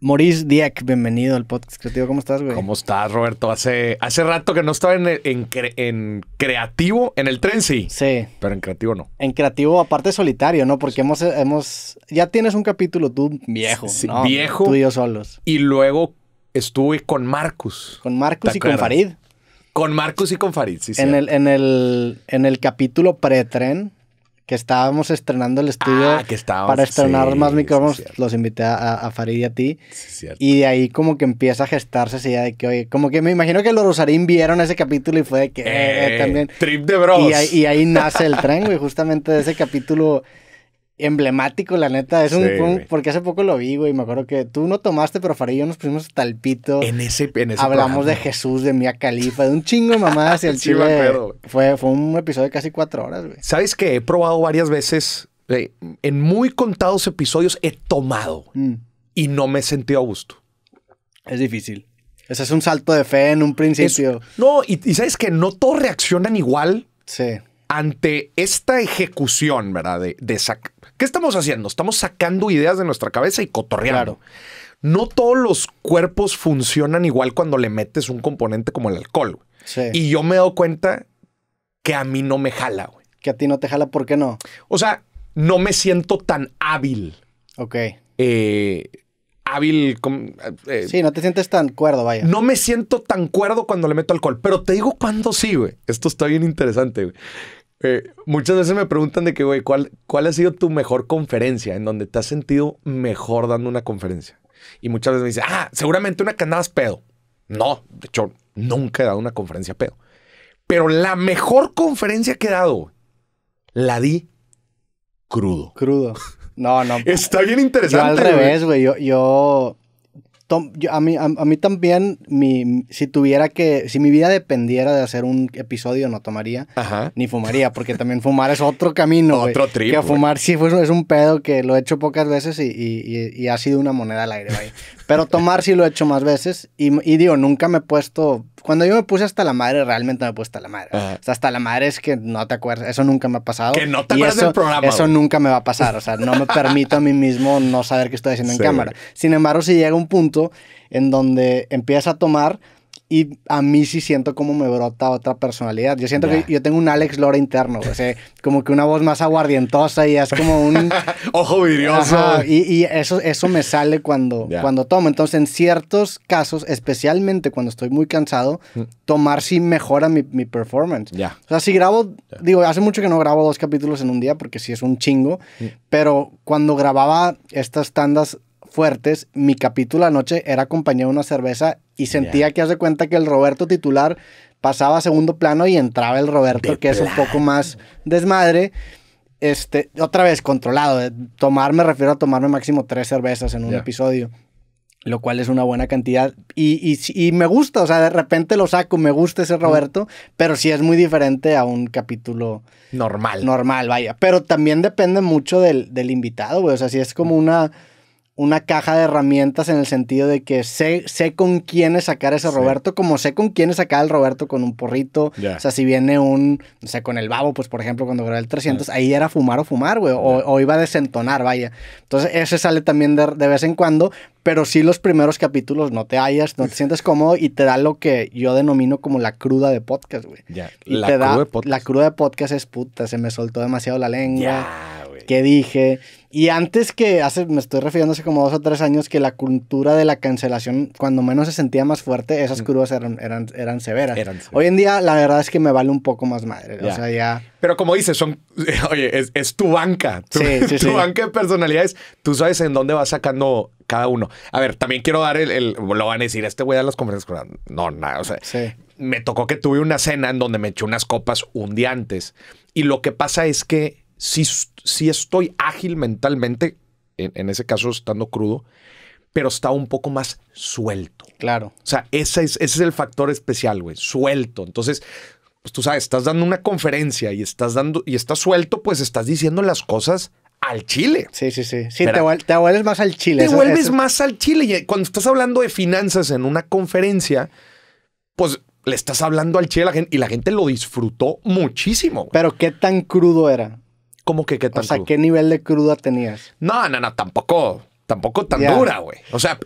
Maurice Dieck, bienvenido al podcast creativo. ¿Cómo estás, güey? ¿Cómo estás, Roberto? Hace, hace rato que no estaba en, en, creativo, en el tren sí. Sí. Pero en creativo no. En creativo, aparte solitario, ¿no? Porque hemos, hemos. Ya tienes un capítulo tú viejo. Sí, Viejo. Tú y yo solos. Y luego estuve con Marcus. Con Marcus y con Farid. Con Marcus y con Farid, sí, en El, en, el, en el capítulo pre-tren que estábamos estrenando el estudio ah, para estrenar más micrófonos, los invité a, Farid y a ti. y de ahí como que empieza a gestarse esa idea de que, oye, como que me imagino que los Rosarín vieron ese capítulo y fue de que eh, eh, también... Trip de bros. Y, y ahí, nace el tren, güey, justamente de ese capítulo emblemático, la neta. Es un, porque hace poco lo vi, güey. Me acuerdo que tú no tomaste, pero Farid y yo nos pusimos talpito. En ese, Hablamos de Jesús, de Mía Califa, de un chingo mamás mamadas y el sí, chile. fue, fue un episodio de casi cuatro horas, güey. ¿Sabes qué? He probado varias veces. Eh, en muy contados episodios he tomado mm. y no me he sentido a gusto. Es difícil. Ese es un salto de fe en un principio. no, y, y sabes que no todos reaccionan igual. Sí ante esta ejecución, ¿verdad? De, de ¿Qué estamos haciendo? Estamos sacando ideas de nuestra cabeza y cotorreando. Claro. No todos los cuerpos funcionan igual cuando le metes un componente como el alcohol. Sí. Y yo me he dado cuenta que a mí no me jala, güey. Que a ti no te jala, ¿por qué no? O sea, no me siento tan hábil. Ok. Eh, hábil. Eh, sí, no te sientes tan cuerdo, vaya. No me siento tan cuerdo cuando le meto alcohol, pero te digo cuándo sí, güey. Esto está bien interesante, güey. Eh, muchas veces me preguntan de que, güey, ¿cuál, ¿cuál ha sido tu mejor conferencia en donde te has sentido mejor dando una conferencia? Y muchas veces me dicen, ah, seguramente una que andabas pedo. No, de hecho, nunca he dado una conferencia pedo. Pero la mejor conferencia que he dado, la di crudo. Crudo. No, no. Está bien interesante. al revés, güey. yo, yo, a, mí, a, mí también, mi, si tuviera que, si mi vida dependiera de hacer un episodio, no tomaría ni fumaría, porque también fumar es otro camino. otro Que fumar sí es un pedo que lo he hecho pocas veces y, y, ha sido una moneda al aire, pero tomar sí lo he hecho más veces. Y, y, digo, nunca me he puesto. Cuando yo me puse hasta la madre, realmente me he puesto hasta la madre. O sea, hasta la madre es que no te acuerdas. Eso nunca me ha pasado. Que no te acuerdas eso, del programa. Eso nunca me va a pasar. O sea, no me permito a mí mismo no saber qué estoy haciendo en cámara. Sin embargo, si llega un punto en donde empiezas a tomar y a mí sí siento como me brota otra personalidad. Yo siento que yo tengo un Alex Lora interno, o sea, como que una voz más aguardientosa y es como un... Ojo vidrioso. y, eso, eso me sale cuando, cuando tomo. Entonces, en ciertos casos, especialmente cuando estoy muy cansado, mm. tomar sí mejora mi, performance. O sea, si grabo, digo, hace mucho que no grabo dos capítulos en un día porque sí es un chingo, mm. pero cuando grababa estas tandas fuertes, mi capítulo anoche era acompañado de una cerveza y sentía que hace cuenta que el Roberto titular pasaba a segundo plano y entraba el Roberto, que es un poco más desmadre. Este, otra vez, controlado. Eh, tomar, me refiero a tomarme máximo tres cervezas en un episodio lo cual es una buena cantidad y, y, me gusta, o sea, de repente lo saco, me gusta ese Roberto, pero sí es muy diferente a un capítulo normal. Normal, vaya, pero también depende mucho del, del invitado, güey, o sea, si es como una una caja de herramientas en el sentido de que sé, sé con quién sacar ese Roberto, como sé con quién sacar el Roberto con un porrito. O sea, si viene un, o sea, con el babo, pues por ejemplo, cuando grabé el 300, ah. ahí era fumar o fumar, güey, o, o, iba a desentonar, vaya. Entonces, ese sale también de, vez en cuando, pero sí los primeros capítulos no te hallas, no te sientes cómodo y te da lo que yo denomino como la cruda de podcast, güey. La cruda de podcast. La cruda de podcast es puta, se me soltó demasiado la lengua qué dije. Y antes que, hace, me estoy refiriendo hace como dos o tres años, que la cultura de la cancelación, cuando menos se sentía más fuerte, esas curvas eran, eran, severas. Hoy en día, la verdad es que me vale un poco más madre. O sea, ya... Pero como dices, son, oye, es, tu banca. Tu, banca de personalidades. Tú sabes en dónde vas sacando cada uno. A ver, también quiero dar el, lo van a decir, este güey de las conferencias. No, nada, o sea, me tocó que tuve una cena en donde me eché unas copas un Y lo que pasa es que si estoy ágil mentalmente, en, ese caso estando crudo, pero está un poco más suelto. Claro. O sea, ese es, ese es el factor especial, güey, suelto. Entonces, pues tú sabes, estás dando una conferencia y estás dando, y estás suelto, pues estás diciendo las cosas al chile. Sí, sí, sí. Sí, te, vuelves más al chile. Te vuelves más al chile. Y cuando estás hablando de finanzas en una conferencia, pues le estás hablando al chile a la gente y la gente lo disfrutó muchísimo. Pero qué tan crudo era. ¿Cómo que qué tan O sea, ¿qué nivel de cruda tenías? No, no, no, tampoco, tampoco tan dura, güey. O sea,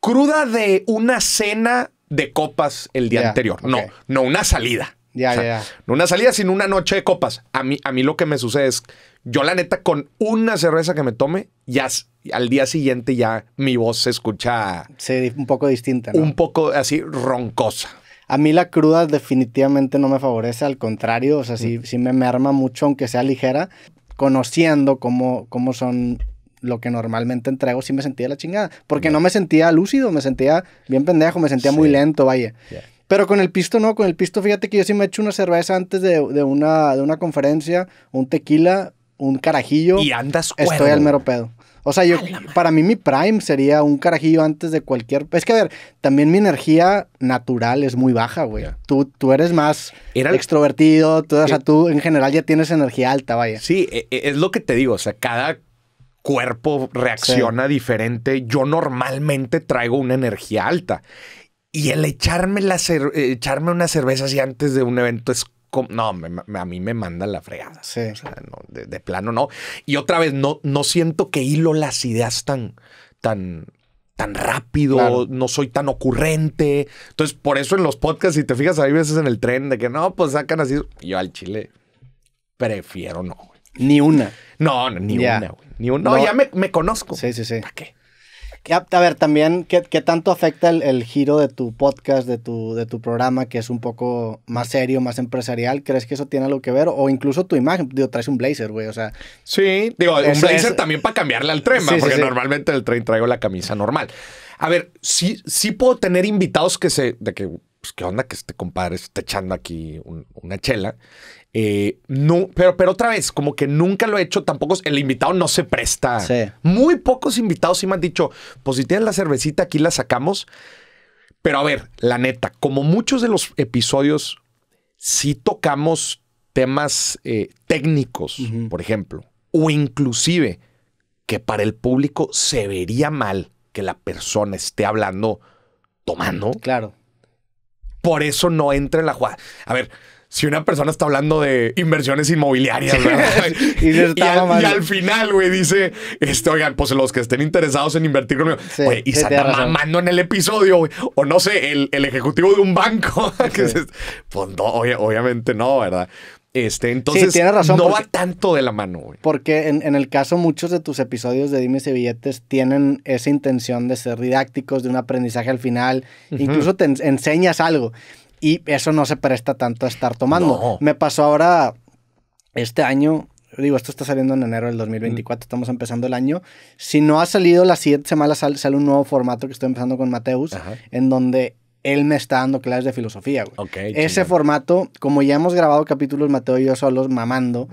cruda de una cena de copas el día anterior. No, no una salida. Ya, ya, No una salida, sino una noche de copas. A mí, a mí lo que me sucede es, yo la neta, con una cerveza que me tome, ya al día siguiente ya mi voz se escucha un poco distinta, un poco así roncosa. A mí la cruda definitivamente no me favorece, al contrario, o sea, sí, mm. me merma mucho, aunque sea ligera, conociendo cómo, cómo son lo que normalmente entrego, sí me sentía la chingada. Porque no me sentía lúcido, me sentía bien pendejo, me sentía muy lento, vaya. Pero con el pisto no, con el pisto fíjate que yo sí me echo una cerveza antes de, una, de una conferencia, un tequila, un carajillo. Y andas Estoy al mero pedo. O sea, yo, para mí mi prime sería un carajillo antes de cualquier... Es que, a ver, también mi energía natural es muy baja, güey. Tú, tú eres más extrovertido, tú, o sea, tú en general ya tienes energía alta, vaya. Sí, e, e, es lo que te digo, o sea, cada cuerpo reacciona diferente. Yo normalmente traigo una energía alta. Y el echarme, la echarme una cerveza así antes de un evento es no, a mí me mandan la fregada. O sea, de, plano no. Y otra vez, no, no siento que hilo las ideas tan, tan, tan rápido, no soy tan ocurrente. Entonces, por eso en los podcasts, si te fijas, hay veces en el tren de que no, pues sacan así. Yo al chile prefiero no. Ni una. No, ni una, güey. Ni una. No, ya me, me conozco. Sí, sí, sí. ¿Para qué? A ver, también, ¿qué, tanto afecta el, giro de tu podcast, de tu, de tu programa, que es un poco más serio, más empresarial? ¿Crees que eso tiene algo que ver? O incluso tu imagen, digo, traes un blazer, güey, o sea... Sí, digo, un blazer también para cambiarle al tren, porque normalmente el tren traigo la camisa normal. A ver, sí, sí puedo tener invitados que se... de que, pues, ¿qué onda que este compadre esté echando aquí una chela? Eh, no, pero, pero otra vez, como que nunca lo he hecho, tampoco el invitado no se presta. Muy pocos invitados sí me han dicho, pues si tienes la cervecita, aquí la sacamos. Pero a ver, la neta, como muchos de los episodios, sí tocamos temas eh, técnicos, por ejemplo, o inclusive que para el público se vería mal que la persona esté hablando tomando. Claro. Por eso no entra en la jugada. A ver, si una persona está hablando de inversiones inmobiliarias, y, al, final, güey, dice, este, oigan, pues los que estén interesados en invertir conmigo, y se mamando en el episodio, o no sé, el, ejecutivo de un banco, que pues obviamente no, ¿verdad? Este, entonces, no va tanto de la mano, Porque en, el caso, muchos de tus episodios de Dime y Billetes tienen esa intención de ser didácticos, de un aprendizaje al final. Incluso te enseñas algo y eso no se presta tanto a estar tomando. Me pasó ahora este año, digo, esto está saliendo en enero del 2024, mm. estamos empezando el año. Si no ha salido la siete semana, sale, un nuevo formato que estoy empezando con Mateus, en donde él me está dando clases de filosofía, Ese formato, como ya hemos grabado capítulos Mateo y yo solos mamando,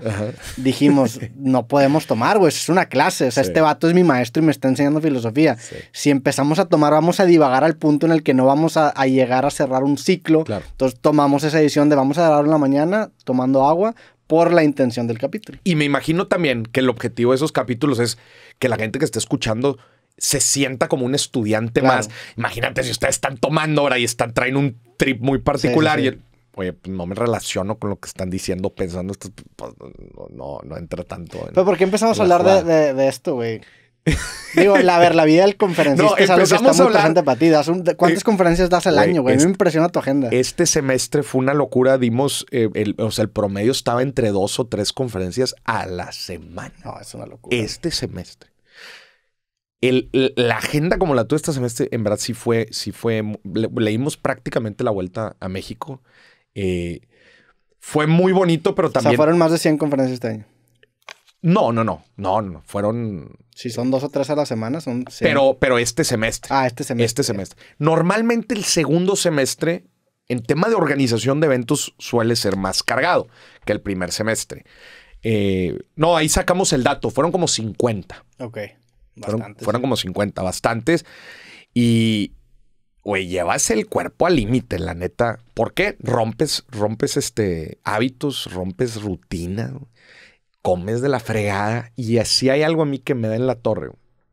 dijimos, no podemos tomar, güey, es una clase, o sea, este vato es mi maestro y me está enseñando filosofía. Si empezamos a tomar, vamos a divagar al punto en el que no vamos a, llegar a cerrar un ciclo. Entonces tomamos esa edición de vamos a grabar en la mañana tomando agua, por la intención del capítulo. Y me imagino también que el objetivo de esos capítulos es que la gente que esté escuchando se sienta como un estudiante más. Imagínate si ustedes están tomando ahora y están traen un trip muy particular y oye, pues, no me relaciono con lo que están diciendo, pensando esto, pues, no, no, entra tanto. Pero ¿por qué empezamos a hablar de, esto, güey? Digo, la, ver, la vida del conferencista no, es algo que ¿Cuántas conferencias das al año, güey? me impresiona tu agenda. Este semestre fue una locura. Dimos, eh, el, o sea, el promedio estaba entre dos o tres conferencias a la semana. No, es una locura. Este semestre la agenda como la tuve este semestre, en verdad, sí fue, sí fue, leímos prácticamente la vuelta a México. Eh, fue muy bonito, pero también... O sea, fueron más de 100 conferencias este año. No, no, no, no, no, fueron... Si son dos o tres a la semana, son... Pero, pero este semestre. Ah, este semestre. Este semestre. Normalmente el segundo semestre, en tema de organización de eventos, suele ser más cargado que el primer semestre. Eh, no, ahí sacamos el dato, fueron como 50. Ok fueron, como 50, bastantes. Y, güey, llevas el cuerpo al límite, la neta. ¿Por qué? Rompes, rompes este, hábitos, rompes rutina, comes de la fregada. Y así hay algo a mí que me da en la torre,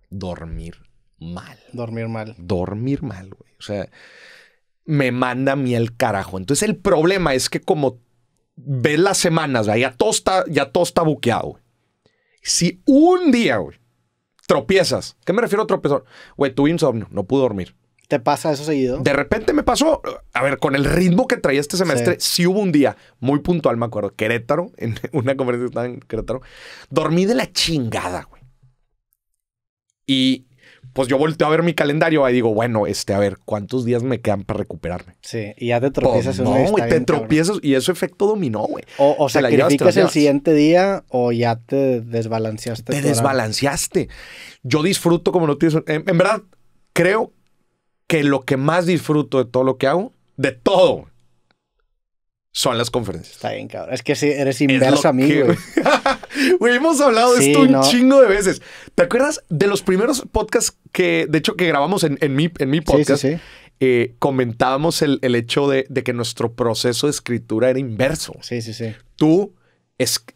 dormir mal. Dormir mal. Dormir mal, güey. O sea, me manda a mí el carajo. Entonces el problema es que como ves las semanas, ya todo está, ya todo está buqueado, Si un día, güey, tropiezas. ¿Qué me refiero a tropezar? Güey, tuve insomnio, no pude dormir. ¿Te pasa eso seguido? De repente me pasó, a ver, con el ritmo que traía este semestre, sí, hubo un día muy puntual, me acuerdo, Querétaro, en una conferencia que estaba en Querétaro, dormí de la chingada, güey. Y pues yo volteo a ver mi calendario y digo, bueno, este, a ver, ¿cuántos días me quedan para recuperarme? Sí, y ya te pues, tropiezas un No, te tropiezas y eso efecto dominó, güey. O, sea sacrificas el siguiente día o ya te desbalanceaste. Te desbalanceaste. Yo disfruto como no tienes... en verdad, creo que lo que más disfruto de todo lo que hago, de todo, son las conferencias. Está bien, cabrón. Es que eres inverso amigo. hemos hablado de esto un chingo de veces. ¿Te acuerdas de los primeros podcasts que, de hecho, que grabamos en, mi, podcast? Sí, sí, eh, sí. comentábamos el, hecho de, que nuestro proceso de escritura era inverso. Sí, sí, sí. Tú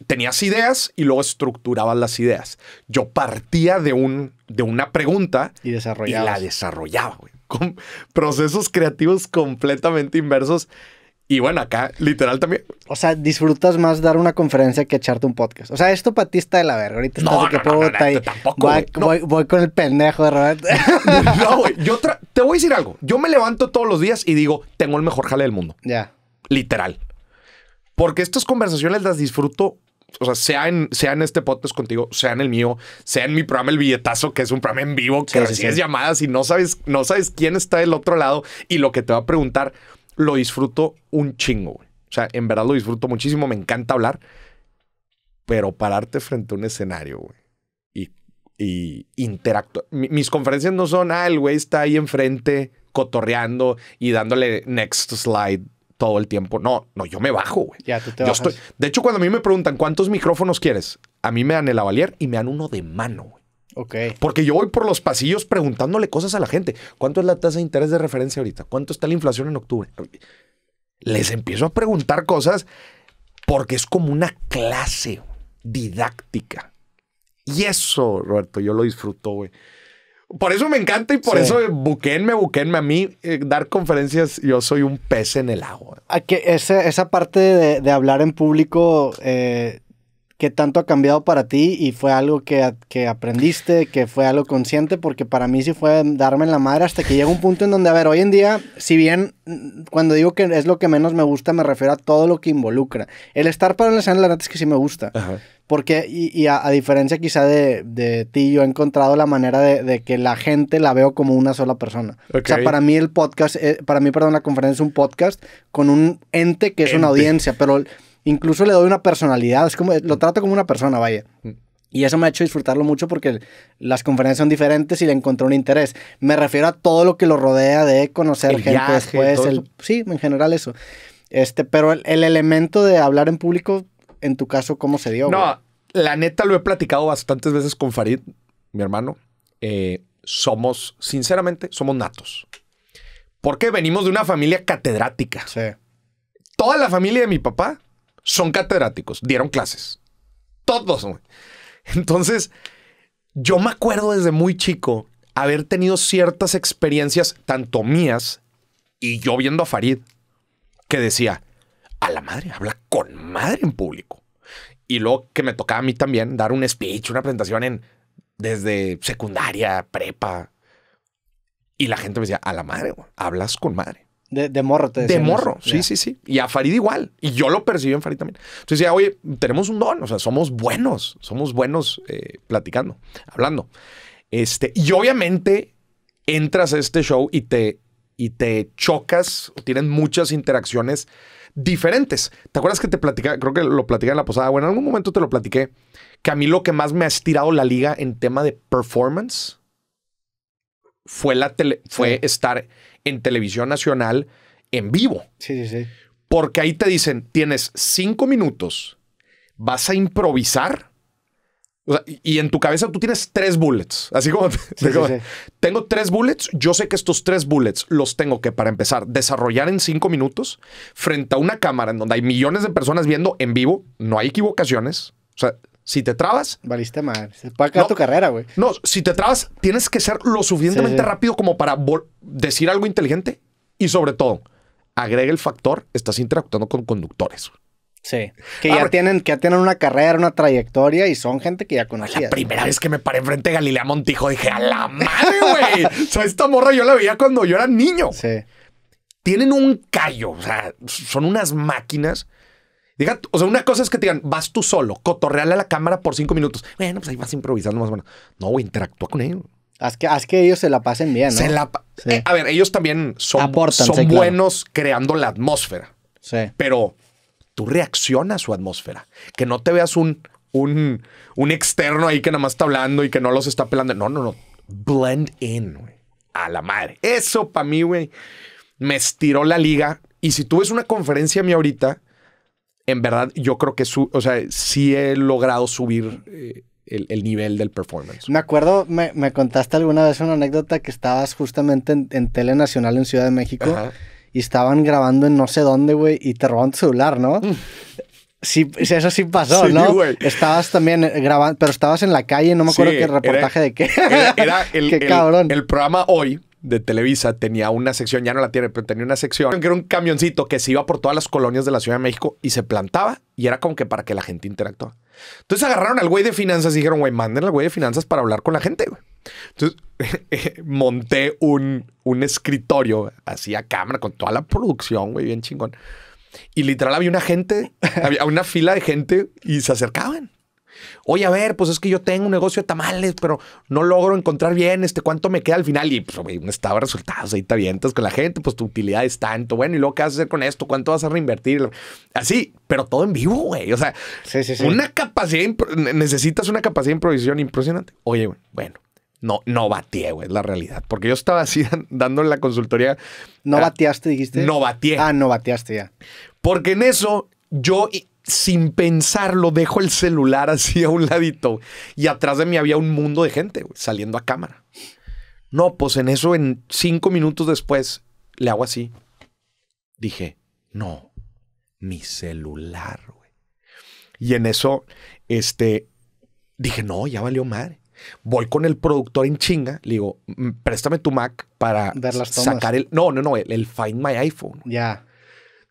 tenías ideas y luego estructurabas las ideas. Yo partía de, un, de una pregunta y, la desarrollaba, procesos creativos completamente inversos y bueno, acá literal también. O sea, disfrutas más dar una conferencia que echarte un podcast. O sea, esto para ti está de la verga. Ahorita estás de no, voy, con el pendejo de Robert. No, Yo te voy a decir algo. Yo me levanto todos los días y digo, tengo el mejor jale del mundo. Ya. Literal. Porque estas conversaciones las disfruto o sea, sea en, este podcast contigo, sea en el mío, sea en mi programa El Billetazo, que es un programa en vivo que recibes llamadas y no sabes, no sabes quién está del otro lado y lo que te va a preguntar lo disfruto un chingo, güey. O sea, en verdad lo disfruto muchísimo, me encanta hablar, pero pararte frente a un escenario, güey, y, interacto, interactuar. mis conferencias no son, ah, el güey está ahí enfrente cotorreando y dándole next slide todo el tiempo. No, no, yo me bajo, güey. Estoy... De hecho, cuando a mí me preguntan cuántos micrófonos quieres, a mí me dan el avalier y me dan uno de mano, güey. Okay. Porque yo voy por los pasillos preguntándole cosas a la gente. ¿Cuánto es la tasa de interés de referencia ahorita? ¿Cuánto está la inflación en octubre? Les empiezo a preguntar cosas porque es como una clase didáctica. Y eso, Roberto, yo lo disfruto, güey. Por eso me encanta y por eso buquenme, buquenme. A mí eh, dar conferencias, yo soy un pez en el agua. que esa parte de, hablar en público eh, ¿Qué tanto ha cambiado para ti y fue algo que, aprendiste, que fue algo consciente? Porque para mí sí fue darme en la madre hasta que llega un punto en donde, a ver, hoy en día, si bien mm, cuando digo que es lo que menos me gusta, me refiero a todo lo que involucra. El estar para la escena, la que sí me gusta. Porque, y, a, diferencia quizá de, ti, yo he encontrado la manera de, que la gente la veo como una sola persona. O sea, para mí el podcast, eh, para mí, perdón, la conferencia es un podcast con un ente que es una audiencia, pero incluso le doy una personalidad, es como, lo mm. trato como una persona, vaya. Mm. Y eso me ha hecho disfrutarlo mucho porque las conferencias son diferentes y le encontré un interés. Me refiero a todo lo que lo rodea de conocer gente sí, en general eso. Este, pero el, elemento de hablar en público, en tu caso, ¿cómo se dio? No, la neta lo he platicado bastantes veces con Farid, mi hermano. Eh, somos, sinceramente, somos natos. Porque venimos de una familia catedrática. Sí. Toda la familia de mi papá son catedráticos, dieron clases. Todos, Entonces, yo me acuerdo desde muy chico haber tenido ciertas experiencias, tanto mías y yo viendo a Farid, que decía, a la madre, habla con madre en público. Y luego que me tocaba a mí también dar un speech, una presentación en desde secundaria, prepa. Y la gente me decía, a la madre, hablas con madre. De, de morro, te decía. De morro, sí, sí, sí. Y a Farid igual. Y yo lo percibí en Farid también. Entonces decía, oye, tenemos un don, o sea, somos buenos, somos buenos eh, platicando, hablando. Este, y obviamente entras a este show y te, y te chocas, tienen muchas interacciones diferentes. ¿Te acuerdas que te platicaba? Creo que lo platicaba en la posada. Bueno, en algún momento te lo platiqué. Que a mí lo que más me ha estirado la liga en tema de performance fue, la tele, fue estar en televisión nacional en vivo. Sí, sí, sí. Porque ahí te dicen, tienes cinco minutos, vas a improvisar. y en tu cabeza tú tienes tres bullets. Así como, tengo tres bullets, yo sé que estos tres bullets los tengo que, para empezar, desarrollar en cinco minutos frente a una cámara en donde hay millones de personas viendo en vivo, no hay equivocaciones. O sea, si te trabas. Valiste mal. Se puede acabar tu carrera, güey. No, si te trabas, tienes que ser lo suficientemente rápido como para decir algo inteligente y, sobre todo, agrega el factor: estás interactuando con conductores. Sí. Que ah, ya, tienen, que tienen una carrera, una trayectoria y son gente que ya conocía. La primera vez que me paré enfrente de Galilea Montijo dije, a la madre, güey. o sea, esta morra yo la veía cuando yo era niño. Sí. Tienen un callo, o sea, son unas máquinas o sea, una cosa es que te digan, vas tú solo, cotorreale a la cámara por cinco minutos. Bueno, pues ahí vas improvisando más o menos. No, interactúa con ellos. Haz que, haz que ellos se la pasen bien, ¿no? Eh, a ver, ellos también son, son buenos creando la atmósfera. Sí. Pero tú reaccionas a su atmósfera. Que no te veas un, un, un externo ahí que nada más está hablando y que no los está pelando. No, no, no. Blend in, güey. A la madre. Eso para mí, güey, me estiró la liga. Y si tú ves una conferencia a mí ahorita, en verdad yo creo que o sea, sí he logrado subir eh, el, nivel del performance. Me acuerdo, me, contaste alguna vez una anécdota que estabas justamente en, Tele Nacional en Ciudad de México y estaban grabando en no sé dónde, güey, y te roban tu celular, ¿no? Mm. Sí, eso sí pasó, sí, ¿no? Güey. Estabas también eh, grabando, pero estabas en la calle, no me acuerdo qué reportaje de qué. Era, qué el, cabrón. el programa hoy, de Televisa tenía una sección, ya no la tiene, pero tenía una sección que era un camioncito que se iba por todas las colonias de la Ciudad de México y se plantaba y era como que para que la gente interactuara. Entonces agarraron al güey de finanzas y dijeron, güey, manden al güey de finanzas para hablar con la gente, Entonces eh, monté un, un escritorio así a cámara con toda la producción, güey, bien chingón. Y literal había una gente, había una fila de gente y se acercaban oye, a ver, pues es que yo tengo un negocio de tamales, pero no logro encontrar bien este cuánto me queda al final. Y pues, un estado resultados, ahí te avientas con la gente, pues tu utilidad es tanto. Bueno, ¿y luego qué vas a hacer con esto? ¿Cuánto vas a reinvertir? Así, pero todo en vivo, güey. O sea, sí, sí, sí. una capacidad, necesitas una capacidad de improvisación impresionante. Oye, bueno no, no bateé, güey, es la realidad. Porque yo estaba así dando la consultoría. ¿No bateaste, dijiste? No bateé. Ah, no bateaste ya. Porque en eso yo sin pensarlo, dejo el celular así a un ladito y atrás de mí había un mundo de gente saliendo a cámara. No, pues en eso, en cinco minutos después, le hago así. Dije, no, mi celular, güey. Y en eso, este, dije, no, ya valió madre. Voy con el productor en chinga, le digo, préstame tu Mac para sacar el. No, no, no, el Find My iPhone. Ya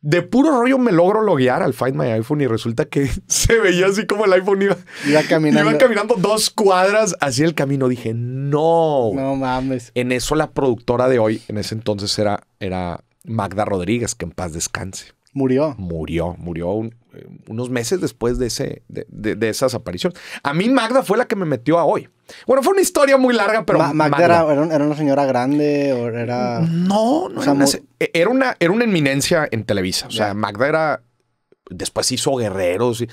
de puro rollo me logro loguear al Find My iPhone y resulta que se veía así como el iPhone iba, iba caminando. Iba caminando dos cuadras así el camino. Dije, no. No mames. En eso la productora de hoy, en ese entonces era, era Magda Rodríguez, que en paz descanse. Murió. Murió, murió eh, unos meses después de, ese, de, esas apariciones. A mí Magda fue la que me metió a hoy. Bueno, fue una historia muy larga, pero... Magda, Era, una señora grande o era... No, no e, era, una, era, una, eminencia en Televisa. O sea, Magda era... Después hizo Guerreros.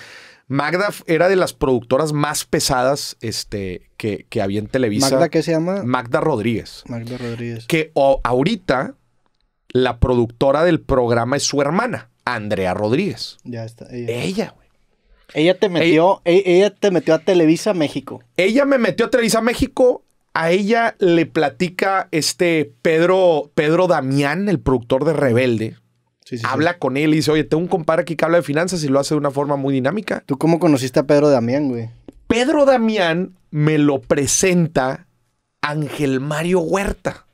Magda era de las productoras más pesadas este, que, había en Televisa. ¿Magda qué se llama? Magda Rodríguez. Magda Rodríguez. Que o, ahorita la productora del programa es su hermana, Andrea Rodríguez. Ya está. Ella, ella güey. Ella te metió, e-, ella, te metió a Televisa México. Ella me metió a Televisa México. A ella le platica este Pedro, Pedro Damián, el productor de Rebelde. Sí, habla con él y dice, oye, tengo un compadre aquí que habla de finanzas y lo hace de una forma muy dinámica. ¿Tú cómo conociste a Pedro Damián, güey? Pedro Damián me lo presenta Ángel Mario Huerta.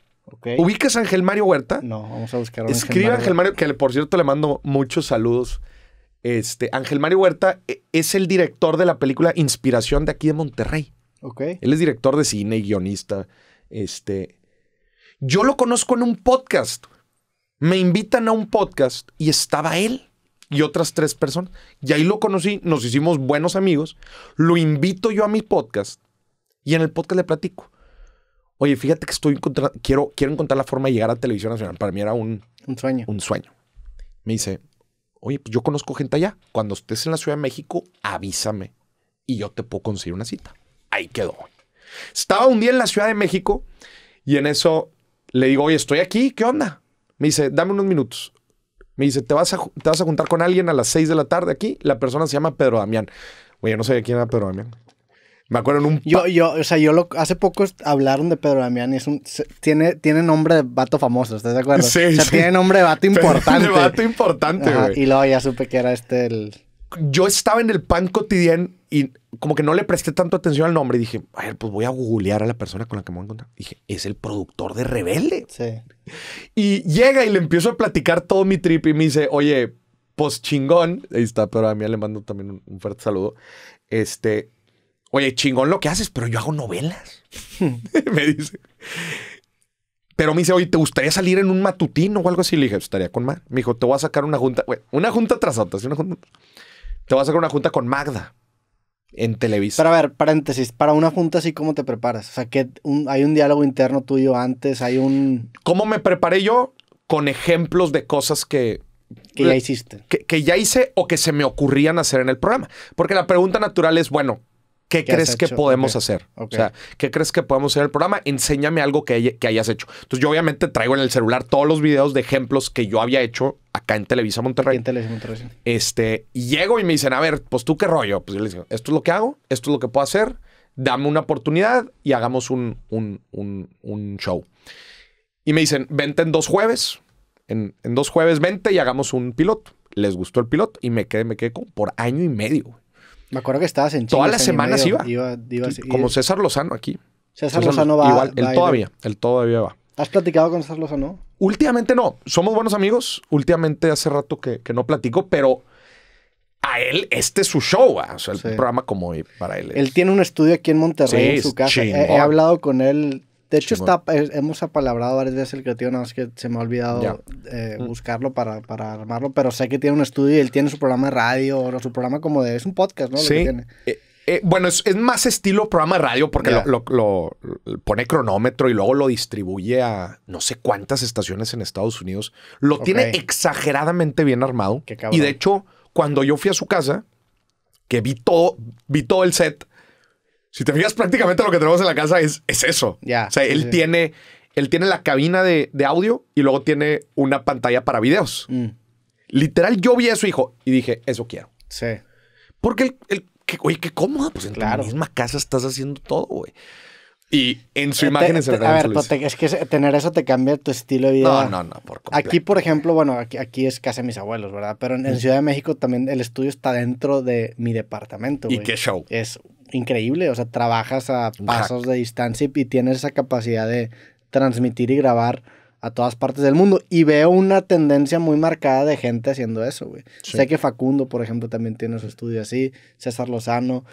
¿Ubicas a Ángel Mario Huerta? No, vamos a buscar a Ángel Escribe a Ángel Mario, que por cierto le mando muchos saludos. Este, Ángel Mario Huerta e, es el director de la película Inspiración de aquí de Monterrey. Ok. Él es director de cine y guionista. Este, yo lo conozco en un podcast. Me invitan a un podcast y estaba él y otras tres personas. Y ahí lo conocí, nos hicimos buenos amigos. Lo invito yo a mi podcast y en el podcast le platico oye, fíjate que estoy encontrando, quiero, quiero encontrar la forma de llegar a Televisión Nacional. Para mí era un, un sueño. Un sueño. Me dice, oye, pues yo conozco gente allá. Cuando estés en la Ciudad de México, avísame y yo te puedo conseguir una cita. Ahí quedó. Estaba un día en la Ciudad de México y en eso le digo, oye, estoy aquí, ¿qué onda? Me dice, dame unos minutos. Me dice, ¿te vas a, te vas a juntar con alguien a las 6 de la tarde aquí? La persona se llama Pedro Damián. Oye, no sabía quién era Pedro Damián. Me acuerdo en un. Yo, yo, o sea, yo lo, hace poco hablaron de Pedro Damián y es un. tiene, tiene nombre de vato famoso, ¿estás de acuerdo? Sí. O sea, tiene nombre de vato importante. de vato importante, güey. Y luego ya supe que era este el. Yo estaba en el pan cotidiano y como que no le presté tanto atención al nombre y dije, a ver, pues voy a googlear a la persona con la que me voy a encontrar. dije, es el productor de Rebelde. Sí. Y llega y le empiezo a platicar todo mi trip y me dice, oye, pues chingón. Ahí está, pero a mí le mando también un, fuerte saludo. Este, Oye, chingón lo que haces, pero yo hago novelas. me dice. Pero me dice, oye, ¿te gustaría salir en un matutino o algo así? Le dije, estaría con Magda. Me dijo, te voy a sacar una junta, una junta tras otra, ¿sí? una junta. Te voy a sacar una junta con Magda en Televisa. Pero a ver, paréntesis, para una junta así, ¿cómo te preparas? O sea, que hay un diálogo interno tuyo antes, hay un... ¿Cómo me preparé yo? Con ejemplos de cosas que... Que ya eh, hiciste. que ya hice o que se me ocurrían hacer en el programa. Porque la pregunta natural es, bueno, ¿Qué, crees que podemos hacer? O sea, ¿qué crees que podemos hacer en el programa? Enséñame algo que, hayas hecho. Entonces, yo obviamente traigo en el celular todos los videos de ejemplos que yo había hecho acá en Televisa Monterrey. En Televisa Monterrey. Este, llego y me dicen, a ver, pues tú qué rollo. Pues yo les digo, esto es lo que hago, esto es lo que puedo hacer, dame una oportunidad y hagamos un, show. Y me dicen, vente en dos jueves. En, dos jueves, vente y hagamos un piloto. Les gustó el piloto y me quedé, me quedé por año y medio. Me acuerdo que estabas en Chile. Todas las semanas iba. Como César Lozano aquí. César, Lozano va. Igual, él todavía. Él todavía va. ¿Has platicado con César Lozano? Últimamente no. Somos buenos amigos. Últimamente hace rato que, no platico, pero a él este es su show. O sea, el programa como para él. Él tiene un estudio aquí en Monterrey, en su casa. he hablado con él de hecho, está, hemos apalabrado varias veces el creativo, nada más que se me ha olvidado eh, mm. buscarlo para, armarlo, pero sé que tiene un estudio y él tiene su programa de radio, o su programa como de... Es un podcast, ¿no? sí. Eh, eh, bueno, es, más estilo programa de radio porque lo, pone cronómetro y luego lo distribuye a no sé cuántas estaciones en Estados Unidos. Lo tiene exageradamente bien armado. Y de hecho, cuando yo fui a su casa, que vi todo, vi todo el set, si te fijas, prácticamente lo que tenemos en la casa es, es eso. Ya. O sea, él tiene. Él tiene la cabina de, audio y luego tiene una pantalla para videos. Mm. Literal, yo vi a su hijo, y dije, eso quiero. Sí. Porque el, que, oye, qué cómodo ah, pues en la misma casa estás haciendo todo, güey. Y en su eh, imagen es A ver, pues, es que tener eso te cambia tu estilo de vida. No, no, no, por completo. Aquí, por ejemplo, bueno, aquí, aquí es casa de mis abuelos, ¿verdad? Pero en, Ciudad de México también el estudio está dentro de mi departamento. ¿Y qué show? Es increíble, o sea, trabajas a pasos de distancia y tienes esa capacidad de transmitir y grabar a todas partes del mundo. Y veo una tendencia muy marcada de gente haciendo eso, güey. Sé que Facundo, por ejemplo, también tiene su estudio así, César Lozano.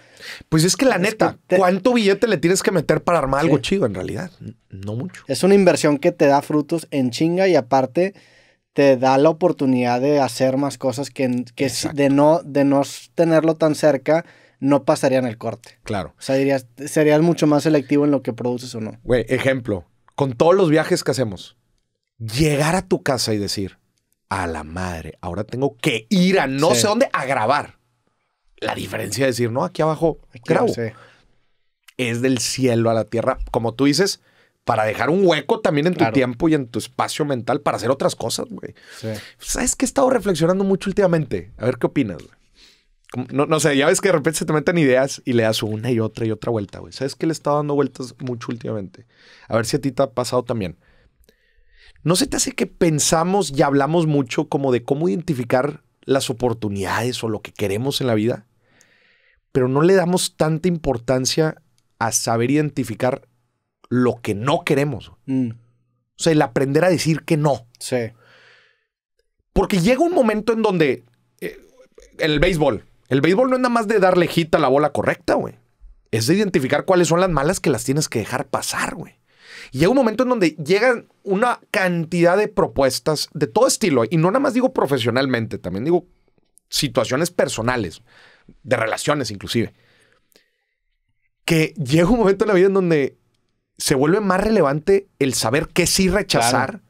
Pues es que la neta, ¿cuánto billete le tienes que meter para armar algo chido en realidad? No mucho. Es una inversión que te da frutos en chinga y aparte te da la oportunidad de hacer más cosas que, que de, no, de no tenerlo tan cerca no pasarían el corte. Claro. O sea, dirías, serías mucho más selectivo en lo que produces o no. Güey, ejemplo, con todos los viajes que hacemos, llegar a tu casa y decir, a la madre, ahora tengo que ir a no sé dónde a grabar. La diferencia de decir, no, aquí abajo grabo. Es del cielo a la tierra, como tú dices, para dejar un hueco también en tu tiempo y en tu espacio mental para hacer otras cosas, güey. ¿Sabes que he estado reflexionando mucho últimamente? A ver qué opinas, No, sé, ya ves que de repente se te meten ideas y le das una y otra y otra vuelta, güey. ¿Sabes que le he estado dando vueltas mucho últimamente? A ver si a ti te ha pasado también ¿No se te hace que pensamos y hablamos mucho como de cómo identificar las oportunidades o lo que queremos en la vida? Pero no le damos tanta importancia a saber identificar lo que no queremos. Mm. O sea, el aprender a decir que no. Sí. Porque llega un momento en donde eh, el béisbol, el béisbol no es nada más de darle hit a la bola correcta, güey. Es de identificar cuáles son las malas que las tienes que dejar pasar, güey. Y llega un momento en donde llegan una cantidad de propuestas de todo estilo, y no nada más digo profesionalmente, también digo situaciones personales, de relaciones inclusive, que llega un momento en la vida en donde se vuelve más relevante el saber qué sí rechazar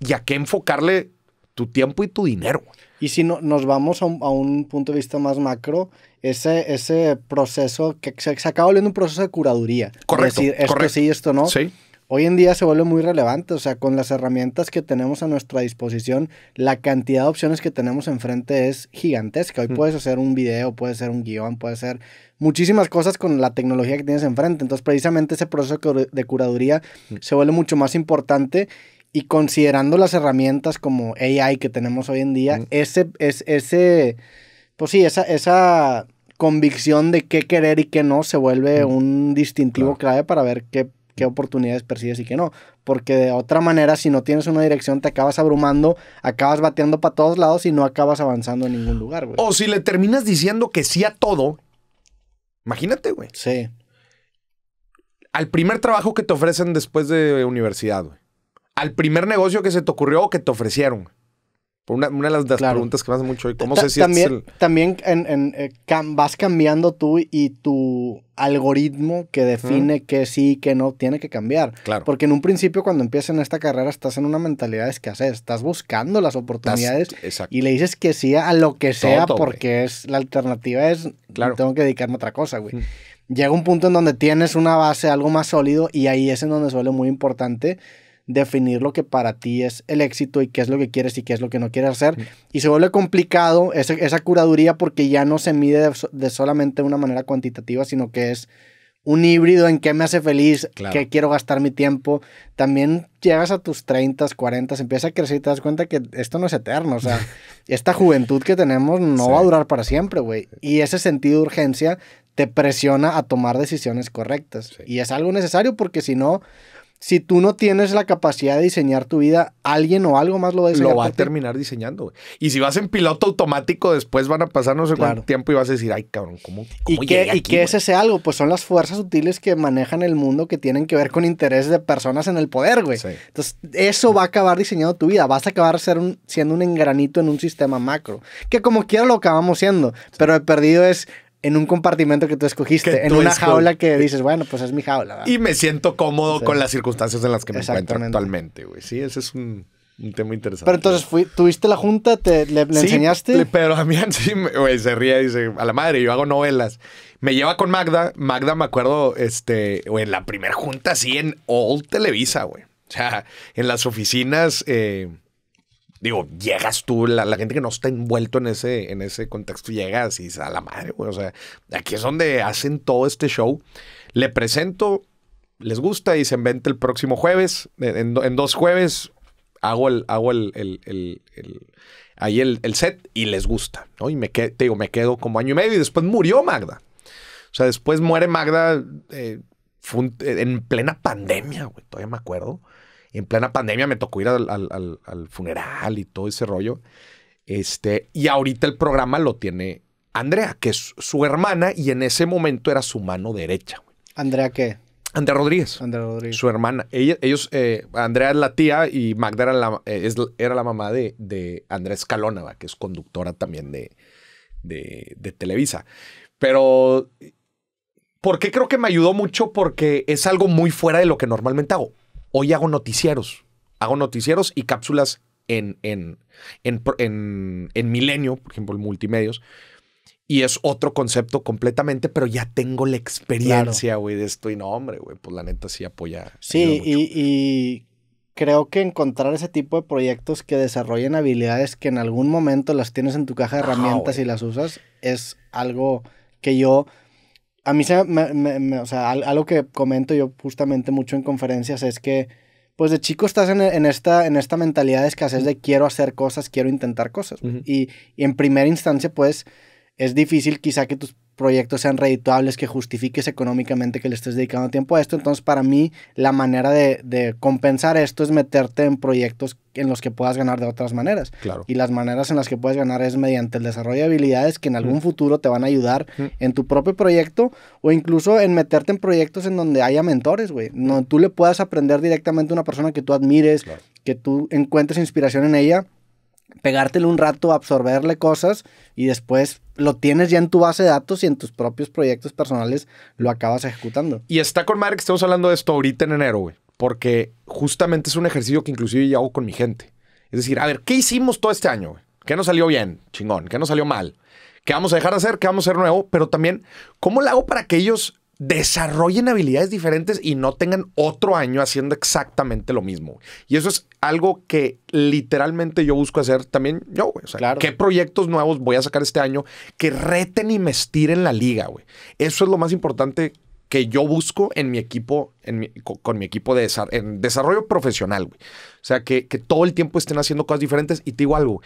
y a qué enfocarle tu tiempo y tu dinero. Y si no, nos vamos a un, punto de vista más macro, ese, ese proceso que se, acaba volviendo un proceso de curaduría. Correcto. esto sí, esto no. Sí hoy en día se vuelve muy relevante, o sea, con las herramientas que tenemos a nuestra disposición, la cantidad de opciones que tenemos enfrente es gigantesca. Hoy mm. puedes hacer un video, puedes hacer un guión, puedes hacer muchísimas cosas con la tecnología que tienes enfrente. Entonces, precisamente ese proceso de curaduría mm. se vuelve mucho más importante y considerando las herramientas como AI que tenemos hoy en día, mm. ese, es, ese, pues sí, esa, esa convicción de qué querer y qué no se vuelve un distintivo clave para ver qué qué oportunidades persigues y qué no. Porque de otra manera, si no tienes una dirección, te acabas abrumando, acabas bateando para todos lados y no acabas avanzando en ningún lugar, güey. O si le terminas diciendo que sí a todo, imagínate, güey. Sí. Al primer trabajo que te ofrecen después de universidad, güey. Al primer negocio que se te ocurrió o que te ofrecieron una, de las, preguntas que me mucho, ¿cómo se sé también, es También eh, vas cambiando tú y tu algoritmo que define qué sí y qué no tiene que cambiar. Claro. Porque en un principio, cuando empiezas en esta carrera, estás en una mentalidad de escasez. Estás buscando las oportunidades y le dices que sí a lo que sea porque es la alternativa es, tengo que dedicarme a otra cosa, güey. Llega un punto en donde tienes una base, algo más sólido y ahí es en donde suele muy importante definir lo que para ti es el éxito y qué es lo que quieres y qué es lo que no quieres hacer. Y se vuelve complicado esa, curaduría porque ya no se mide de, de, solamente una manera cuantitativa, sino que es un híbrido en qué me hace feliz, qué quiero gastar mi tiempo. También llegas a tus 30, 40, empieza a crecer y te das cuenta que esto no es eterno. O sea, esta juventud que tenemos no va a durar para siempre, güey. Y ese sentido de urgencia te presiona a tomar decisiones correctas. Y es algo necesario porque si no, si tú no tienes la capacidad de diseñar tu vida, alguien o algo más lo va a diseñar. Lo va a terminar diseñando, güey. Y si vas en piloto automático, después van a pasar no sé cuánto tiempo y vas a decir, ay, cabrón, ¿cómo? cómo y qué, ¿y qué es ese algo? Pues son las fuerzas sutiles que manejan el mundo que tienen que ver con intereses de personas en el poder, güey. Entonces, eso va a acabar diseñando tu vida. Vas a acabar ser un, siendo un engranito en un sistema macro. Que como quiera lo acabamos siendo, pero el perdido es en un compartimento que tú escogiste, en una jaula que dices, bueno, pues es mi jaula. Y me siento cómodo con las circunstancias en las que me encuentro actualmente, güey. Sí, ese es un, tema interesante. Pero entonces, ¿tuviste la junta? ¿Te, ¿Le, sí, enseñaste? Pero a mí sí, güey, se ríe y dice, a la madre, yo hago novelas. Me lleva con Magda. Magda, me acuerdo, este, güey, en la primera junta, sí, en Old Televisa, güey. O sea, en las oficinas... Eh, Digo, llegas tú, la, gente que no está envuelto en ese, en ese contexto, llegas y a la madre, güey. O sea, aquí es donde hacen todo este show. Le presento, les gusta y se inventa el próximo jueves. En, dos jueves hago el, hago ahí el, set y les gusta, ¿no? Y me quedo, te digo, me quedo como año y medio y después murió Magda. O sea, después muere Magda eh, en plena pandemia, güey, todavía me acuerdo en plena pandemia me tocó ir al, funeral y todo ese rollo. Este, y ahorita el programa lo tiene Andrea, que es su hermana y en ese momento era su mano derecha. ¿Andrea qué? Andrea Rodríguez. Andrea Rodríguez. Su hermana. Ella, ellos, eh, Andrea es la tía y Magda era la, eh, mamá de, de Andrea que es conductora también de, de, de Televisa. Pero ¿Por qué creo que me ayudó mucho? Porque es algo muy fuera de lo que normalmente hago. Hoy hago noticieros. Hago noticieros y cápsulas en, en, en, en, Milenio, por ejemplo, en multimedios. Y es otro concepto completamente, pero ya tengo la experiencia, güey, de esto. Y no, hombre, güey, pues la neta sí apoya. Sí, y, creo que encontrar ese tipo de proyectos que desarrollen habilidades que en algún momento las tienes en tu caja de herramientas y las usas es algo que yo a mí se o sea, algo que comento yo justamente mucho en conferencias es que pues de chico estás en, esta, en esta mentalidad de escasez de quiero hacer cosas, quiero intentar cosas. y, y, en primera instancia, pues, es difícil quizá que tus proyectos sean redituables, que justifiques económicamente que le estés dedicando tiempo a esto. Entonces, para mí, la manera de, compensar esto es meterte en proyectos en los que puedas ganar de otras maneras. Y las maneras en las que puedes ganar es mediante el desarrollo de habilidades que en algún mm. futuro te van a ayudar mm. en tu propio proyecto o incluso en meterte en proyectos en donde haya mentores, güey. No, tú le puedas aprender directamente a una persona que tú admires, que tú encuentres inspiración en ella pegártelo un rato, absorberle cosas y después lo tienes ya en tu base de datos y en tus propios proyectos personales lo acabas ejecutando. Y está con madre que estamos hablando de esto ahorita en enero, güey. Porque justamente es un ejercicio que inclusive yo hago con mi gente. Es decir, a ver, ¿qué hicimos todo este año? ¿Qué nos salió bien? Chingón. ¿Qué nos salió mal? ¿Qué vamos a dejar de hacer? ¿Qué vamos a hacer nuevo? Pero también, ¿cómo lo hago para que ellos desarrollen habilidades diferentes y no tengan otro año haciendo exactamente lo mismo. Y eso es algo que literalmente yo busco hacer también yo, güey. O sea, ¿qué proyectos nuevos voy a sacar este año que reten y me estiren la liga, güey? Eso es lo más importante que yo busco en mi equipo, con mi equipo de en desarrollo profesional, güey. O sea, que, todo el tiempo estén haciendo cosas diferentes y te digo algo,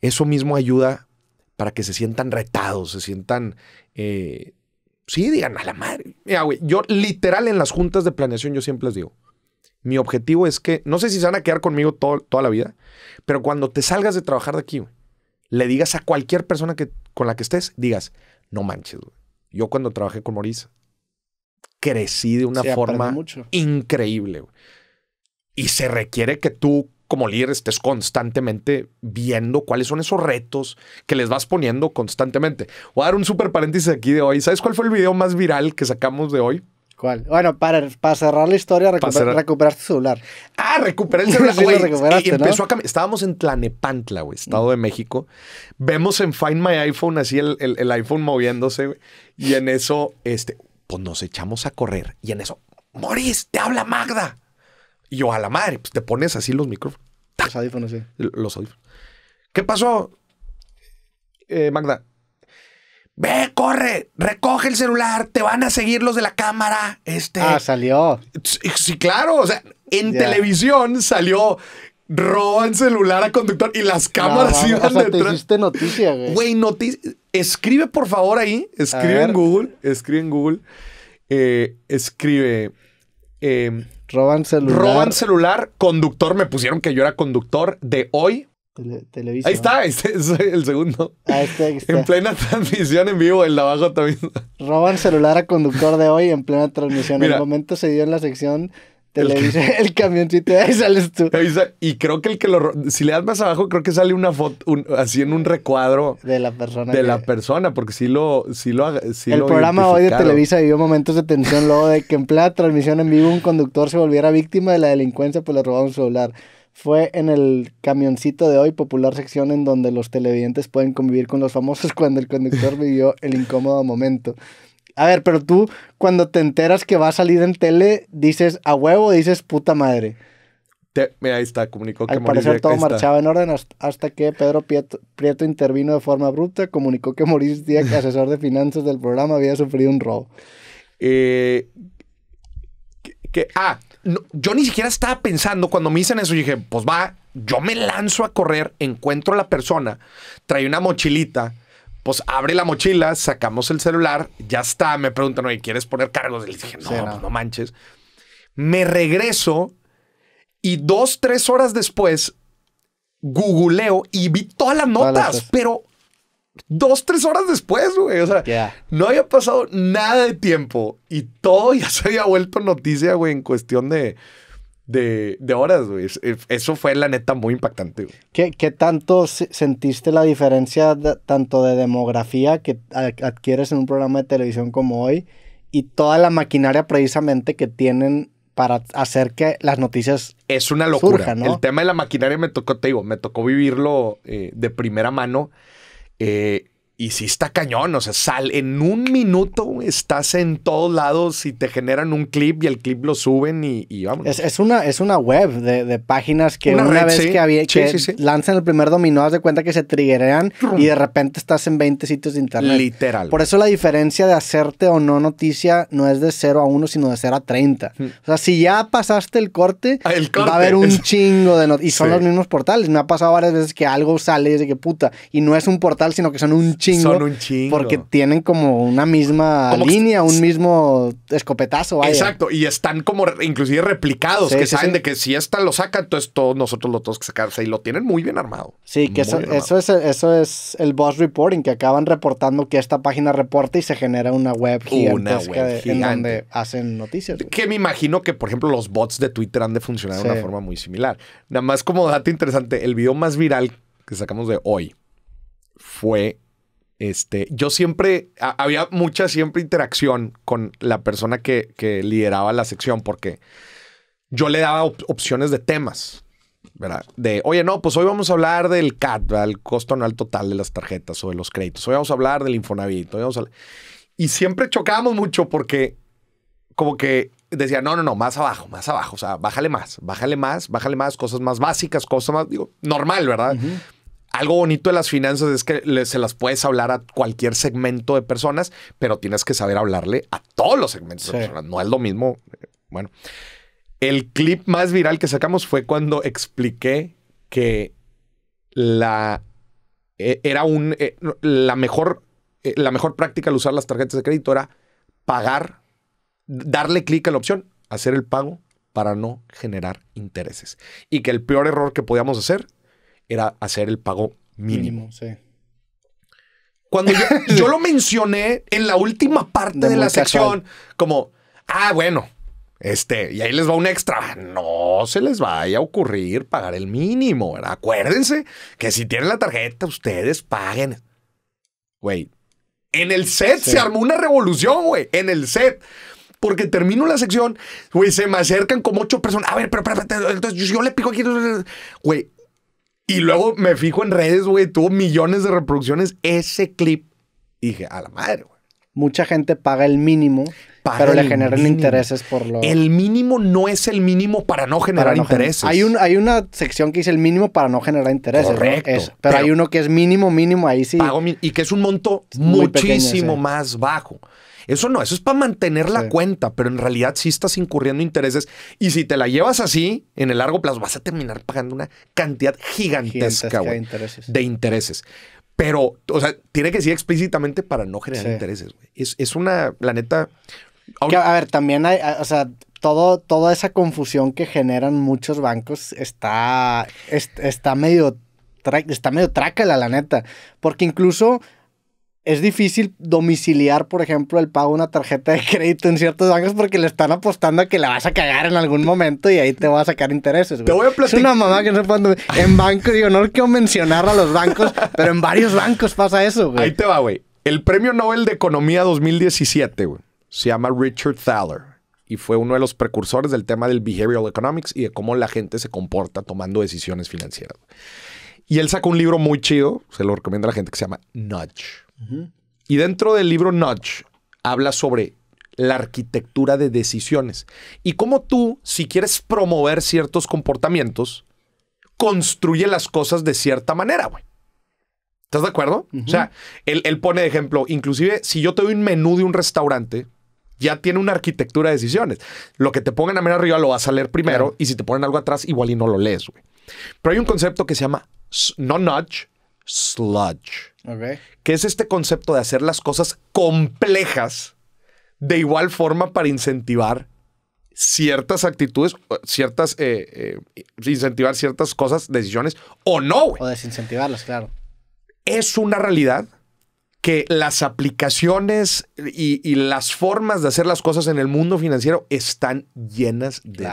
eso mismo ayuda para que se sientan retados, se sientan... Eh, Sí, digan a la madre. Mira, güey, yo literal en las juntas de planeación yo siempre les digo, mi objetivo es que, no sé si se van a quedar conmigo toda la vida, pero cuando te salgas de trabajar de aquí, le digas a cualquier persona que, con la que estés, digas, no manches, güey. Yo cuando trabajé con Moris, crecí de una forma increíble. Y se requiere que tú como líder estés constantemente viendo cuáles son esos retos que les vas poniendo constantemente. Voy a dar un super paréntesis aquí de hoy. ¿Sabes cuál fue el video más viral que sacamos de hoy? ¿Cuál? Bueno, para, para cerrar la historia, recuperaste tu celular. Ah, recuperé el celular. a Estábamos en Tlanepantla, Estado de México. Vemos en Find My iPhone así el, iPhone moviéndose, Y en eso, este, pues nos echamos a correr. Y en eso, Moris, te habla Magda. Y yo, a la madre, pues te pones así los micrófonos. Los audífonos, sí. Los audífonos. ¿Qué pasó? Eh, Magda. Ve, corre, recoge el celular, te van a seguir los de la cámara. Este. Ah, salió. Sí, claro. O sea, en televisión salió roban celular a conductor y las cámaras no, iban o sea, Te noticia, güey. Güey, noticia. Escribe, por favor, ahí. Escribe en Google. Escribe en Google. Eh, escribe. Eh, Roban celular. Roban celular, conductor, me pusieron que yo era conductor de hoy. Ahí está, este el segundo. Ah, este, ahí está, En plena transmisión en vivo, el de abajo también. Roban celular a conductor de hoy en plena transmisión. en el momento se dio en la sección Televisa el, el camioncito, ahí sales tú. Y creo que el que lo. Si le das más abajo, creo que sale una foto así en un recuadro. De la persona. De la persona, porque si lo. si lo el programa hoy de Televisa vivió momentos de tensión luego de que en plena transmisión en vivo un conductor se volviera víctima de la delincuencia, pues le robaron su celular. Fue en el camioncito de hoy, popular sección en donde los televidentes pueden convivir con los famosos cuando el conductor vivió el incómodo momento. A ver, pero tú cuando te enteras que va a salir en tele, dices a huevo, dices puta madre. mira, ahí está, comunicó que Al parecer todo marchaba en orden hasta, que Pedro Prieto, intervino de forma bruta, comunicó que Mauricio Díaz, asesor de finanzas del programa, había sufrido un robo. Eh, que, ah, yo ni siquiera estaba pensando cuando me dicen eso, dije, pues va, yo me lanzo a correr, encuentro a la persona, trae una mochilita, pues abre la mochila, sacamos el celular, ya está. Me preguntan, oye, ¿quieres poner cargos? Y les dije, no, pues, no. manches. Me regreso y dos, tres horas después, googleo y vi todas las notas, pero dos, tres horas después, güey. O sea, no había pasado nada de tiempo y todo ya se había vuelto noticia, güey, en cuestión de de, de horas, güey. Eso fue la neta muy impactante, ¿Qué, tanto sentiste la diferencia tanto de demografía que adquieres en un programa de televisión como hoy y toda la maquinaria precisamente que tienen para hacer que las noticias. Es una locura. ¿no? El tema de la maquinaria me tocó, te digo, me tocó vivirlo eh, de primera mano. Eh, y si está cañón, o sea, sal en un minuto, estás en todos lados y te generan un clip y el clip lo suben y, vamos. Es, una, es una web de, páginas que una, vez que, lanzan el primer dominó, haz de cuenta que se triggerean y de repente estás en 20 sitios de internet. Literal. Por eso la diferencia de hacerte o no noticia no es de 0 a 1, sino de 0 a 30. O sea, si ya pasaste el corte, ah, va a haber un chingo de noticias. Y son los mismos portales. Me ha pasado varias veces que algo sale y es de que puta. Y no es un portal, sino que son un son un chingo. Porque tienen como una misma línea, un mismo escopetazo. Exacto, y están como inclusive replicados, que saben de que si esta lo sacan, entonces todos nosotros lo tenemos que sacarse, y lo tienen muy bien armado. Sí, que eso, es, eso es el boss reporting, que acaban reportando que esta página reporta y se genera una web una web donde hacen noticias. Que me imagino que, por ejemplo, los bots de Twitter han de funcionar de una forma muy similar. Nada más como dato interesante, el video más viral que sacamos de hoy fue este, yo siempre, había mucha siempre interacción con la persona que, lideraba la sección porque yo le daba opciones de temas, ¿verdad? De, oye, no, pues hoy vamos a hablar del CAT, ¿verdad? el costo anual total de las tarjetas o de los créditos. Hoy vamos a hablar del Infonavit. Hoy vamos a... Y siempre chocábamos mucho porque como que decía, no, no, no, más abajo, más abajo. O sea, bájale más, bájale más, bájale más, cosas más básicas, cosas más, digo, normal, ¿verdad? algo bonito de las finanzas es que se las puedes hablar a cualquier segmento de personas, pero tienes que saber hablarle a todos los segmentos de personas. No es lo mismo. Eh, bueno, el clip más viral que sacamos fue cuando expliqué que la e, era un eh, la mejor eh, la mejor práctica al usar las tarjetas de crédito era pagar, darle clic a la opción, hacer el pago para no generar intereses y que el peor error que podíamos hacer era hacer el pago mínimo. sí. Cuando yo, lo mencioné en la última parte de, la sección, como, ah, bueno, este, y ahí les va un extra. No se les vaya a ocurrir pagar el mínimo, Acuérdense que si tienen la tarjeta, ustedes paguen. Güey, en el set se armó una revolución, güey, en el set. Porque termino la sección, güey, se me acercan como ocho personas. A ver, pero, pero, entonces yo, le pico aquí. Güey, y luego me fijo en redes, güey, tuvo millones de reproducciones ese clip. dije, a la madre, güey. Mucha gente paga el mínimo pero le generan intereses por lo. El mínimo no es el mínimo para no generar intereses. Hay, un, hay una sección que dice el mínimo para no generar intereses. Correcto. pero, hay uno que es mínimo, mínimo, ahí sí. y que es un monto muchísimo más bajo. Eso no, eso es para mantener la cuenta, pero en realidad sí estás incurriendo intereses. Y si te la llevas así, en el largo plazo, vas a terminar pagando una cantidad gigantesca, de, intereses. Pero, o sea, tiene que ser explícitamente para no generar intereses. Es, es, una, la neta, a ver, también hay, o sea, toda esa confusión que generan muchos bancos está, está medio, está medio la neta. Porque incluso es difícil domiciliar, por ejemplo, el pago de una tarjeta de crédito en ciertos bancos porque le están apostando a que la vas a cagar en algún momento y ahí te va a sacar intereses, güey. Te voy a platicar. Es una mamá que no En banco, digo, no quiero mencionar a los bancos, pero en varios bancos pasa eso, güey. Ahí te va, güey. El premio Nobel de Economía 2017, güey se llama Richard Thaler y fue uno de los precursores del tema del behavioral economics y de cómo la gente se comporta tomando decisiones financieras. Y él sacó un libro muy chido, se lo recomiendo a la gente, que se llama Nudge. Y dentro del libro Nudge habla sobre la arquitectura de decisiones y cómo tú, si quieres promover ciertos comportamientos, construye las cosas de cierta manera, ¿Estás de acuerdo? O sea, él, él, pone de ejemplo, inclusive si yo te doy un menú de un restaurante, ya tiene una arquitectura de decisiones. Lo que te pongan a menos arriba lo vas a leer primero y si te ponen algo atrás igual y no lo lees, güey. Pero hay un concepto que se llama no nudge, sludge. Que es este concepto de hacer las cosas complejas de igual forma para incentivar ciertas actitudes, ciertas, eh, eh, incentivar ciertas cosas, decisiones o no, güey. O desincentivarlas, claro. Es una realidad que las aplicaciones y, las formas de hacer las cosas en el mundo financiero están llenas de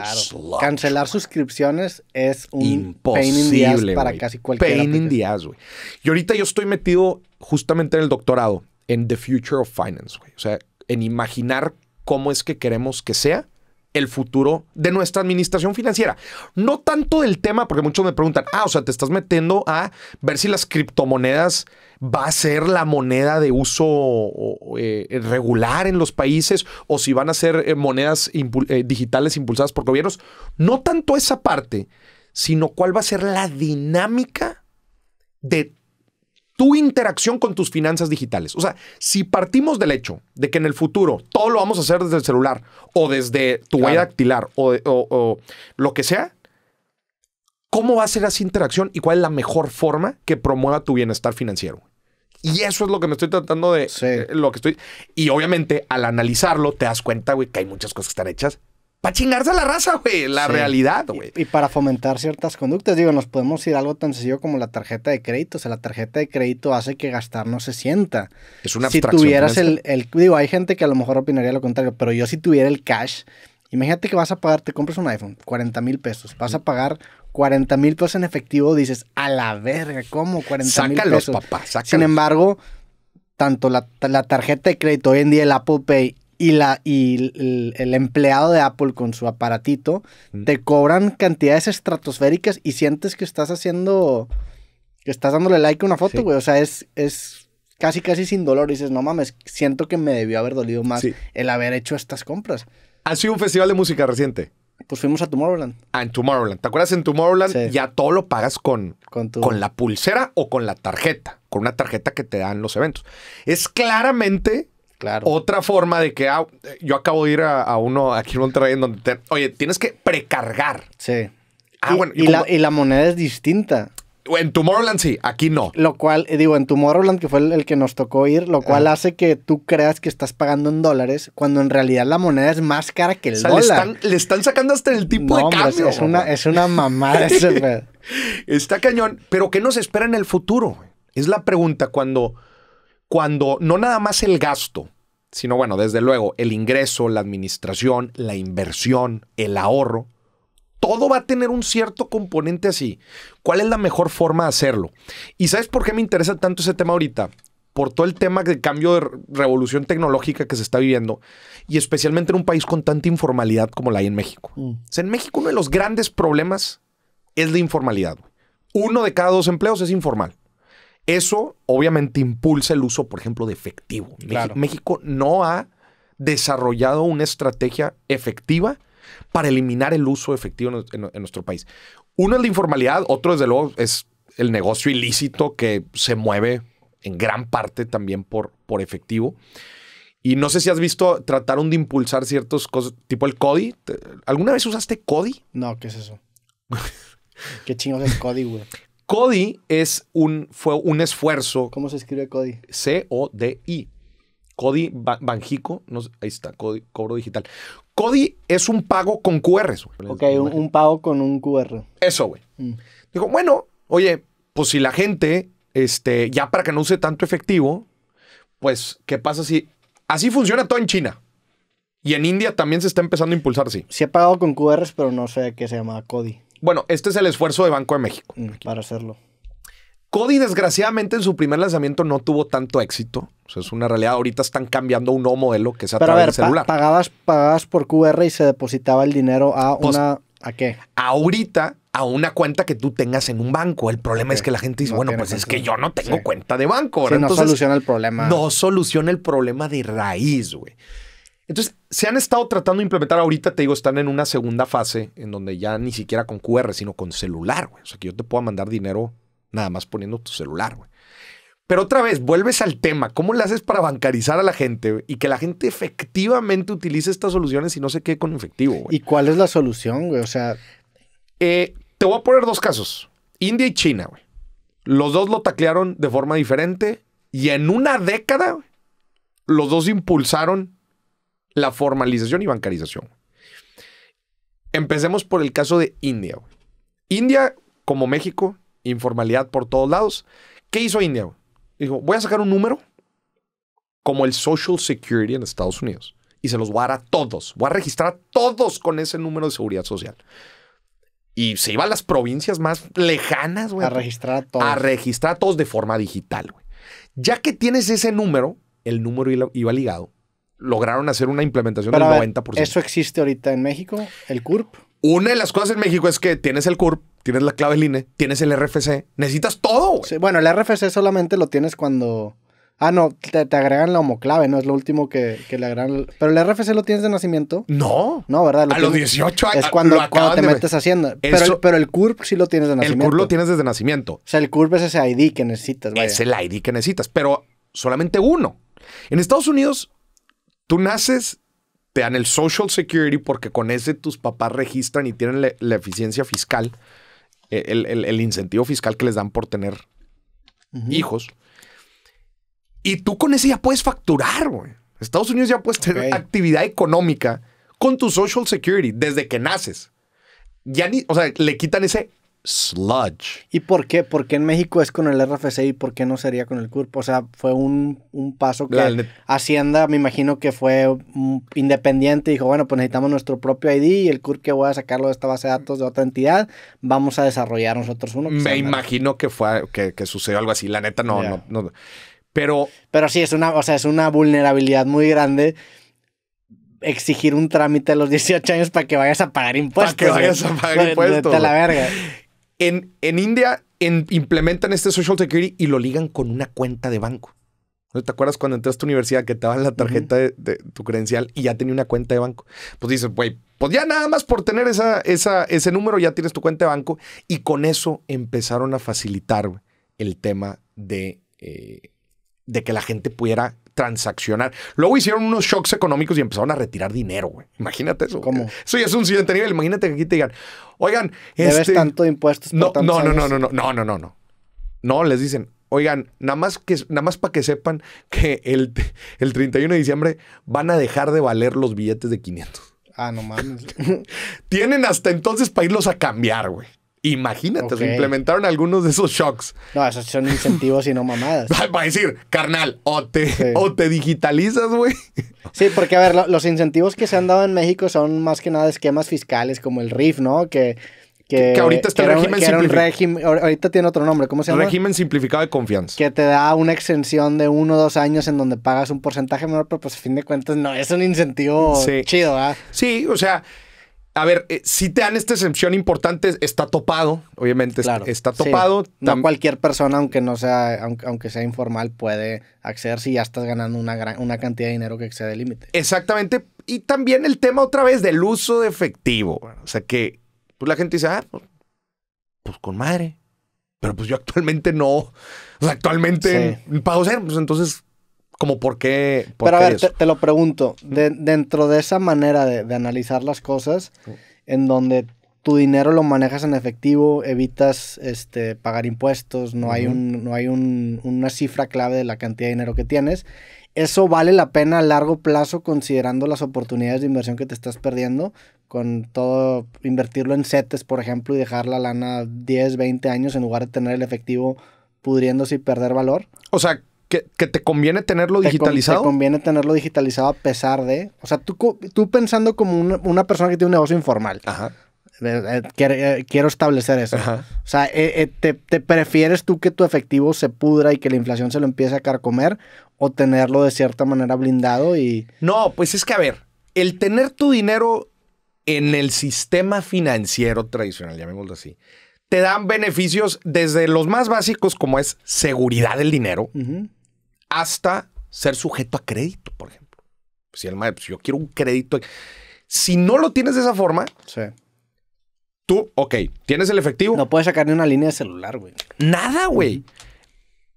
Cancelar suscripciones es un Imposible, pain para casi cualquier Pain in güey. Y ahorita yo estoy metido justamente en el doctorado, en The Future of Finance, güey. O sea, en imaginar cómo es que queremos que sea el futuro de nuestra administración financiera. No tanto el tema, porque muchos me preguntan, ah, o sea, te estás metiendo a ver si las criptomonedas va a ser la moneda de uso eh, regular en los países o si van a ser eh, monedas eh, digitales impulsadas por gobiernos. No tanto esa parte, sino cuál va a ser la dinámica de tu interacción con tus finanzas digitales. O sea, si partimos del hecho de que en el futuro todo lo vamos a hacer desde el celular o desde tu guía dactilar o lo que sea, ¿Cómo va a ser esa interacción y cuál es la mejor forma que promueva tu bienestar financiero? Y eso es lo que me estoy tratando de. Sí. Eh, lo que estoy. Y obviamente, al analizarlo, te das cuenta, güey, que hay muchas cosas que están hechas para chingarse a la raza, güey, la realidad, güey. Y, para fomentar ciertas conductas, digo, nos podemos ir algo tan sencillo como la tarjeta de crédito. O sea, la tarjeta de crédito hace que gastar no se sienta. Es una abstracción. Si tuvieras el, Digo, hay gente que a lo mejor opinaría lo contrario, pero yo si tuviera el cash Imagínate que vas a pagar, te compras un iPhone, 40 mil pesos. Vas a pagar 40 mil pesos en efectivo. Dices, a la verga, ¿cómo? 40 mil pesos. Papá, papás. Sin embargo, tanto la, tarjeta de crédito hoy en día, el Apple Pay y, la, y el, empleado de Apple con su aparatito, te cobran cantidades estratosféricas y sientes que estás haciendo, que estás dándole like a una foto, güey. O sea, es, es casi, casi sin dolor. dices, no mames, siento que me debió haber dolido más el haber hecho estas compras. ¿Ha sido un festival de música reciente? Pues fuimos a Tomorrowland. Ah, en Tomorrowland. ¿Te acuerdas en Tomorrowland? Ya todo lo pagas con, con, la pulsera o con la tarjeta, con una tarjeta que te dan los eventos. Es claramente otra forma de que ah, yo acabo de ir a, uno aquí en Monterrey en donde te, oye, tienes que precargar. Sí. Ah, bueno, la, y, la, moneda es distinta. En Tomorrowland sí, aquí no. Lo cual, eh, digo, en Tomorrowland, que fue el, que nos tocó ir, lo cual hace que tú creas que estás pagando en dólares, cuando en realidad la moneda es más cara que el dólar. Le están, sacando hasta el tipo de cambio. Es una, es una mamada Está cañón. Pero, ¿qué nos espera en el futuro? Es la pregunta cuando, cuando no nada más el gasto, sino bueno, desde luego, el ingreso, la administración, la inversión, el ahorro todo va a tener un cierto componente así. ¿Cuál es la mejor forma de hacerlo? ¿Y sabes por qué me interesa tanto ese tema ahorita? Por todo el tema de cambio de revolución tecnológica que se está viviendo y especialmente en un país con tanta informalidad como la hay en México. Mm. en México uno de los grandes problemas es la informalidad. Uno de cada dos empleos es informal. Eso obviamente impulsa el uso, por ejemplo, de efectivo. México no ha desarrollado una estrategia efectiva para eliminar el uso efectivo en, nuestro país. Uno es la informalidad, otro desde luego es el negocio ilícito que se mueve en gran parte también por, por efectivo. Y no sé si has visto, trataron de impulsar ciertos cosas, tipo el CODI. ¿Alguna vez usaste CODI? No, ¿qué es eso? ¿Qué chingos es CODI, güey? CODI es un, fue un esfuerzo. ¿Cómo se escribe CODI? C-O-D-I. CODI Banjico, no, ahí está, cobro digital. Cody es un pago con QRs, Ok, un, pago con un QR. Eso, güey. Mm. Digo, bueno, oye, pues si la gente, este, ya para que no use tanto efectivo, pues, ¿qué pasa si...? Así funciona todo en China. Y en India también se está empezando a impulsar, sí. Sí he pagado con QRs, pero no sé qué se llama Cody. Bueno, este es el esfuerzo de Banco de México. Mm, para hacerlo. Cody, desgraciadamente, en su primer lanzamiento no tuvo tanto éxito. O sea, es una realidad. Ahorita están cambiando un nuevo modelo que se a través del celular. pagabas, por QR y se depositaba el dinero a pues, una. ¿A qué? Ahorita a una cuenta que tú tengas en un banco. El problema es que la gente dice, bueno, pues es que yo no tengo cuenta de banco. Sí, no soluciona el problema. No soluciona el problema de raíz, güey. Entonces, se han estado tratando de implementar ahorita, te digo, están en una segunda fase en donde ya ni siquiera con QR, sino con celular, güey. O sea, que yo te pueda mandar dinero nada más poniendo tu celular, güey. Pero otra vez, vuelves al tema, ¿cómo le haces para bancarizar a la gente y que la gente efectivamente utilice estas soluciones y no se quede con efectivo? güey? ¿Y cuál es la solución, güey? O sea... Eh, te voy a poner dos casos, India y China, güey. Los dos lo taclearon de forma diferente y en una década los dos impulsaron la formalización y bancarización. Empecemos por el caso de India. güey. India, como México, informalidad por todos lados. ¿Qué hizo India? Dijo, voy a sacar un número como el Social Security en Estados Unidos y se los voy a dar a todos. Voy a registrar a todos con ese número de seguridad social. Y se iba a las provincias más lejanas, güey. A registrar a todos. A registrar a todos de forma digital, güey. Ya que tienes ese número, el número iba ligado. Lograron hacer una implementación del 90%. ¿Eso existe ahorita en México? ¿El CURP? Una de las cosas en México es que tienes el CURP, tienes la clave LINE, tienes el RFC, necesitas todo, bueno, el RFC solamente lo tienes cuando... Ah, no, te, agregan la homoclave, ¿no? Es lo último que, le agregan. Pero el RFC lo tienes de nacimiento. No. No, ¿verdad? a los 18 años. Es cuando, te metes haciendo. Pero, el, CURP sí lo tienes de nacimiento. El CURP lo tienes desde nacimiento. O sea, el CURP es ese ID que necesitas, Es el ID que necesitas, pero solamente uno. En Estados Unidos, tú naces te dan el Social Security porque con ese tus papás registran y tienen la eficiencia fiscal, e, el, incentivo fiscal que les dan por tener hijos. Y tú con ese ya puedes facturar, güey. Estados Unidos ya puedes tener actividad económica con tu Social Security desde que naces. Ya ni, o sea, le quitan ese sludge. ¿Y por qué? ¿Por qué en México es con el RFC y por qué no sería con el CURP? O sea, fue un, paso que Hacienda, me imagino que fue independiente, y dijo, bueno, pues necesitamos nuestro propio ID y el CURP que voy a sacarlo de esta base de datos de otra entidad, vamos a desarrollar nosotros uno. me imagino que fue, que, sucedió algo así. La neta, no, no, no. Pero... Pero sí, es una, o es una vulnerabilidad muy grande exigir un trámite a los 18 años para que vayas a pagar impuestos. Para que vayas a pagar impuestos. la verga. En, en India implementan este Social Security y lo ligan con una cuenta de banco. te acuerdas cuando entraste a tu universidad que te daban la tarjeta de, tu credencial y ya tenía una cuenta de banco? Pues dices, güey, pues ya nada más por tener esa, ese número ya tienes tu cuenta de banco y con eso empezaron a facilitar el tema de, eh, de que la gente pudiera transaccionar. Luego hicieron unos shocks económicos y empezaron a retirar dinero, güey. Imagínate eso. ¿Cómo? Eso ya es un siguiente nivel. Imagínate que aquí te digan, oigan, Debes este, tanto de impuestos no, no, no, no, no, no, no, no, no, no. No, les dicen, oigan, nada más, que, nada más para que sepan que el, el 31 de diciembre van a dejar de valer los billetes de 500. Ah, no mames. Tienen hasta entonces para irlos a cambiar, güey. Imagínate, se implementaron algunos de esos shocks. No, esos son incentivos y no mamadas. Va a decir, carnal, o te, o te digitalizas, güey. Sí, porque a ver, los incentivos que se han dado en México son más que nada esquemas fiscales como el RIF, ¿no? Que, que, ahorita está el régimen simplificado. Ahorita tiene otro nombre, ¿cómo se llama? Régimen simplificado de confianza. Que te da una exención de uno o dos años en donde pagas un porcentaje menor, pero pues a fin de cuentas no es un incentivo chido, ¿verdad? Sí, o sea a ver, eh, si te dan esta excepción importante, está topado, obviamente, está topado. cualquier persona, aunque no sea, aunque, sea informal, puede acceder si ya estás ganando una, una cantidad de dinero que excede el límite. Exactamente. Y también el tema otra vez del uso de efectivo. O sea que pues la gente dice, ah, pues, pues, con madre. Pero pues yo actualmente no. O sea, actualmente pago cero. Pues entonces como por qué... Pero a ver, te, lo pregunto, dentro de esa manera de, analizar las cosas, en donde tu dinero lo manejas en efectivo, evitas este, pagar impuestos, no hay, una cifra clave de la cantidad de dinero que tienes. Eso vale la pena a largo plazo considerando las oportunidades de inversión que te estás perdiendo con todo, invertirlo en setes, por ejemplo, y dejar la lana 10, 20 años en lugar de tener el efectivo pudriéndose y perder valor. O sea, que, te conviene tenerlo digitalizado. te conviene tenerlo digitalizado a pesar de. O sea, tú, tú pensando como una, persona que tiene un negocio informal. Ajá. Eh, eh, quiero establecer eso. O sea, eh, te, prefieres tú que tu efectivo se pudra y que la inflación se lo empiece a carcomer o tenerlo de cierta manera blindado y... No, pues es que a ver, el tener tu dinero en el sistema financiero tradicional, llamémoslo así, te dan beneficios desde los más básicos como es seguridad del dinero hasta ser sujeto a crédito, por ejemplo. Pues, si el pues yo quiero un crédito. Si no lo tienes de esa forma, sí. tú, ok, tienes el efectivo. No puedes sacar ni una línea de celular, güey. Nada, güey.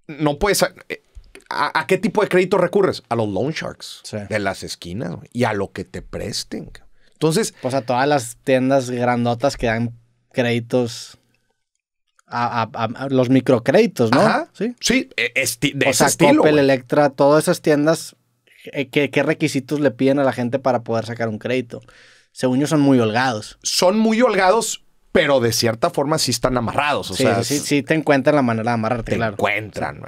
No puedes. Eh, ¿A, qué tipo de crédito recurres? A los loan sharks de las esquinas y a lo que te presten. Entonces. Pues a todas las tiendas grandotas que dan créditos a, los microcréditos, ¿no? Sí, sí e, de o sea, Electra, todas esas tiendas, eh, ¿qué, requisitos le piden a la gente para poder sacar un crédito? Según yo, son muy holgados. Son muy holgados, pero de cierta forma sí están amarrados. O sí, sea, sí, sí, te encuentran la manera de amarrarte, te encuentran.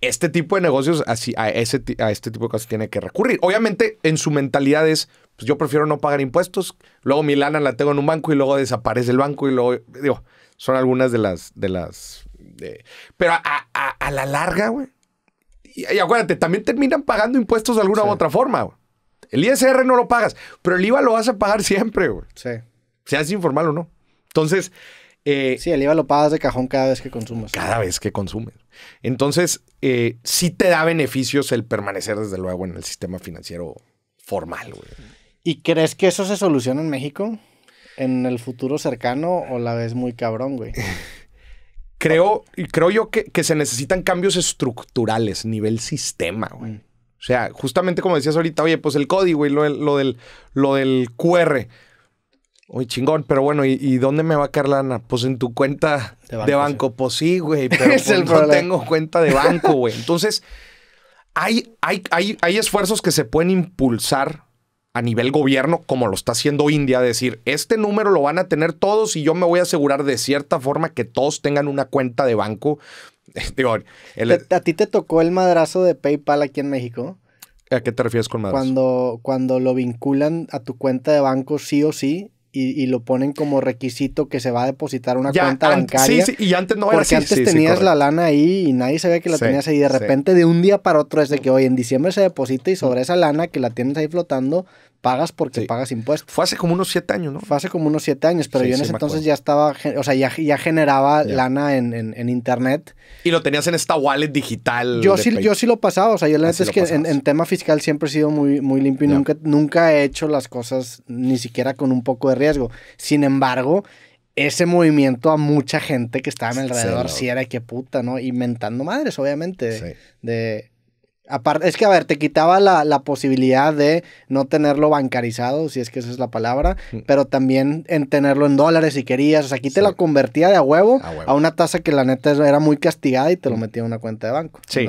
Este tipo de negocios, así, a, este tipo de cosas tiene que recurrir. Obviamente, en su mentalidad es, pues, yo prefiero no pagar impuestos, luego mi lana la tengo en un banco y luego desaparece el banco y luego, digo, son algunas de las. De las de... pero a, la larga, güey. Y, acuérdate, también terminan pagando impuestos de alguna u otra forma, güey. El ISR no lo pagas, pero el IVA lo vas a pagar siempre, güey. Sí. Seas informal o no. Entonces. Eh, sí, el IVA lo pagas de cajón cada vez que consumes. Cada vez que consumes. Entonces, eh, sí te da beneficios el permanecer, desde luego, en el sistema financiero formal, güey. ¿Y crees que eso se soluciona en México? en el futuro cercano o la ves muy cabrón, güey? creo, creo yo que, se necesitan cambios estructurales, nivel sistema, güey. Mm. O sea, justamente como decías ahorita, oye, pues el código y lo, del, lo del QR. Oye, chingón, pero bueno, ¿y, dónde me va a caer Pues en tu cuenta de banco. Pues sí, güey, pero pues no tengo cuenta de banco, güey. Entonces, hay, hay, hay, hay esfuerzos que se pueden impulsar a nivel gobierno, como lo está haciendo India, decir, este número lo van a tener todos y yo me voy a asegurar de cierta forma que todos tengan una cuenta de banco. Digo, ¿A ti te tocó el madrazo de PayPal aquí en México? ¿A qué te refieres con madrazo? Cuando, cuando lo vinculan a tu cuenta de banco sí o sí, y, lo ponen como requisito que se va a depositar una cuenta bancaria. Sí, sí, y antes no era Porque antes tenías la lana ahí y nadie sabía que la tenías ahí. de repente, de un día para otro, es de que hoy mm. en diciembre se deposita y sobre mm. esa lana que la tienes ahí flotando, pagas porque pagas impuestos. Fue hace como unos siete años, ¿no? Fue hace como unos siete años, pero yo en ese entonces ya estaba, o sea, ya, generaba lana en, en, internet. Y lo tenías en esta wallet digital. Yo, sí, yo sí lo pasaba, o sea, yo la ah, es que en, tema fiscal siempre he sido muy, muy limpio y nunca, he hecho las cosas ni siquiera con un poco de riesgo. Sin embargo, ese movimiento a mucha gente que estaba en alrededor, sí, era que puta, ¿no? Inventando madres, obviamente. Sí. De, Aparte, es que, a ver, te quitaba la, posibilidad de no tenerlo bancarizado, si es que esa es la palabra, mm. pero también en tenerlo en dólares si querías. O sea, aquí te lo convertía de a huevo, a una tasa que la neta era muy castigada y te lo mm. metía en una cuenta de banco. Sí.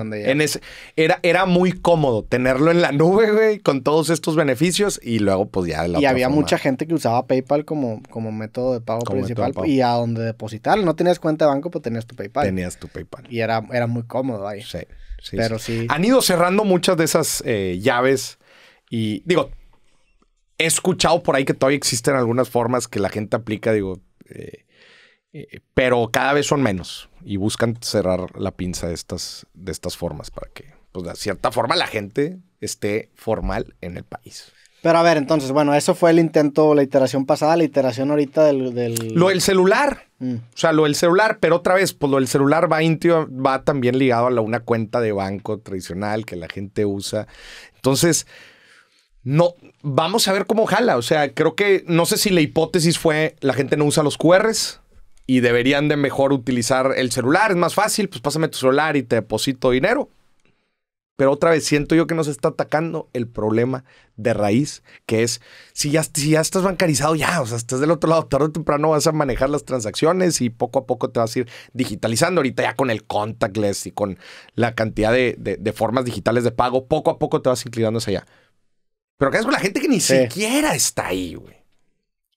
era, muy cómodo tenerlo en la nube, güey, con todos estos beneficios y luego, pues ya. y había mucha gente que usaba PayPal como, método de pago principal y a donde depositar. No tenías cuenta de banco, pues tenías tu PayPal. Tenías tu PayPal. Y era, era muy cómodo ahí. Sí pero sí. Han ido cerrando muchas de esas eh, llaves y digo, he escuchado por ahí que todavía existen algunas formas que la gente aplica, digo, eh, eh, pero cada vez son menos y buscan cerrar la pinza de estas, de estas formas para que, pues de cierta forma, la gente esté formal en el país. Pero a ver, entonces, bueno, eso fue el intento, la iteración pasada, la iteración ahorita del... del... Lo del celular. Mm. O sea, lo del celular, pero otra vez, pues lo del celular va íntimo, va también ligado a la, una cuenta de banco tradicional que la gente usa. Entonces, no, vamos a ver cómo jala. O sea, creo que, no sé si la hipótesis fue, la gente no usa los QRs y deberían de mejor utilizar el celular, es más fácil, pues pásame tu celular y te deposito dinero. Pero otra vez, siento yo que nos está atacando el problema de raíz, que es si ya, si ya estás bancarizado, ya, o sea, estás del otro lado, tarde o temprano vas a manejar las transacciones y poco a poco te vas a ir digitalizando. Ahorita ya con el contactless y con la cantidad de, formas digitales de pago, poco a poco te vas inclinando hacia allá. Pero qué es con la gente que ni siquiera está ahí, güey.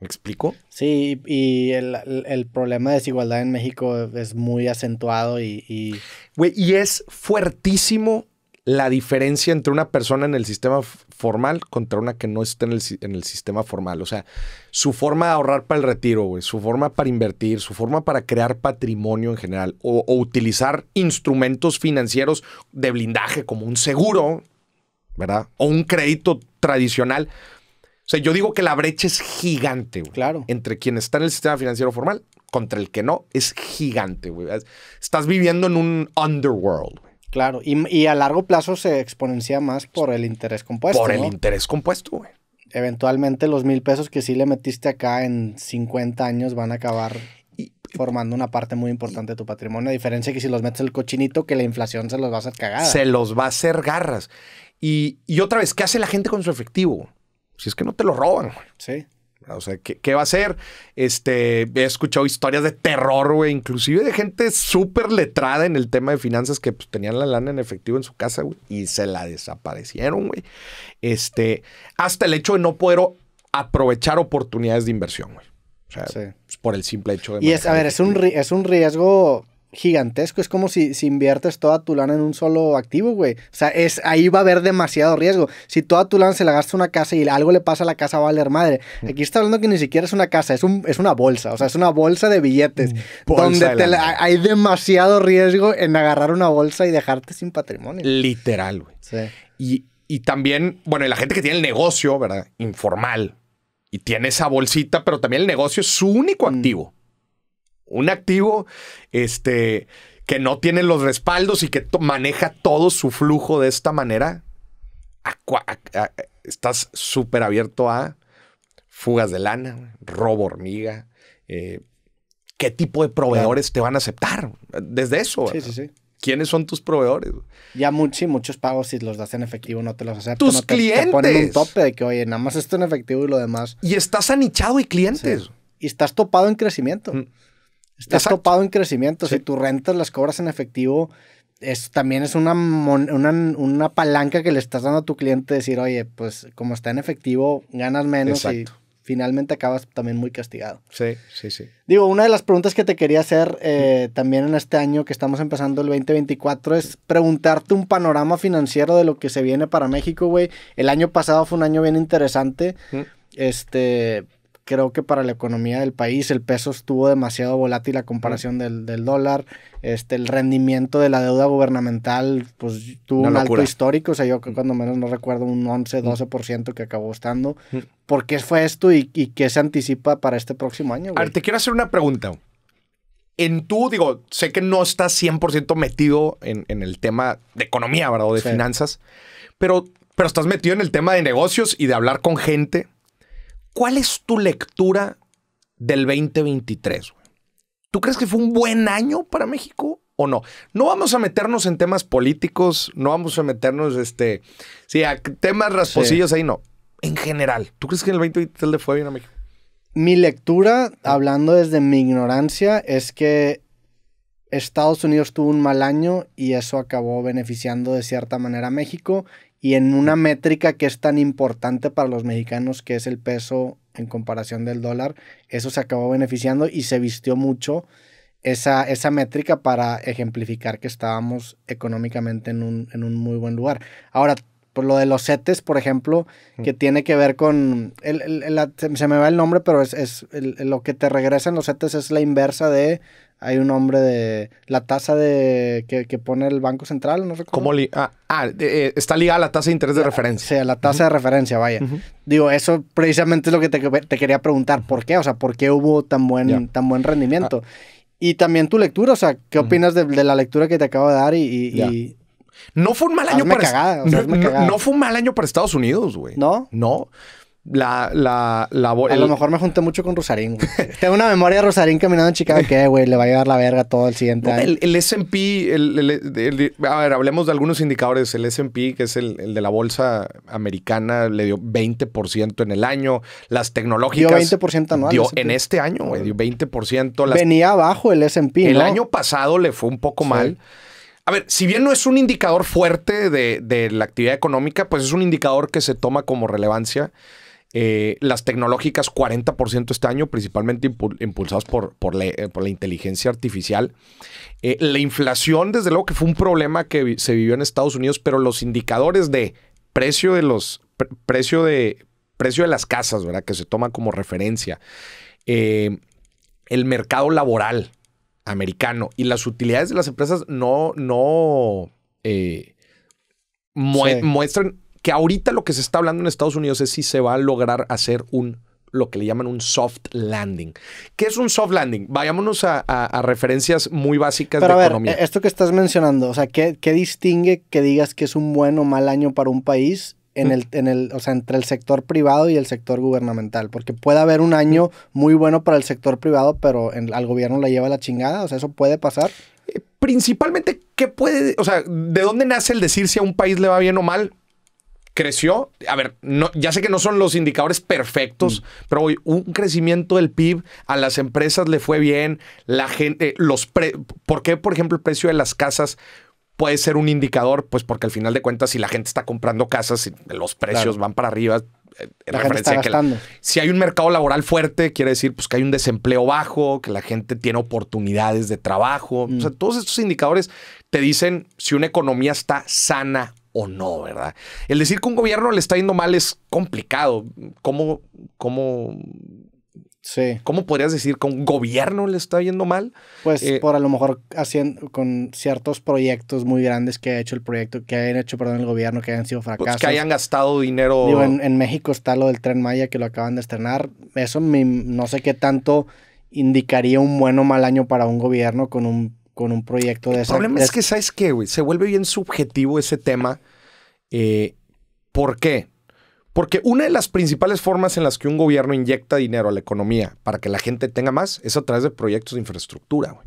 ¿Me explico? Sí, y el, problema de desigualdad en México es muy acentuado y... y... y es fuertísimo la diferencia entre una persona en el sistema formal contra una que no está en el, sistema formal. O sea, su forma de ahorrar para el retiro, güey, su forma para invertir, su forma para crear patrimonio en general o, utilizar instrumentos financieros de blindaje como un seguro, ¿verdad? O un crédito tradicional. O sea, yo digo que la brecha es gigante, Claro. Entre quien está en el sistema financiero formal contra el que no, es gigante, güey. Estás viviendo en un underworld, Claro, y, a largo plazo se exponencia más por el interés compuesto. Por el interés compuesto, güey. Eventualmente los mil pesos que sí le metiste acá en 50 años van a acabar formando una parte muy importante de tu patrimonio, a diferencia que si los metes el cochinito, que la inflación se los va a hacer cagadas. Se los va a hacer garras. Y, y otra vez, ¿qué hace la gente con su efectivo? Si es que no te lo roban. Güey. Sí. O sea, ¿qué, va a hacer? Este, he escuchado historias de terror, güey, inclusive de gente súper letrada en el tema de finanzas que pues, tenían la lana en efectivo en su casa, güey, y se la desaparecieron, güey. Este, hasta el hecho de no poder aprovechar oportunidades de inversión, güey. O sea, pues, por el simple hecho de... Y es, a ver, es un, es un riesgo gigantesco. Es como si, si, inviertes toda tu lana en un solo activo, güey. O sea, es, ahí va a haber demasiado riesgo. Si toda tu lana se la gasta una casa y algo le pasa a la casa, va a valer madre. Mm. Aquí está hablando que ni siquiera es una casa, es, es una bolsa. O sea, es una bolsa de billetes. Mm, donde hay demasiado riesgo en agarrar una bolsa y dejarte sin patrimonio. Literal, güey. Sí. Y, también, bueno, la gente que tiene el negocio, ¿verdad? Informal. Y tiene esa bolsita, pero también el negocio es su único mm. activo un activo este, que no tiene los respaldos y que maneja todo su flujo de esta manera, estás súper abierto a fugas de lana, robo hormiga, eh, qué tipo de proveedores te van a aceptar desde eso. Sí, sí, sí. ¿Quiénes son tus proveedores? Ya muchos, muchos pagos, si los das en efectivo, no te los aceptan. Tus clientes. Te ponen un tope de que, oye, nada más esto en efectivo y lo demás. Y estás anichado y clientes. Y estás topado en crecimiento. Mm. Estás topado en crecimiento. Si tus rentas las cobras en efectivo, también es una, una, una, palanca que le estás dando a tu cliente decir, oye, pues como está en efectivo, ganas menos y finalmente acabas también muy castigado. Sí, sí, sí. Digo, una de las preguntas que te quería hacer eh, también en este año que estamos empezando el 2024 es preguntarte un panorama financiero de lo que se viene para México, güey. El año pasado fue un año bien interesante. Mm. Este, creo que para la economía del país el peso estuvo demasiado volátil a comparación del, dólar. Este, el rendimiento de la deuda gubernamental pues, tuvo un alto histórico. O sea, yo cuando menos no recuerdo un 11, 12% que acabó estando. ¿Por qué fue esto y, y qué se anticipa para este próximo año? A ver, te quiero hacer una pregunta. En tú, digo, sé que no estás 100% metido en, el tema de economía, ¿verdad? O de finanzas, pero, pero estás metido en el tema de negocios y de hablar con gente ¿Cuál es tu lectura del 2023? ¿Tú crees que fue un buen año para México o no? No vamos a meternos en temas políticos, no vamos a meternos este, sí, temas rasposillos ahí, no. En general, ¿tú crees que el 2023 le fue bien a México? Mi lectura, hablando desde mi ignorancia, es que Estados Unidos tuvo un mal año y eso acabó beneficiando de cierta manera a México y en una métrica que es tan importante para los mexicanos, que es el peso en comparación del dólar, eso se acabó beneficiando y se vistió mucho esa, esa métrica para ejemplificar que estábamos económicamente en un, en un muy buen lugar. Ahora, por lo de los CETES, por ejemplo, mm. que tiene que ver con, se me va el nombre, pero es, lo que te regresa en los CETES es la inversa de hay un hombre de la tasa de que, que pone el Banco Central, no recuerdo. ¿Cómo ah, ah eh, está ligada a la tasa de interés de referencia. Sí, a la tasa de referencia, vaya. Digo, eso precisamente es lo que te, quería preguntar, ¿por qué? O sea, ¿por qué hubo tan buen, tan buen rendimiento? Ah. Y también tu lectura, o sea, ¿qué opinas de, la lectura que te acabo de dar y, no fue un mal año para no, fue un mal año para Estados Unidos, güey. ¿No? No. La, A lo mejor me junté mucho con Rosarín, Tengo una memoria de Rosarín caminando en Chicago que, güey, le va a llevar la verga todo el siguiente año. El, SP, a ver, hablemos de algunos indicadores. El SP, que es el, de la bolsa americana, le dio 20% en el año. Las tecnológicas. Dio 20% anual. Dio, en este año, güey, dio 20%. Venía abajo el SP. El año pasado le fue un poco mal. A ver, si bien no es un indicador fuerte de la actividad económica, pues es un indicador que se toma como relevancia. Eh, las tecnológicas 40% este año, principalmente impulsadas por, eh, por, la, inteligencia artificial. Eh, la inflación, desde luego que fue un problema que se vivió en Estados Unidos, pero los indicadores de precio de los precio de precio de las casas, ¿verdad? Que se toma como referencia. el mercado laboral americano y las utilidades de las empresas no, no muestran que ahorita lo que se está hablando en Estados Unidos es si se va a lograr hacer un lo que le llaman un soft landing. ¿Qué es un soft landing? Vayámonos a, referencias muy básicas de economía. E-, esto que estás mencionando, o sea, ¿qué, distingue que digas que es un buen o mal año para un país? En mm. el, en el, sea, entre el sector privado y el sector gubernamental, porque puede haber un año muy bueno para el sector privado, pero al gobierno la lleva la chingada, o sea, eso puede pasar. Eh, principalmente, ¿qué puede, o sea, de dónde nace el decir si a un país le va bien o mal? creció, a ver, ya sé que no son los indicadores perfectos, mm. pero un crecimiento del PIB, a las empresas le fue bien, la gente, eh, los ¿por qué, por ejemplo, el precio de las casas puede ser un indicador? Pues porque al final de cuentas, si la gente está comprando casas, los precios van para arriba. Eh, referencia si hay un mercado laboral fuerte, quiere decir pues, que hay un desempleo bajo, que la gente tiene oportunidades de trabajo. O sea, mm. todos estos indicadores te dicen si una economía está sana o no, ¿verdad? El decir que un gobierno le está yendo mal es complicado. ¿Cómo, cómo, sí. ¿cómo podrías decir que un gobierno le está yendo mal? Pues eh, por a lo mejor haciendo, con ciertos proyectos muy grandes que ha hecho el proyecto, que hayan hecho, perdón, el gobierno, que hayan sido pues, fracasos. que hayan gastado dinero. en, México está lo del Tren Maya que lo acaban de estrenar. Eso no sé qué tanto indicaría un buen o mal año para un gobierno con un con un proyecto de... El problema es que, ¿sabes qué, güey? Se vuelve bien subjetivo ese tema. Eh, ¿Por qué? Porque una de las principales formas en las que un gobierno inyecta dinero a la economía para que la gente tenga más es a través de proyectos de infraestructura, güey.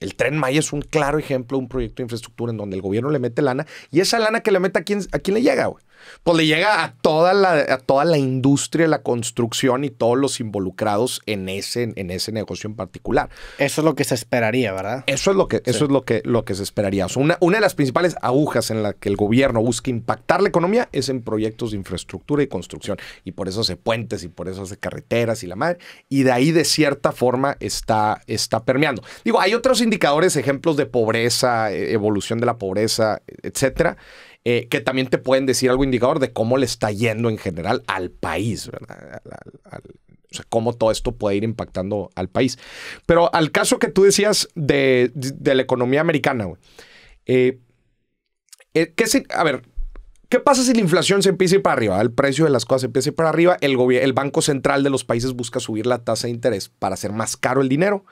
El tren Maya es un claro ejemplo de un proyecto de infraestructura en donde el gobierno le mete lana y esa lana que le mete a quién, a quién le llega, güey pues le llega a toda la, a toda la industria, la construcción y todos los involucrados en ese, en ese negocio en particular. Eso es lo que se esperaría, ¿verdad? Eso es lo que, eso es lo que, lo que se esperaría. una, de las principales agujas en la que el gobierno busca impactar la economía es en proyectos de infraestructura y construcción. Y por eso hace puentes y por eso hace carreteras y la madre. Y de ahí de cierta forma está, está permeando. Digo, hay otros indicadores, ejemplos de pobreza, eh, evolución de la pobreza, etcétera eh, que también te pueden decir algo indicador de cómo le está yendo en general al país, ¿verdad? o sea, cómo todo esto puede ir impactando al país. Pero al caso que tú decías de, la economía americana, eh, eh, a ver, ¿qué pasa si la inflación se empieza a ir para arriba? El precio de las cosas se empieza a ir para arriba. El, el Banco Central de los países busca subir la tasa de interés para hacer más caro el dinero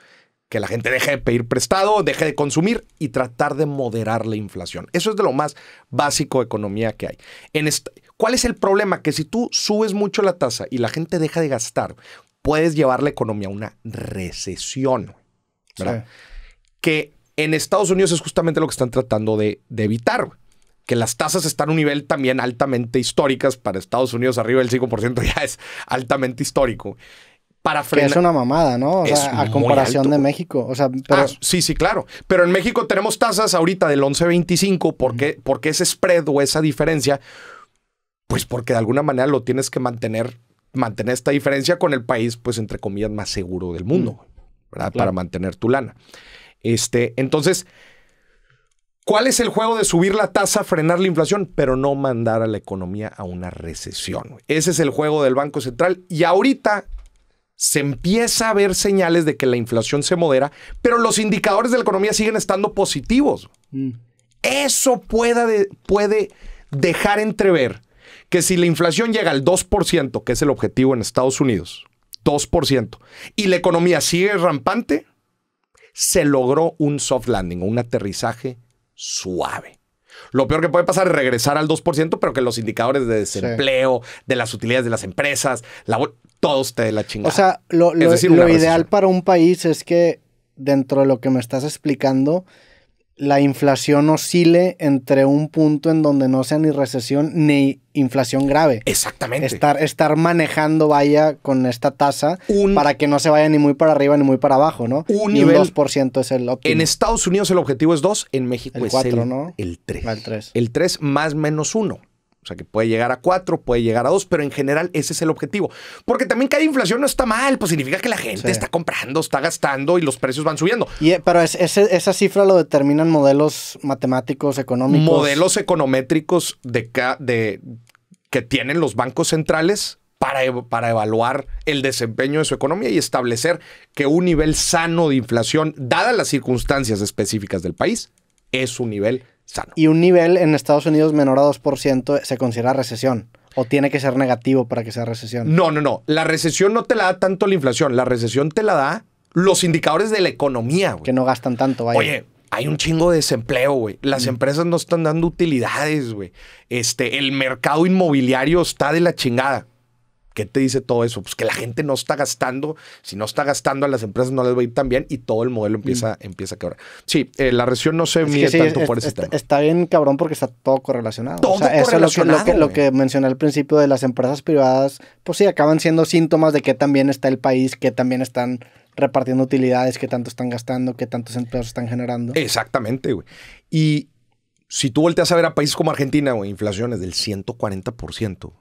que la gente deje de pedir prestado, deje de consumir y tratar de moderar la inflación. Eso es de lo más básico de economía que hay. En ¿Cuál es el problema? Que si tú subes mucho la tasa y la gente deja de gastar, puedes llevar la economía a una recesión. ¿verdad? Que en Estados Unidos es justamente lo que están tratando de, de evitar que las tasas están a un nivel también altamente históricas. Para Estados Unidos, arriba del 5% ya es altamente histórico para frenar. es una mamada, ¿no? a comparación de México. O sea, ah, sí, sí, claro. Pero en México tenemos tasas ahorita del 11.25 porque, porque ese spread o esa diferencia, pues porque de alguna manera lo tienes que mantener, mantener esta diferencia con el país, pues entre comillas, más seguro del mundo, mm. ¿verdad? Para mantener tu lana. Este, entonces, ¿Cuál es el juego de subir la tasa, frenar la inflación, pero no mandar a la economía a una recesión? Ese es el juego del Banco Central. Y ahorita se empieza a ver señales de que la inflación se modera, pero los indicadores de la economía siguen estando positivos. Mm. Eso puede, puede dejar entrever que si la inflación llega al 2%, que es el objetivo en Estados Unidos, 2%, y la economía sigue rampante, se logró un soft landing, un aterrizaje suave. Lo peor que puede pasar es regresar al 2%, pero que los indicadores de desempleo, de las utilidades de las empresas, la, todos te de la chingada. O sea, lo ideal para un país es que dentro de lo que me estás explicando, la inflación oscile entre un punto en donde no sea ni recesión ni inflación grave. Exactamente. Estar, estar manejando, vaya, con esta tasa para que no se vaya ni muy para arriba ni muy para abajo, ¿no? Un nivel, 2% es el óptimo. En Estados Unidos el objetivo es 2, en México el es 4, el, ¿no? 3. el 3. El 3 más menos 1. O sea, que puede llegar a cuatro, puede llegar a dos, pero en general ese es el objetivo. Porque también que hay inflación no está mal, pues significa que la gente está comprando, está gastando y los precios van subiendo. Eh, pero esa cifra lo determinan modelos matemáticos, económicos. Modelos econométricos de, que tienen los bancos centrales para, para evaluar el desempeño de su economía y establecer que un nivel sano de inflación, dadas las circunstancias específicas del país, es un nivel y un nivel en Estados Unidos menor a 2% se considera recesión. ¿O tiene que ser negativo para que sea recesión? No, no, no. La recesión no te la da tanto la inflación. La recesión te la da los indicadores de la economía, Que no gastan tanto, vaya. Oye, hay un chingo de desempleo, güey. Las mm. empresas no están dando utilidades, güey. Este, el mercado inmobiliario está de la chingada. ¿Qué te dice todo eso? Pues que la gente no está gastando. Si no está gastando, a las empresas no les va a ir tan bien y todo el modelo empieza, mm. empieza a quebrar. Sí, eh, la región no se mide tanto por ese está, tema. Está bien cabrón porque está todo correlacionado. Todo o sea, correlacionado, Eso es lo que, mencioné al principio de las empresas privadas, pues sí, acaban siendo síntomas de que también está el país, que también están repartiendo utilidades, que tanto están gastando, que tantos empleos están generando. Exactamente, güey. Y si tú volteas a ver a países como Argentina, güey, inflaciones del 140%.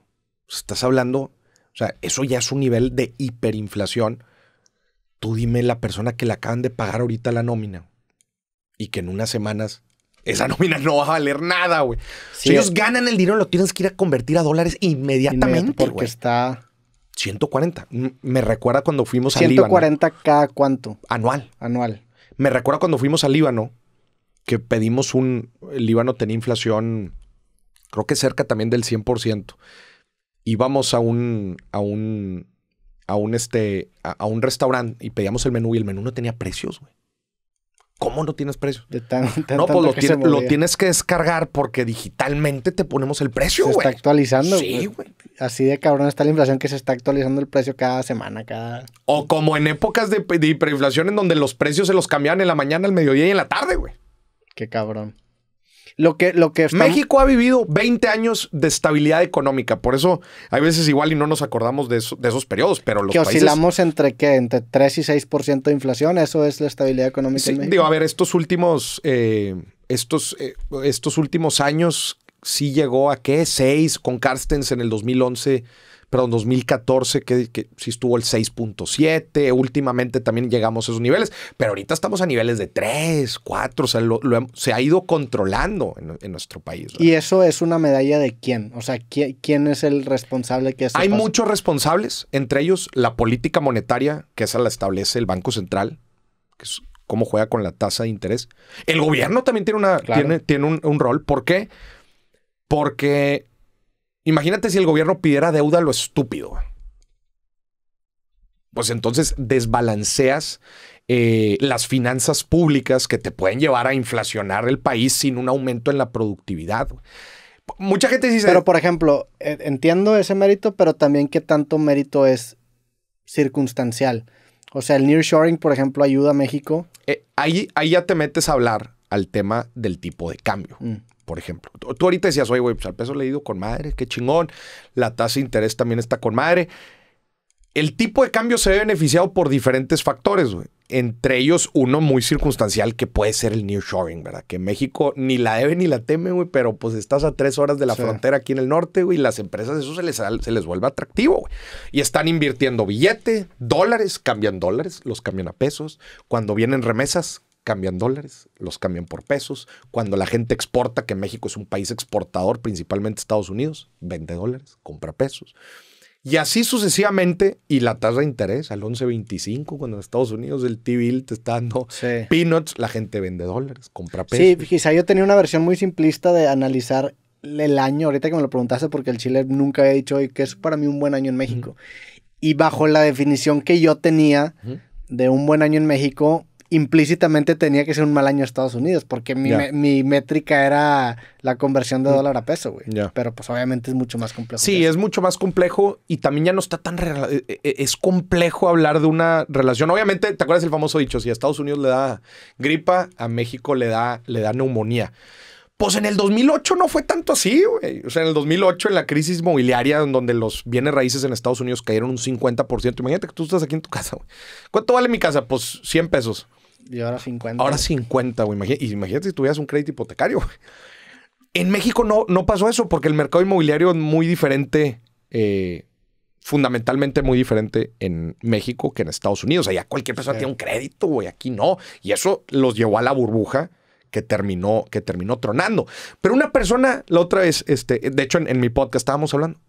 Pues estás hablando o sea, eso ya es un nivel de hiperinflación. Tú dime la persona que le acaban de pagar ahorita la nómina y que en unas semanas esa nómina no va a valer nada, güey. si ellos ganan el dinero, lo tienes que ir a convertir a dólares inmediatamente. porque está. 140. Me recuerda cuando fuimos a al Líbano. ¿140 cada cuánto? Anual. Anual. Me recuerda cuando fuimos al Líbano, que pedimos un. El Líbano tenía inflación, creo que cerca también del 100% y vamos a un, a un, a un, este, a, un restaurante y pedíamos el menú y el menú no tenía precios, güey. ¿Cómo no tienes precios? De no, pues lo, tienes que descargar porque digitalmente te ponemos el precio, Se está actualizando, Sí, güey. Así de cabrón está la inflación que se está actualizando el precio cada semana, cada. O como en épocas de, de hiperinflación en donde los precios se los cambiaban en la mañana, al mediodía y en la tarde, güey. Qué cabrón. Lo que, lo que México ha vivido 20 años de estabilidad económica, por eso hay veces igual y no nos acordamos de, esos periodos, pero los que oscilamos entre qué, entre 3 y 6% de inflación, eso es la estabilidad económica. digo, a ver, estos últimos, eh, estos, eh, estos últimos años sí llegó a qué, 6 con Carstens en el 2011 perdón, 2014, que, que sí estuvo el 6.7, últimamente también llegamos a esos niveles, pero ahorita estamos a niveles de 3, 4, o sea, se ha ido controlando en, nuestro país. ¿Y eso es una medalla de quién? O sea, ¿quién, es el responsable que eso Hay muchos responsables, entre ellos la política monetaria, que esa la establece el Banco Central, que es cómo juega con la tasa de interés. El gobierno también tiene, una, tiene, tiene un rol. ¿Por qué? Porque Imagínate si el gobierno pidiera deuda a lo estúpido. Pues entonces desbalanceas eh, las finanzas públicas que te pueden llevar a inflacionar el país sin un aumento en la productividad. Mucha gente dice. Pero, por ejemplo, entiendo ese mérito, pero también qué tanto mérito es circunstancial. O sea, el nearshoring, por ejemplo, ayuda a México. Eh, ahí, ahí ya te metes a hablar al tema del tipo de cambio. Mm por ejemplo. Tú, ahorita decías, oye, güey, pues al peso le he ido con madre, qué chingón. La tasa de interés también está con madre. El tipo de cambio se ve beneficiado por diferentes factores, güey. Entre ellos, uno muy circunstancial que puede ser el nearshoring, ¿verdad? Que México ni la debe ni la teme, güey, pero pues estás a tres horas de la frontera aquí en el norte, güey, y las empresas eso se les, se les vuelve atractivo, güey. Y están invirtiendo billete, dólares, cambian dólares, los cambian a pesos. Cuando vienen remesas, cambian dólares, los cambian por pesos. Cuando la gente exporta, que México es un país exportador, principalmente Estados Unidos, vende dólares, compra pesos. Y así sucesivamente, y la tasa de interés al 11.25, cuando en Estados Unidos el T-Bill te está dando peanuts, la gente vende dólares, compra pesos. Sí, quizá yo tenía una versión muy simplista de analizar el año, ahorita que me lo preguntaste, porque el Chile nunca había dicho que es para mí un buen año en México. Y bajo la definición que yo tenía de un buen año en México, implícitamente tenía que ser un mal año Estados Unidos, porque mi, métrica era la conversión de mm. dólar a peso, güey. Pero pues obviamente es mucho más complejo. Sí, es mucho más complejo y también ya no está tan... E, e, e, es complejo hablar de una relación. Obviamente, ¿te acuerdas el famoso dicho? Si a Estados Unidos le da gripa, a México le da, le da neumonía. Pues en el 2008 no fue tanto así, güey. O sea, en el 2008, en la crisis inmobiliaria, donde los bienes raíces en Estados Unidos cayeron un 50%. Imagínate que tú estás aquí en tu casa, güey. ¿Cuánto vale mi casa? Pues 100 pesos. Y ahora 50. Ahora 50, güey. Imagínate, si tuvieras un crédito hipotecario. En México no, no pasó eso porque el mercado inmobiliario es muy diferente, eh, fundamentalmente muy diferente en México que en Estados Unidos. Allá cualquier persona tiene un crédito, güey. Aquí no. Y eso los llevó a la burbuja que terminó, que terminó tronando. Pero una persona, la otra vez, este, de hecho en, mi podcast estábamos hablando,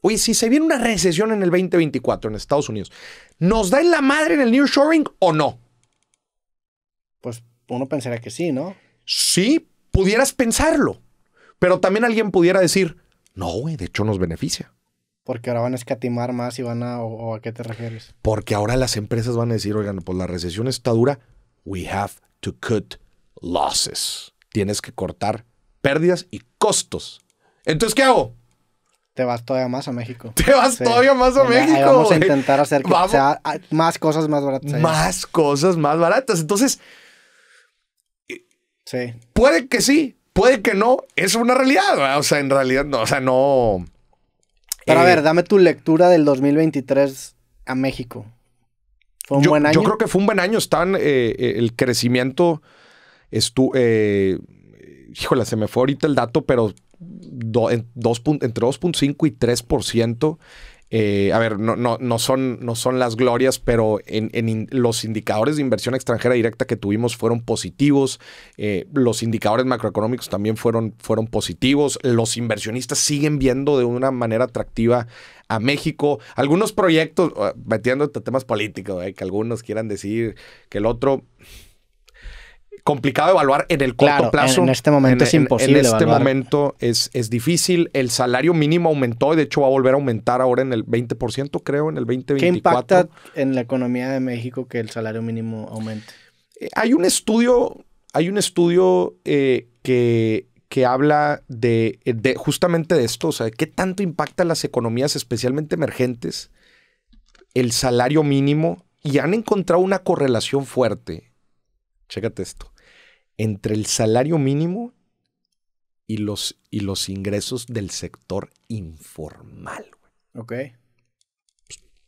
Oye, si se viene una recesión en el 2024 en Estados Unidos, ¿nos da en la madre en el New Shoring o no? Pues uno pensaría que sí, ¿no? Sí, pudieras pensarlo. Pero también alguien pudiera decir, no, güey, de hecho nos beneficia. Porque ahora van a escatimar más y van a... O, a qué te refieres? Porque ahora las empresas van a decir, oigan, pues la recesión está dura. We have to cut losses. Tienes que cortar pérdidas y costos. Entonces, ¿qué hago? Te vas todavía más a México. Te vas todavía más a México. vamos a intentar hacer ah, más cosas más baratas. Más cosas más baratas. Entonces, Puede que sí, puede que no. Es una realidad, O sea, en realidad no, o sea, no. Pero a eh, ver, dame tu lectura del 2023 a México. ¿Fue un buen año? Yo creo que fue un buen año. Están eh, eh, el crecimiento. estuvo... híjole, se me fue ahorita el dato, pero en dos, entre 2.5 y 3%. Eh, a ver, no, no, no, son, no son las glorias, pero en, los indicadores de inversión extranjera directa que tuvimos fueron positivos, eh, los indicadores macroeconómicos también fueron, fueron positivos, los inversionistas siguen viendo de una manera atractiva a México, algunos proyectos, ah, metiéndote temas políticos, eh, que algunos quieran decir que el otro complicado evaluar en el corto plazo. En, este momento es e- imposible. En, este momento es, es difícil. El salario mínimo aumentó y de hecho va a volver a aumentar ahora en el 20%, creo, en el 2024. ¿Qué impacta en la economía de México que el salario mínimo aumente? Eh, hay un estudio, hay un estudio eh, que, que habla eh, de, justamente de esto, o sea, qué tanto impacta en las economías, especialmente emergentes, el salario mínimo, y han encontrado una correlación fuerte. Chécate esto entre el salario mínimo y los, y los ingresos del sector informal. Güey. Ok.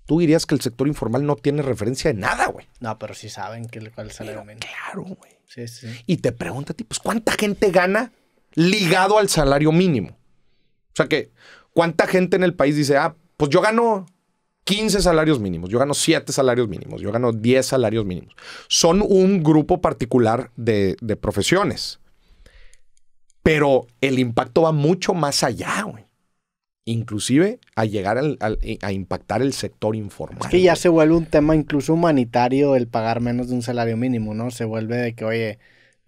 Tú dirías que el sector informal no tiene referencia de nada, güey. No, pero sí saben que, cuál es el salario mínimo. Claro, güey. Sí, sí. Y te pregunta a pues, ¿cuánta gente gana ligado al salario mínimo? O sea que, ¿cuánta gente en el país dice, ah, pues yo gano 15 salarios mínimos, yo gano 7 salarios mínimos, yo gano 10 salarios mínimos. Son un grupo particular de, profesiones. Pero el impacto va mucho más allá, güey. Inclusive a llegar eh, a impactar el sector informal. Es que ya se vuelve un tema incluso humanitario el pagar menos de un salario mínimo, ¿no? Se vuelve de que, oye,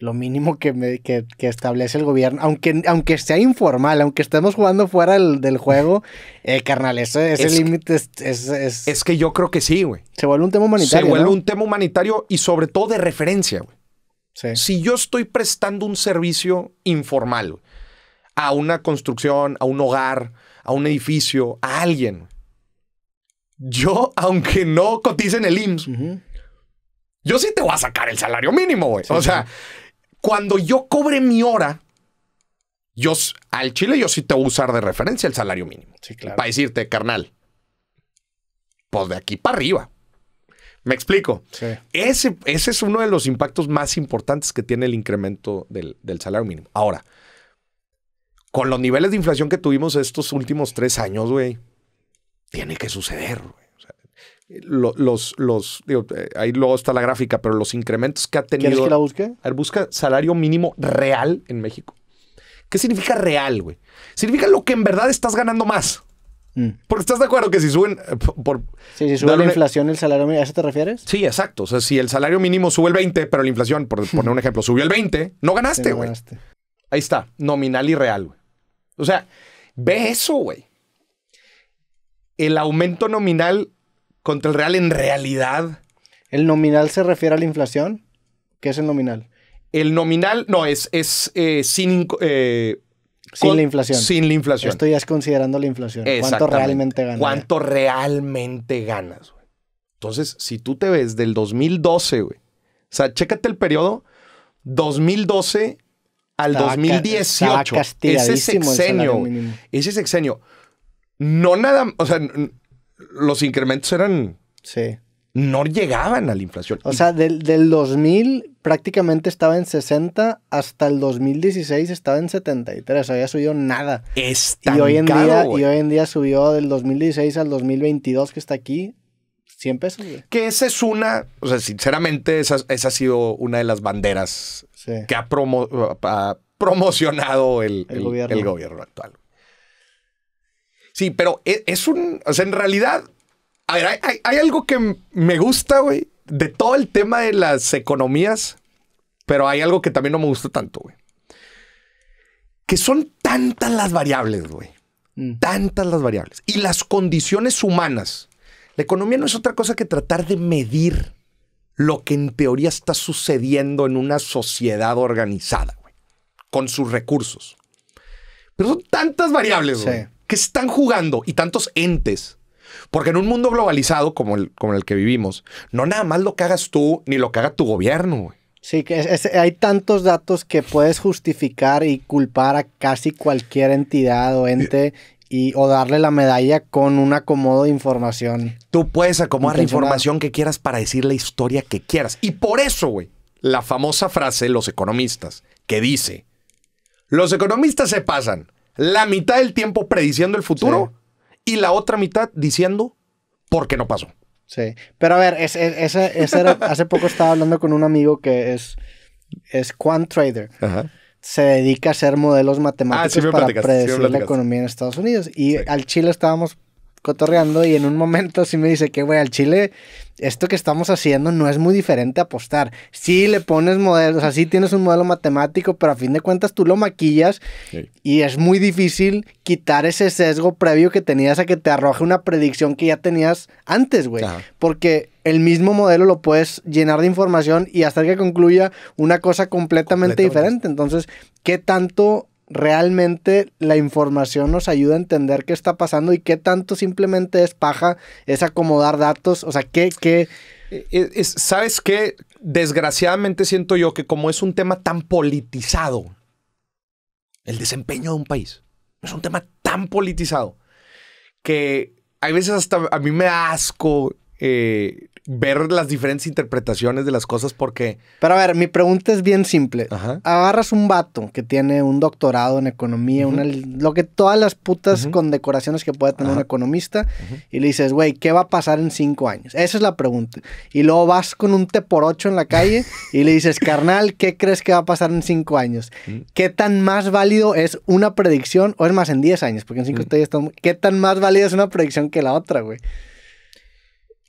lo mínimo que, me, que, establece el gobierno, aunque, aunque sea informal, aunque estemos jugando fuera del, juego, eh, carnal, ese, límite es, es, que yo creo que sí, güey. Se vuelve un tema humanitario. Se vuelve un tema humanitario y sobre todo de referencia, güey. Si yo estoy prestando un servicio informal a una construcción, a un hogar, a un edificio, a alguien, yo, aunque no cotice en el IMSS, yo sí te voy a sacar el salario mínimo, güey. o sea, cuando yo cobre mi hora, yo al Chile yo sí te voy a usar de referencia el salario mínimo. Para decirte, carnal, pues de aquí para arriba. Me explico. Ese, ese, es uno de los impactos más importantes que tiene el incremento del, salario mínimo. Ahora, con los niveles de inflación que tuvimos estos últimos tres años, güey, tiene que suceder los, los, eh, ahí luego está la gráfica, pero los incrementos que ha tenido. ¿Quieres que la busque? A ver, busca salario mínimo real en México. ¿Qué significa real, güey? Significa lo que en verdad estás ganando más. Mm. Porque estás de acuerdo que si suben. Eh, por, sí, si sube la inflación, el salario mínimo. ¿A eso te refieres? Sí, exacto. O sea, si el salario mínimo sube el 20, pero la inflación, por poner un ejemplo, subió el 20, no ganaste, güey. Ahí está, nominal y real, güey. O sea, ve eso, güey. El aumento nominal contra el real en realidad. ¿El nominal se refiere a la inflación? ¿Qué es el nominal? El nominal, no, es, es eh, sin... Eh, sin la inflación. Sin la inflación. estoy ya considerando la inflación. ¿Cuánto realmente ganas? ¿Cuánto realmente ganas? Entonces, si tú te ves del 2012, güey. O sea, chécate el periodo 2012 al 2018. Ca, ese sexenio, ese sexenio. No nada, o sea, los incrementos eran... Sí. No llegaban a la inflación. O sea, del, 2000 prácticamente estaba en 60 hasta el 2016 estaba en 73. Había subido nada. Estancado, y hoy en día Y hoy en día subió del 2016 al 2022 que está aquí 100 pesos. Que esa es una, o sea, sinceramente, esa, esa ha sido una de las banderas que ha, promocionado el, el, gobierno. actual. Sí, pero e, es, un, o sea, en realidad, a ver, hay, algo que me gusta, güey, de todo el tema de las economías, pero hay algo que también no me gusta tanto, güey. Que son tantas las variables, güey. Mm. Tantas las variables. Y las condiciones humanas. La economía no es otra cosa que tratar de medir lo que en teoría está sucediendo en una sociedad organizada, güey, con sus recursos. Pero son tantas variables, güey que están jugando y tantos entes. Porque en un mundo globalizado como el, el que vivimos, no nada más lo que hagas tú ni lo que haga tu gobierno. Sí, que hay tantos datos que puedes justificar y culpar a casi cualquier entidad o ente y, o darle la medalla con un acomodo de información. Tú puedes acomodar la información que quieras para decir la historia que quieras. Y por eso, güey, la famosa frase los economistas que dice, los economistas se pasan la mitad del tiempo prediciendo el futuro y la otra mitad diciendo por qué no pasó. Sí, pero a ver, ese, hace poco estaba hablando con un amigo que es, es quant trader. Se dedica a hacer modelos ah, matemáticos para predecir la economía en Estados Unidos. Y al Chile estábamos cotorreando y en un momento sí me dice que, güey, al chile, esto que estamos haciendo no es muy diferente a apostar. Sí le pones modelos, o sea, sí tienes un modelo matemático, pero a fin de cuentas tú lo maquillas y es muy difícil quitar ese sesgo previo que tenías a que te arroje una predicción que ya tenías antes, güey. Porque el mismo modelo lo puedes llenar de información y hasta que concluya una cosa completamente diferente. Entonces, ¿qué tanto realmente la información nos ayuda a entender qué está pasando y qué tanto simplemente es paja, es acomodar datos, o sea, qué... qué... Eh, eh, ¿Sabes qué? Desgraciadamente siento yo que como es un tema tan politizado, el desempeño de un país, es un tema tan politizado que hay veces hasta a mí me da asco eh, ver las diferentes interpretaciones de las cosas porque... Pero a ver, mi pregunta es bien simple. Agarras un vato que tiene un doctorado en economía, una, lo que todas las putas con decoraciones condecoraciones que puede tener un economista, y le dices, güey, ¿qué va a pasar en cinco años? Esa es la pregunta. Y luego vas con un te por ocho en la calle y le dices, carnal, ¿qué crees que va a pasar en cinco años? ¿Qué tan más válido es una predicción? O es más, en diez años, porque en cinco ustedes ¿Qué tan más válida es una predicción que la otra, güey?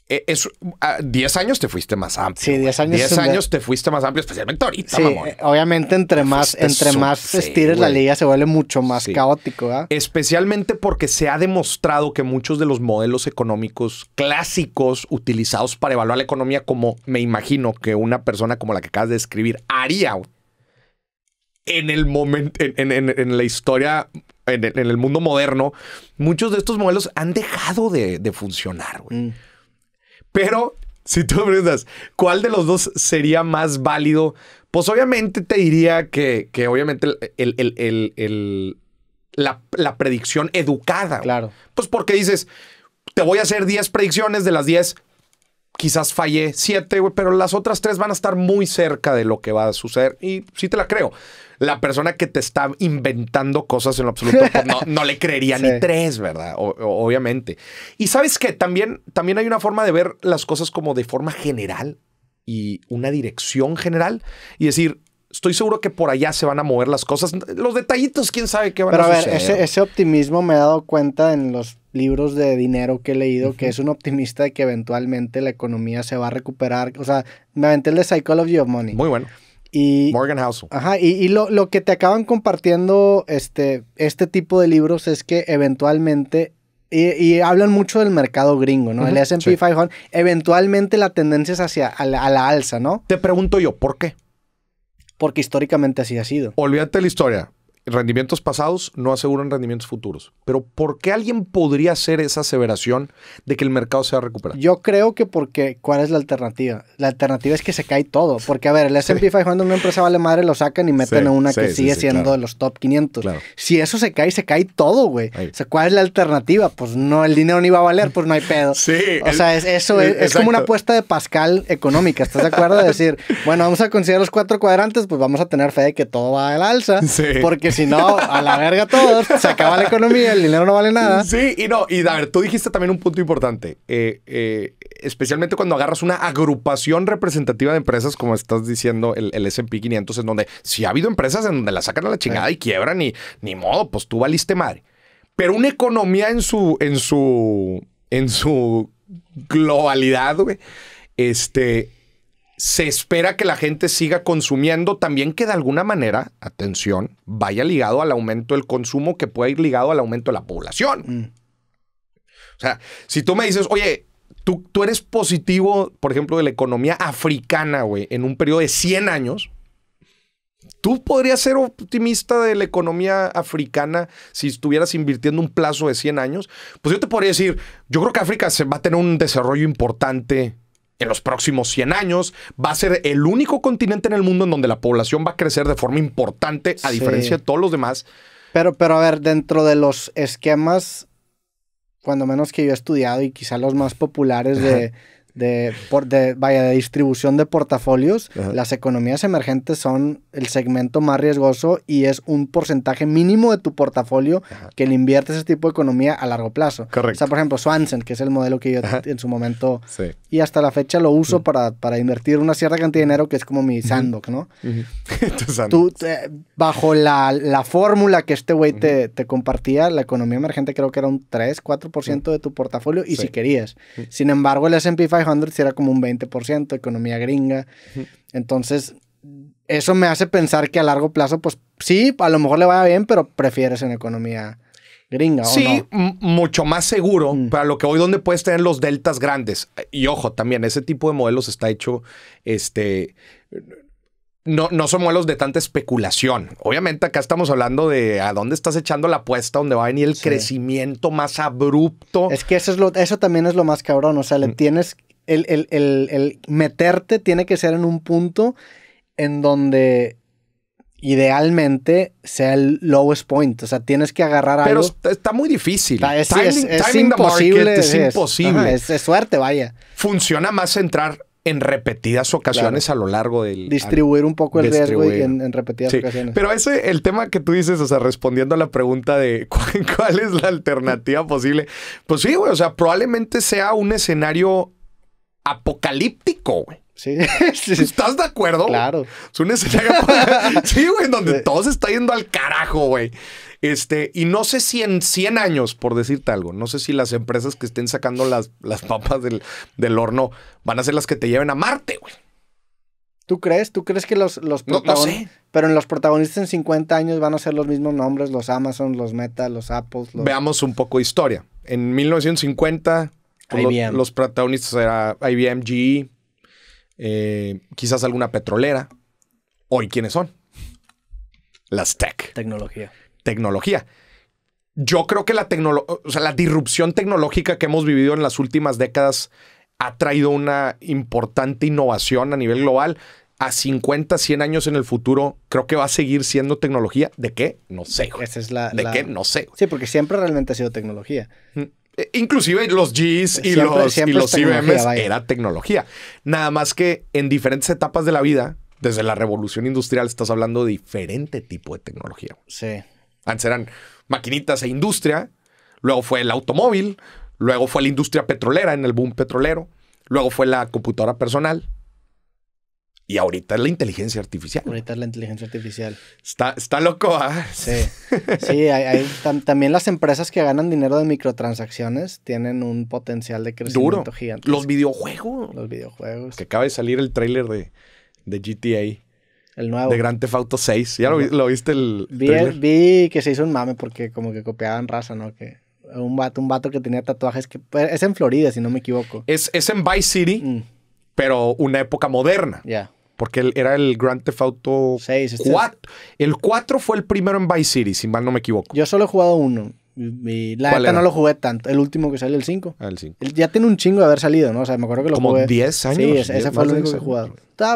Eh, es, 10 ah, años te fuiste más amplio. Sí, 10 años. te fuiste más amplio, especialmente ahorita, sí, eh, Obviamente, entre más, entre más estires la liga, se vuelve mucho más caótico. Especialmente porque se ha demostrado que muchos de los modelos económicos clásicos utilizados para evaluar la economía, como me imagino que una persona como la que acabas de describir haría en el momento, en, la historia en el, mundo moderno, muchos de estos modelos han dejado de, funcionar, mm. Pero si tú me preguntas, ¿cuál de los dos sería más válido? Pues obviamente te diría que, que obviamente el, el, la, predicción educada. Claro. Pues porque dices, te voy a hacer 10 predicciones de las 10. Quizás fallé 7, pero las otras tres van a estar muy cerca de lo que va a suceder. Y sí te la creo la persona que te está inventando cosas en lo absoluto pues no, le creería ni tres, ¿verdad? obviamente. Y sabes que también, también hay una forma de ver las cosas como de forma general y una dirección general y decir, estoy seguro que por allá se van a mover las cosas. Los detallitos, quién sabe qué van Pero a, ver, Ese, optimismo me he dado cuenta en los libros de dinero que he leído, que es un optimista de que eventualmente la economía se va a recuperar. O sea, me aventé el de Psychology of Money. Muy bueno. Y, Morgan House. Ajá, y, lo, que te acaban compartiendo este, este tipo de libros es que eventualmente, y, hablan mucho del mercado gringo, ¿no? el SP 500, eventualmente la tendencia es hacia a la, la alza, ¿no? Te pregunto yo, ¿por qué? Porque históricamente así ha sido. Olvídate la historia rendimientos pasados no aseguran rendimientos futuros. Pero ¿por qué alguien podría hacer esa aseveración de que el mercado se va a recuperar? Yo creo que porque, ¿cuál es la alternativa? La alternativa es que se cae todo. Porque, a ver, el S&P 500 una empresa vale madre, lo sacan y meten a una que sigue siendo de los top 500. Si eso se cae, se cae todo, güey. O sea, ¿cuál es la alternativa? Pues no, el dinero no iba a valer, pues no hay pedo. O sea, eso es, como una apuesta de Pascal económica. ¿Estás de acuerdo? De decir, bueno, vamos a considerar los cuatro cuadrantes, pues vamos a tener fe de que todo va al alza. Porque si no, a la verga todo, se acaba la economía, el dinero no vale nada. Sí, y no, y a ver, tú dijiste también un punto importante, eh, eh, especialmente cuando agarras una agrupación representativa de empresas, como estás diciendo, el, el S&P 500, en donde si ha habido empresas en donde la sacan a la chingada y quiebran y ni modo, pues tú valiste madre. Pero una economía en su, en su, en su globalidad, güey, este se espera que la gente siga consumiendo, también que de alguna manera, atención, vaya ligado al aumento del consumo que puede ir ligado al aumento de la población. Mm. O sea, si tú me dices, oye, tú, tú eres positivo, por ejemplo, de la economía africana, güey, en un periodo de 100 años, tú podrías ser optimista de la economía africana si estuvieras invirtiendo un plazo de 100 años. Pues yo te podría decir, yo creo que África se va a tener un desarrollo importante en los próximos 100 años. Va a ser el único continente en el mundo en donde la población va a crecer de forma importante, a diferencia de todos los demás. Pero, pero a ver, dentro de los esquemas, cuando menos que yo he estudiado y quizá los más populares de de, por, de, vaya, de distribución de portafolios, las economías emergentes son el segmento más riesgoso y es un porcentaje mínimo de tu portafolio que le inviertes ese tipo de economía a largo plazo. Correcto. O sea, por ejemplo, Swanson, que es el modelo que yo en su momento y hasta la fecha lo uso mm. para, para, invertir una cierta cantidad de dinero que es como mi sandbox, ¿no? Tú, bajo la, la fórmula que este güey te, te, compartía, la economía emergente creo que era un 3, 4% de tu portafolio y si querías. Sin embargo, el S&P 500 si era como un 20%, economía gringa. Entonces, eso me hace pensar que a largo plazo, pues sí, a lo mejor le vaya bien, pero prefieres en economía gringa. ¿o sí, mucho más seguro mm. para lo que voy donde puedes tener los deltas grandes. Y ojo, también ese tipo de modelos está hecho, este, no, no son modelos de tanta especulación. Obviamente acá estamos hablando de a dónde estás echando la apuesta, dónde va a venir el crecimiento más abrupto. Es que eso, es lo, eso también es lo más cabrón, o sea, le mm. tienes el, meterte tiene que ser en un punto en donde idealmente sea el lowest point. O sea, tienes que agarrar algo. Pero está muy difícil. Ah, es, timing, imposible, es, imposible. es, suerte, vaya. Funciona más entrar en repetidas ocasiones a lo largo del... Distribuir un poco el riesgo en, repetidas ocasiones. Pero ese, el tema que tú dices, o sea, respondiendo a la pregunta de cuál, cuál es la alternativa posible, pues sí, güey, o sea, probablemente sea un escenario apocalíptico, güey. Sí. ¿Estás de acuerdo? Claro. Es un escenario. sí, güey, donde todo se está yendo al carajo, güey. Este, y no sé si en 100 años, por decirte algo, no sé si las empresas que estén sacando las, las papas del, del horno van a ser las que te lleven a Marte, güey. ¿Tú crees? ¿Tú crees que los, los protagonistas... No, sé. Pero en los protagonistas en 50 años van a ser los mismos nombres, los Amazon, los Meta, los Apple. Veamos un poco de historia. En 1950 los, protagonistas eran IBM, e, eh, quizás alguna petrolera. Hoy, ¿quiénes son? Las tech. Tecnología. Tecnología. Yo creo que la, o sea, la disrupción tecnológica que hemos vivido en las últimas décadas ha traído una importante innovación a nivel global. A 50, 100 años en el futuro, creo que va a seguir siendo tecnología. ¿De qué? No sé. Esa es la, ¿De qué? No sé. Sí, porque siempre realmente ha sido tecnología. Mm. Eh, inclusive los Gs y los, IBMs era tecnología. Nada más que en diferentes etapas de la vida, desde la revolución industrial, estás hablando de diferente tipo de tecnología. Sí. Antes eran maquinitas e industria, luego fue el automóvil, luego fue la industria petrolera en el boom petrolero, luego fue la computadora personal, y ahorita es la inteligencia artificial. Ahorita es la inteligencia artificial. Está, loco, ¿ah? Sí. Sí, hay, también las empresas que ganan dinero de microtransacciones tienen un potencial de crecimiento Duro. Los videojuegos. Los videojuegos. Que acaba de salir el trailer de, GTA. El nuevo. De Grand Theft Auto 6. ¿Ya lo, viste el vi, vi, que se hizo un mame porque como que copiaban raza, ¿no? Que un vato, un vato que tenía tatuajes que... Pues, es en Florida, si no me equivoco. Es, es en Vice City. Mm pero una época moderna. Ya. Porque era el Grand Theft Auto 6. Este el 4 fue el primero en Vice City, si mal no me equivoco. Yo solo he jugado uno. la neta no lo jugué tanto. El último que salió, el 5. Ah, el 5. Ya tiene un chingo de haber salido, ¿no? O sea, me acuerdo que lo jugué. Como 10 años. Sí, ese, fue el único que he jugado.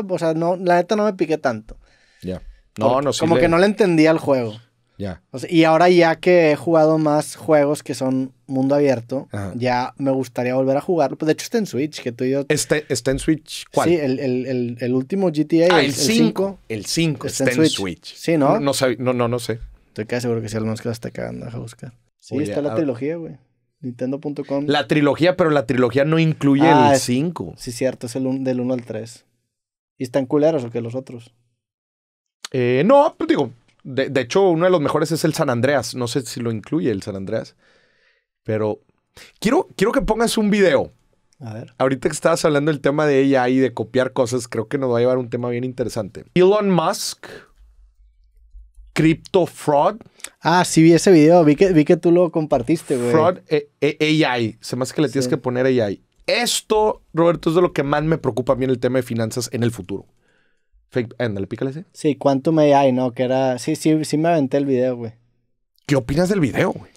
o sea, no, la neta no me piqué tanto. Ya. No, no, Como que no le entendía el juego. Ya. y ahora ya que he jugado más juegos que son mundo abierto, ya me gustaría volver a jugarlo. Pues de hecho está en Switch, que tú y yo... Este, ¿Está en Switch cuál? Sí, el, el, el, último GTA. Ah, el 5. El 5 está, en Switch. Sí, ¿no? No, no, no, sé. Estoy casi seguro que sí, al menos que la está cagando, deja buscar. Sí, está la trilogía, güey. Nintendo.com. La trilogía, pero la trilogía no incluye ah, el 5. Sí, cierto, es el del 1 al 3. ¿Y están culeros o que los otros? Eh, no, pues digo, de, hecho, uno de los mejores es el San Andreas. No sé si lo incluye el San Andreas. Pero quiero, quiero que pongas un video. A ver. Ahorita que estabas hablando del tema de ella y de copiar cosas, creo que nos va a llevar un tema bien interesante. Elon Musk, Crypto Fraud. Ah, sí, vi ese video. Vi que, vi que tú lo compartiste, güey. Fraud eh, eh, AI. Se me hace que le tienes que poner AI. Esto, Roberto, es de lo que más me preocupa a mí en el tema de finanzas en el futuro. Fake, ándale, pícale ese. Sí, Quantum AI, ¿no? Que era. Sí, sí, sí me aventé el video, güey. ¿Qué opinas del video, güey?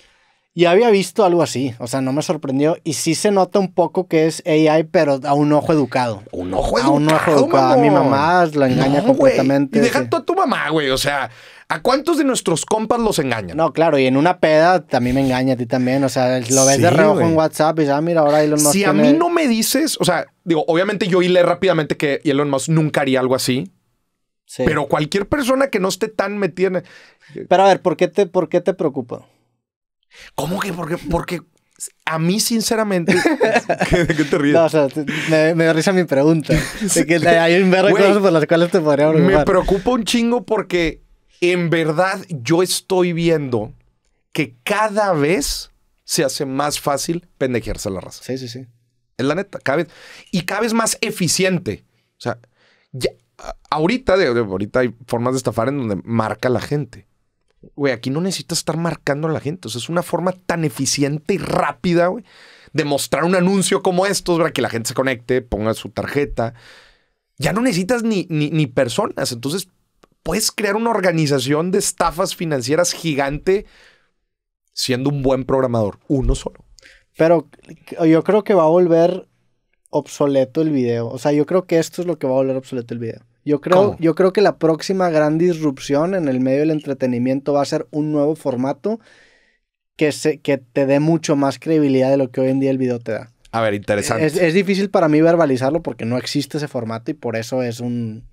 Ya había visto algo así, o sea, no me sorprendió. Y sí se nota un poco que es AI, pero a un ojo educado. ¿Un ojo educado? A un ojo educado. A mi mamá la engaña completamente. Y deja a tu mamá, güey. O sea, ¿a cuántos de nuestros compas los engañan? No, claro, y en una peda también me engaña a ti también. O sea, lo ves de reojo en WhatsApp y ya, ah, mira, ahora Elon Musk. Si a mí no me dices, o sea, digo, obviamente yo hilé rápidamente que Elon Musk nunca haría algo así. Pero cualquier persona que no esté tan metida en... Pero a ver, ¿por qué te, por qué te preocupa? ¿Cómo que? Porque, porque a mí, sinceramente. ¿De qué te ríes? me, da risa mi pregunta. De que hay un verbo cosas por las cuales te podría preocupar. Me preocupa un chingo porque en verdad yo estoy viendo que cada vez se hace más fácil pendejearse a la raza. Sí, sí, sí. Es la neta, cada vez. Y cada vez más eficiente. O sea, ya, ahorita, de, ahorita hay formas de estafar en donde marca la gente. Güey, aquí no necesitas estar marcando a la gente. O sea, es una forma tan eficiente y rápida, güey, de mostrar un anuncio como esto, para que la gente se conecte, ponga su tarjeta. Ya no necesitas ni, ni, ni personas. Entonces, puedes crear una organización de estafas financieras gigante siendo un buen programador, uno solo. Pero yo creo que va a volver obsoleto el video. O sea, yo creo que esto es lo que va a volver obsoleto el video. Yo creo, yo creo que la próxima gran disrupción en el medio del entretenimiento va a ser un nuevo formato que, se, que te dé mucho más credibilidad de lo que hoy en día el video te da. A ver, interesante. Es, difícil para mí verbalizarlo porque no existe ese formato y por eso es un,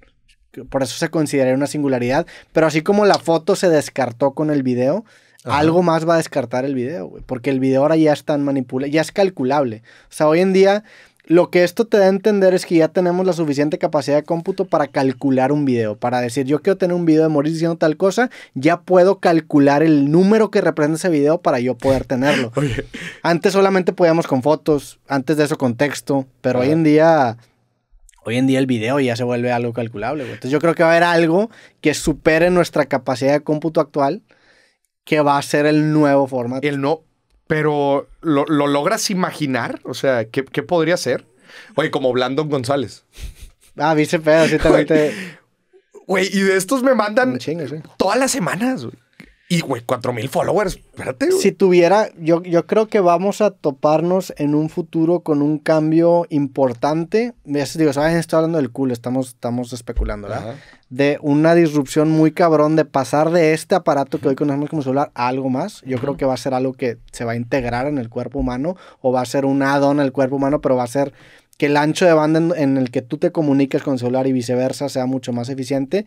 por eso se considera una singularidad. Pero así como la foto se descartó con el video, algo más va a descartar el video, Porque el video ahora ya es tan ya es calculable. O sea, hoy en día lo que esto te da a entender es que ya tenemos la suficiente capacidad de cómputo para calcular un video, para decir yo quiero tener un video de morir diciendo tal cosa, ya puedo calcular el número que representa ese video para yo poder tenerlo. Antes solamente podíamos con fotos, antes de eso con texto, pero hoy en día hoy en día el video ya se vuelve algo calculable. Entonces yo creo que va a haber algo que supere nuestra capacidad de cómputo actual, que va a ser el nuevo formato. El no, pero ¿lo, logras imaginar? O sea, ¿qué, podría ser? Oye, como Blandon González. Ah, viste pedo, sí, también te... Güey, y de estos me mandan todas las semanas, güey. Y, güey, 4000 followers. Espérate, Si tuviera, yo, yo creo que vamos a toparnos en un futuro con un cambio importante. Es, digo, ¿sabes? Estoy hablando del cool, estamos, estamos especulando, ¿verdad? De una disrupción muy cabrón de pasar de este aparato que hoy conocemos como celular a algo más. Yo creo que va a ser algo que se va a integrar en el cuerpo humano o va a ser un add-on al cuerpo humano, pero va a ser que el ancho de banda en, el que tú te comunicas con el celular y viceversa sea mucho más eficiente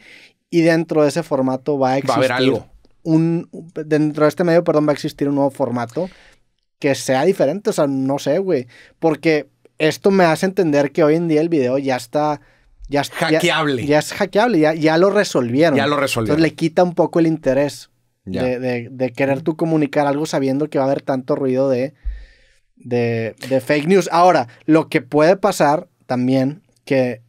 y dentro de ese formato va a existir. Va a haber algo un, dentro de este medio, perdón, va a existir un nuevo formato que sea diferente, o sea, no sé, güey, porque esto me hace entender que hoy en día el video ya está... Ya, es, hackeable. Ya, es hackeable, ya, lo resolvieron. Ya lo resolvieron. Entonces le quita un poco el interés de, de, de, querer tú comunicar algo sabiendo que va a haber tanto ruido de, de, de fake news. Ahora, lo que puede pasar también, que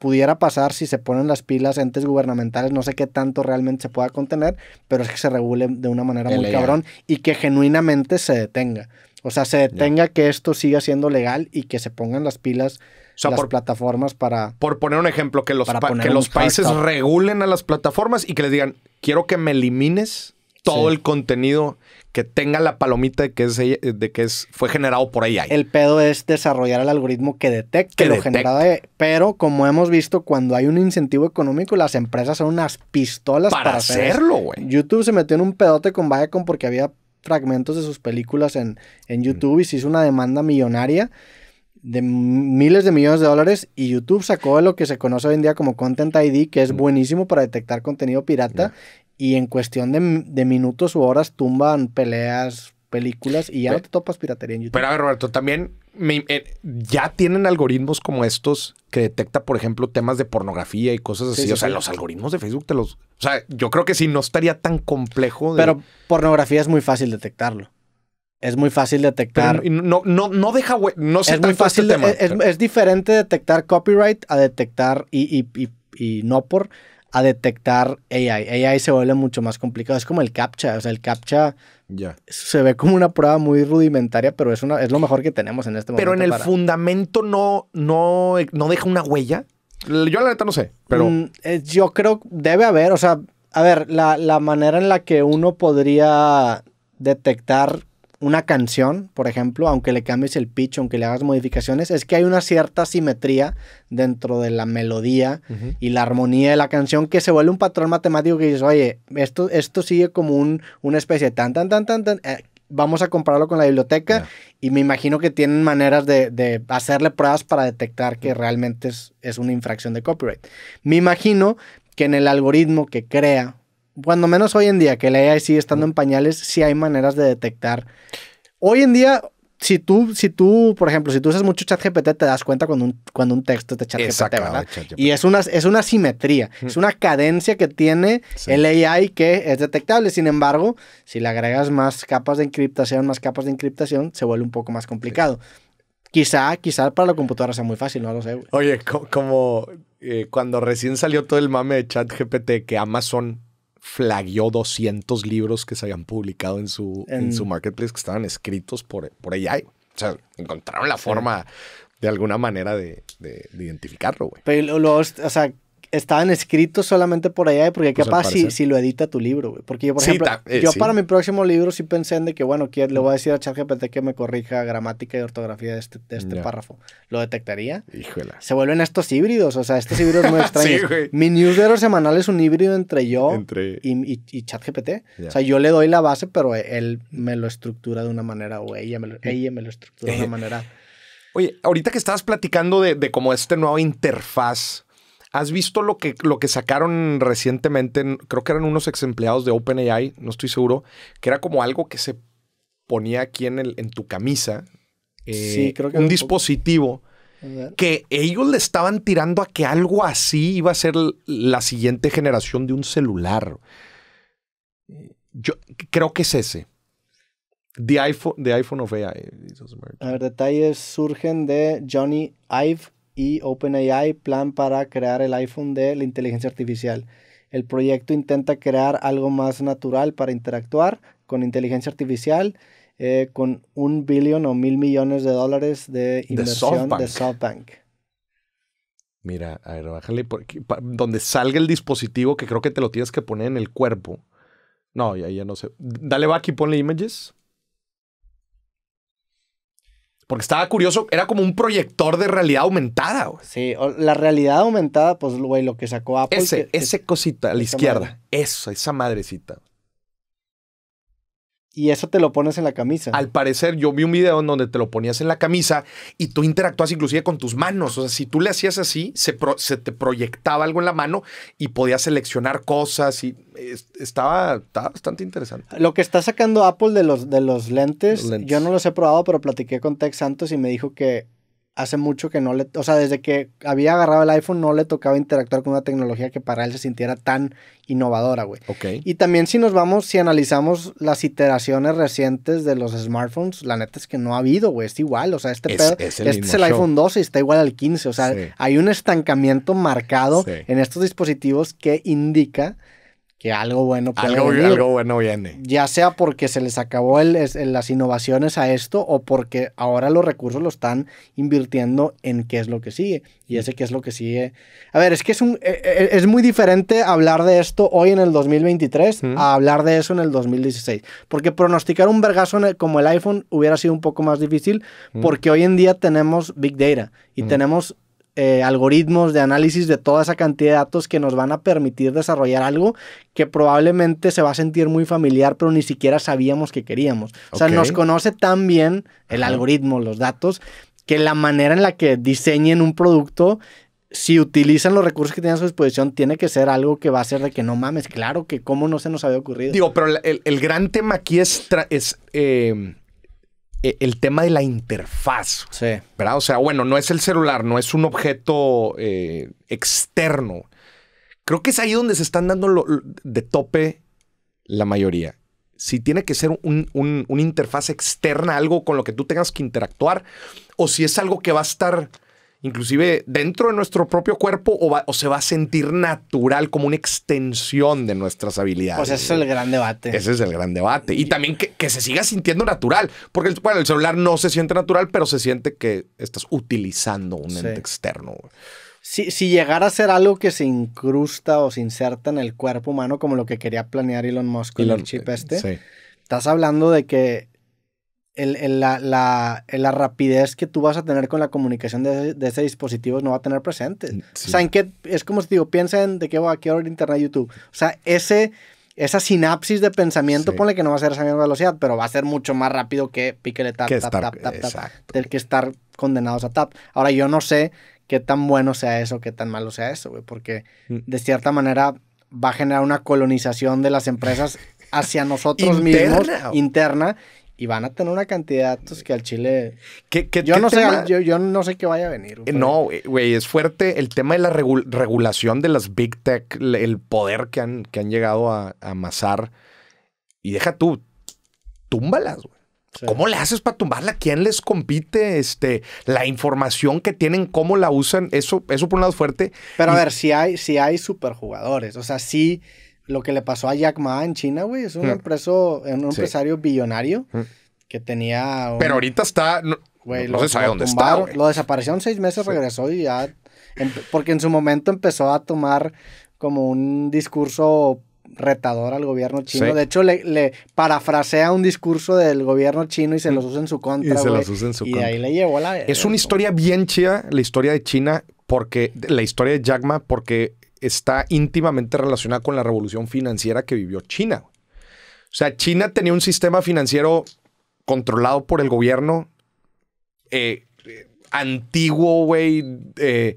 pudiera pasar si se ponen las pilas entes gubernamentales, no sé qué tanto realmente se pueda contener, pero es que se regule de una manera muy cabrón y que genuinamente se detenga. O sea, se detenga que esto siga siendo legal y que se pongan las pilas las plataformas para... Por poner un ejemplo, que los, que los países regulen a las plataformas y que les digan, quiero que me elimines todo el contenido que tenga la palomita de que, es, de que es, fue generado por AI. El pedo es desarrollar el algoritmo que detecte lo generado. pero como hemos visto, cuando hay un incentivo económico, las empresas son unas pistolas para, hacerlo, YouTube se metió en un pedote con Viacom porque había fragmentos de sus películas en, en mm. YouTube y se hizo una demanda millonaria de miles de millones de dólares y YouTube sacó lo que se conoce hoy en día como Content ID, que es mm. buenísimo para detectar contenido pirata y en cuestión de, minutos u horas tumban peleas, películas y ya no te topas piratería en YouTube. Pero a ver, Roberto, también eh, ya tienen algoritmos como estos que detecta, por ejemplo, temas de pornografía y cosas así. o sea, los algoritmos de Facebook te los. O sea, yo creo que si no estaría tan complejo. Pero pornografía es muy fácil detectarlo. Es muy fácil detectar. no, no, no deja. No es muy este fácil. es, diferente detectar copyright a detectar y, y no por a detectar AI. AI se vuelve mucho más complicado. Es como el CAPTCHA. O sea, el CAPTCHA se ve como una prueba muy rudimentaria, pero es, una, es lo mejor que tenemos en este momento. Pero en el fundamento no, no, no deja una huella. Yo la neta no sé, pero... Mm, eh, yo creo que debe haber, o sea, a ver, la, la manera en la que uno podría detectar una canción, por ejemplo, aunque le cambies el pitch, aunque le hagas modificaciones, es que hay una cierta simetría dentro de la melodía y la armonía de la canción que se vuelve un patrón matemático que dices, oye, esto, esto sigue como un, una especie de tan, tan, tan, tan, tan. Eh, vamos a compararlo con la biblioteca y me imagino que tienen maneras de, hacerle pruebas para detectar que realmente es una infracción de copyright. Me imagino que en el algoritmo que crea cuando menos hoy en día, que la AI sigue estando en pañales, sí hay maneras de detectar. Hoy en día, si tú, si tú, por ejemplo, si tú usas mucho ChatGPT, te das cuenta cuando un, cuando un texto te ChatGPT ¿verdad? y es una, es una simetría, es una cadencia que tiene el AI que es detectable. Sin embargo, si le agregas más capas de encriptación, más capas de encriptación, se vuelve un poco más complicado. Quizá, quizá para la computadora sea muy fácil, no lo sé. Oye, como eh, cuando recién salió todo el mame de ChatGPT que Amazon flagueó 200 libros que se habían publicado en su, en... su marketplace que estaban escritos por, por AI. O sea, encontraron la forma de alguna manera de, de, identificarlo, güey. Pero, o sea, estaban escritos solamente por allá, porque qué pues pasa si, lo edita tu libro, Porque yo, por ejemplo, eh, yo para mi próximo libro sí pensé en de que, bueno, le voy a decir a ChatGPT que me corrija gramática y ortografía de este, este párrafo. ¿Lo detectaría? Híjole. Se vuelven estos híbridos, o sea, estos híbridos muy extraños. sí, mi newsletter semanal es un híbrido entre yo y, y, ChatGPT. O sea, yo le doy la base, pero él me lo estructura de una manera, o ella me lo, estructura de una eh, manera. Oye, ahorita que estabas platicando de, de cómo esta nueva interfaz ¿Has visto lo que, lo que sacaron recientemente? Creo que eran unos ex empleados de OpenAI, no estoy seguro, que era como algo que se ponía aquí en, el, en tu camisa. Eh, sí, creo que un dispositivo que ellos le estaban tirando a que algo así iba a ser la siguiente generación de un celular. Yo creo que es ese. iPhone, the iPhone of AI. Eh, a ver, detalles surgen de Johnny Ive, y OpenAI plan para crear el iPhone de la inteligencia artificial. El proyecto intenta crear algo más natural para interactuar con inteligencia artificial eh, con un billón o mil millones de dólares de inversión de SoftBank. Mira, a ver, bájale donde salga el dispositivo que creo que te lo tienes que poner en el cuerpo. No, ya, ya no sé. Dale back y ponle images. Porque estaba curioso, era como un proyector de realidad aumentada, Sí, la realidad aumentada, pues, güey, lo que sacó Apple. Ese, cosita a la izquierda. Eso, esa madrecita y eso te lo pones en la camisa. Al parecer, yo vi un video en donde te lo ponías en la camisa y tú interactuabas inclusive con tus manos. O sea, si tú le hacías así, se, te proyectaba algo en la mano y podías seleccionar cosas y estaba, bastante interesante. Lo que está sacando Apple de los, lentes, yo no los he probado, pero platiqué con Tex Santos y me dijo que hace mucho que no le, o sea, desde que había agarrado el iPhone no le tocaba interactuar con una tecnología que para él se sintiera tan innovadora, güey. Ok. Y también si nos vamos, si analizamos las iteraciones recientes de los smartphones, la neta es que no ha habido, güey, es igual, o sea, este pedo, el este es el iPhone 12 y está igual al 15, o sea, hay un estancamiento marcado en estos dispositivos que indica que algo bueno algo, bueno viene. Ya sea porque se les acabó el, las innovaciones a esto o porque ahora los recursos lo están invirtiendo en qué es lo que sigue. Y ese qué es lo que sigue. A ver, es que es, un, e, e, e, es muy diferente hablar de esto hoy en el 2023 a hablar de eso en el 2016. Porque pronosticar un vergazo como el iPhone hubiera sido un poco más difícil porque hoy en día tenemos Big Data y tenemos eh, algoritmos de análisis de toda esa cantidad de datos que nos van a permitir desarrollar algo que probablemente se va a sentir muy familiar, pero ni siquiera sabíamos que queríamos. O sea, nos conoce tan bien el algoritmo, los datos, que la manera en la que diseñen un producto si utilizan los recursos que tienen a su disposición, tiene que ser algo que va a ser de que no mames, claro que cómo no se nos había ocurrido. Digo, pero el, gran tema aquí es, eh, e, el tema de la interfaz. Sí. ¿Verdad? O sea, bueno, no es el celular, no es un objeto eh, externo. Creo que es ahí donde se están dando de tope la mayoría. Si tiene que ser una interfaz externa, algo con lo que tú tengas que interactuar, o si es algo que va a estar inclusive dentro de nuestro propio cuerpo o, se va a sentir natural como una extensión de nuestras habilidades. Pues ese es el gran debate. Ese es el gran debate. Y también que, se siga sintiendo natural, porque el, bueno, el celular no se siente natural, pero se siente que estás utilizando un ente externo. Si, llegara a ser algo que se incrusta o se inserta en el cuerpo humano, como lo que quería planear Elon Musk con el chip este, estás hablando de que el, la, la, la, rapidez que tú vas a tener con la comunicación de, de ese dispositivo no va a tener presente. Mm, o sea, en es como si digo, piensen de qué va a qué hora internet YouTube. O sea, ese, esa sinapsis de pensamiento, pone ponle que no va a ser esa misma velocidad, pero va a ser mucho más rápido que píquele tap, tap, tap, tap, del que estar condenados a tap. Ahora, yo no sé qué tan bueno sea eso, qué tan malo sea eso, güey, porque mm. de cierta manera va a generar una colonización de las empresas hacia nosotros mismos, interna y van a tener una cantidad datos que al Chile. yo, no sé, yo, no sé qué vaya a venir. Eh, no, güey, es fuerte el tema de la regulación de las Big Tech, el poder que han, que han llegado a, amasar. Y deja tú, túmbalas, güey. ¿Cómo le haces para tumbarla? ¿Quién les compite? Este, la información que tienen, cómo la usan, eso, eso por un lado fuerte. Pero a ver, si hay, si hay superjugadores, o sea, sí, lo que le pasó a Jack Ma en China, güey. Es un, hmm. un empresario billonario hmm. que tenía. pero ahorita está. No, güey, no lo, se sabe dónde está. Lo Lo en seis meses, regresó y ya. Em-, porque en su momento empezó a tomar como un discurso retador al gobierno chino. De hecho, le, parafrasea un discurso del gobierno chino y se hmm. los usa en su contra. Y se los usa en su contra. Y ahí le llevó la. Es una historia bien chida, la historia de China, porque. La historia de Jack Ma, porque está íntimamente relacionada con la revolución financiera que vivió China. O sea, China tenía un sistema financiero controlado por el gobierno, eh, antiguo, güey, eh,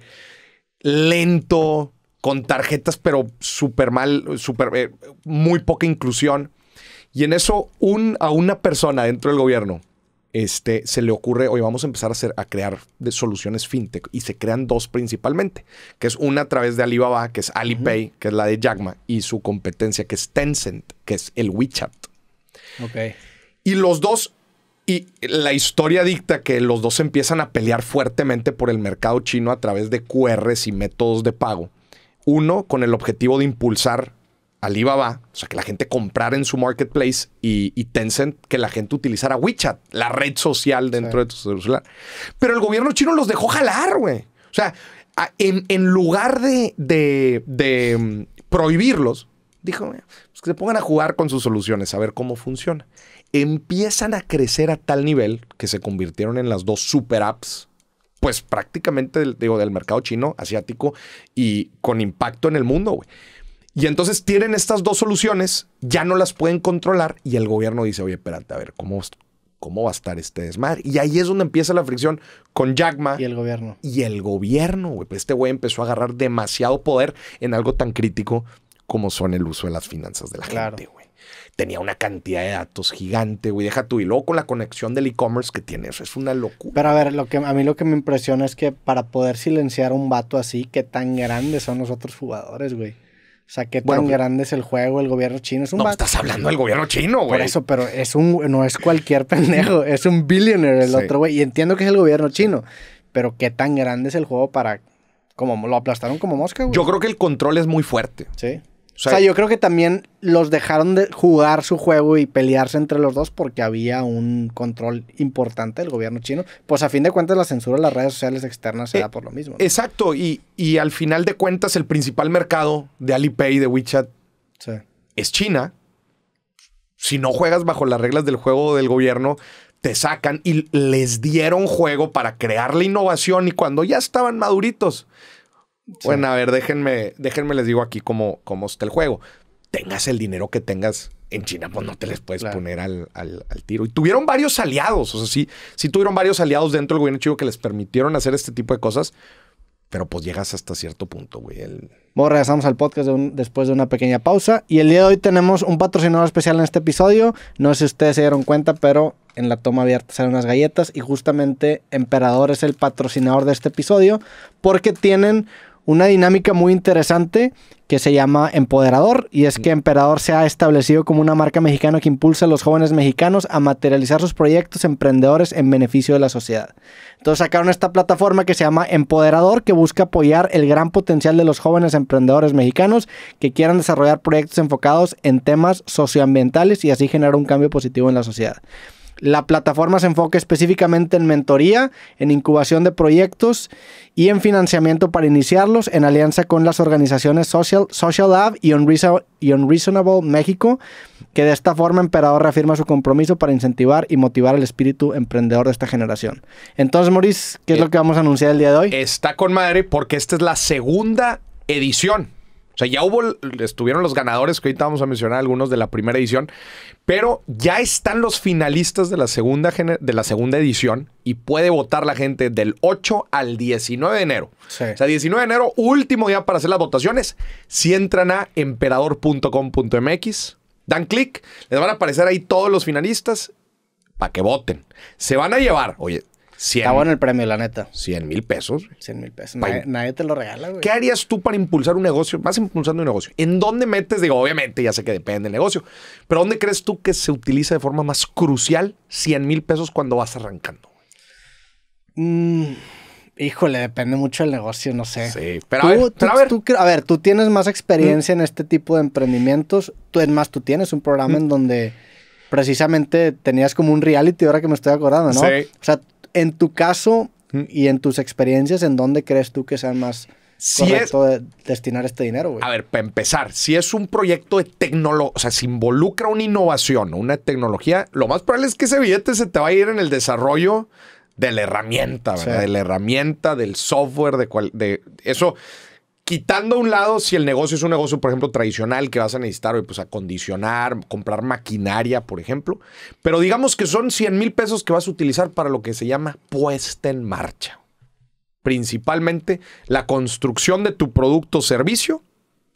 lento, con tarjetas, pero súper mal, super, eh, muy poca inclusión. Y en eso, a una persona dentro del gobierno este, se le ocurre, hoy vamos a empezar a, hacer, a crear de soluciones fintech y se crean dos principalmente, que es una a través de Alibaba, que es Alipay, que es la de Jack y su competencia, que es Tencent, que es el WeChat. Y los dos, y la historia dicta que los dos empiezan a pelear fuertemente por el mercado chino a través de QRs y métodos de pago. Uno con el objetivo de impulsar Alibaba, o sea, que la gente comprara en su marketplace y, Tencent, que la gente utilizara WeChat, la red social dentro de tu celular. Pero el gobierno chino los dejó jalar, güey. O sea, en, lugar de, mm, prohibirlos, dijo, pues que se pongan a jugar con sus soluciones, a ver cómo funciona. Empiezan a crecer a tal nivel que se convirtieron en las dos super apps pues prácticamente del mercado chino, asiático y con impacto en el mundo, güey. Y entonces tienen estas dos soluciones, ya no las pueden controlar y el gobierno dice, oye, espérate, a ver, ¿cómo, cómo va a estar este desmadre? Y ahí es donde empieza la fricción con Jagma Y el gobierno. Y el gobierno, güey. Pues este güey empezó a agarrar demasiado poder en algo tan crítico como son el uso de las finanzas de la gente, güey. Tenía una cantidad de datos gigante, güey. Deja tú. y luego con la conexión del e-commerce que tiene. Eso es una locura. Pero a ver, lo que, a mí lo que me impresiona es que para poder silenciar un vato así, qué tan grandes son los otros jugadores, güey. O sea, qué tan grande es el juego, el gobierno chino. Es un no, estás hablando del gobierno chino, güey. Por eso, pero es un, no es cualquier pendejo, es un billionaire el otro, güey. Y entiendo que es el gobierno chino, pero qué tan grande es el juego para... Como lo aplastaron como mosca, güey. Yo creo que el control es muy fuerte. Sí. O sea, yo creo que también los dejaron de jugar su juego y pelearse entre los dos porque había un control importante del gobierno chino. Pues a fin de cuentas la censura de las redes sociales externas se eh, por lo mismo. Exacto, y, al final de cuentas el principal mercado de Alipay, de WeChat, es China. Si no juegas bajo las reglas del juego del gobierno, te sacan y les dieron juego para crear la innovación y cuando ya estaban maduritos bueno, a ver, déjenme, déjenme les digo aquí cómo, cómo está el juego. Tengas el dinero que tengas en China, pues no te les puedes poner al, tiro. Y tuvieron varios aliados, o sea, sí, sí tuvieron varios aliados dentro del gobierno chino que les permitieron hacer este tipo de cosas, pero pues llegas hasta cierto punto, güey. Bueno, regresamos al podcast después de una pequeña pausa. Y el día de hoy tenemos un patrocinador especial en este episodio. No sé si ustedes se dieron cuenta, pero en la toma abierta salen unas galletas. Y justamente Emperador es el patrocinador de este episodio porque tienen una dinámica muy interesante que se llama Empoderador y es que mm. Emperador se ha establecido como una marca mexicana que impulsa a los jóvenes mexicanos a materializar sus proyectos emprendedores en beneficio de la sociedad. Entonces sacaron esta plataforma que se llama Empoderador que busca apoyar el gran potencial de los jóvenes emprendedores mexicanos que quieran desarrollar proyectos enfocados en temas socioambientales y así generar un cambio positivo en la sociedad. La plataforma se enfoca específicamente en mentoría, en incubación de proyectos y en financiamiento para iniciarlos en alianza con las organizaciones Social, Social Lab y, Unreasonable México, que de esta forma Emperador reafirma su compromiso para incentivar y motivar el espíritu emprendedor de esta generación. Entonces, Maurice, ¿qué es eh, lo que vamos a anunciar el día de hoy? Está con madre porque esta es la segunda edición o sea, ya hubo, estuvieron los ganadores que ahorita vamos a mencionar algunos de la primera edición, pero ya están los finalistas de la segunda, de la segunda edición y puede votar la gente del 8 al 19 de enero. O sea, 19 de enero, último día para hacer las votaciones. Si entran a emperador.com.mx, dan clic, les van a aparecer ahí todos los finalistas para que voten. Se van a llevar, oye, Está bueno el premio, la neta. 100 mil pesos. 100 mil pesos. Nadie, te lo regala, güey. ¿Qué harías tú para impulsar un negocio? Vas impulsando un negocio. ¿En dónde metes? Digo, obviamente, ya sé que depende del negocio. Pero ¿dónde crees tú que se utiliza de forma más crucial 100 mil pesos cuando vas arrancando? Mm, híjole, depende mucho del negocio, no sé. Sí, pero, a, ver, tú, a, ver. Tú, tienes más experiencia mm. en este tipo de emprendimientos. Tú, es más, tú tienes un programa mm. en donde precisamente tenías como un reality, ahora que me estoy acordando, ¿no? Sí. O sea, en tu caso y en tus experiencias, ¿en dónde crees tú que sea más correcto destinar este dinero? A ver, para empezar, si es un proyecto de tecnología, o sea, si involucra una innovación, una tecnología, lo más probable es que ese billete se te va a ir en el desarrollo de la herramienta, ¿verdad? De la herramienta, del software, de de eso quitando a un lado, si el negocio es un negocio, por ejemplo, tradicional que vas a necesitar, pues acondicionar, comprar maquinaria, por ejemplo, pero digamos que son 100 mil pesos que vas a utilizar para lo que se llama puesta en marcha. Principalmente la construcción de tu producto o servicio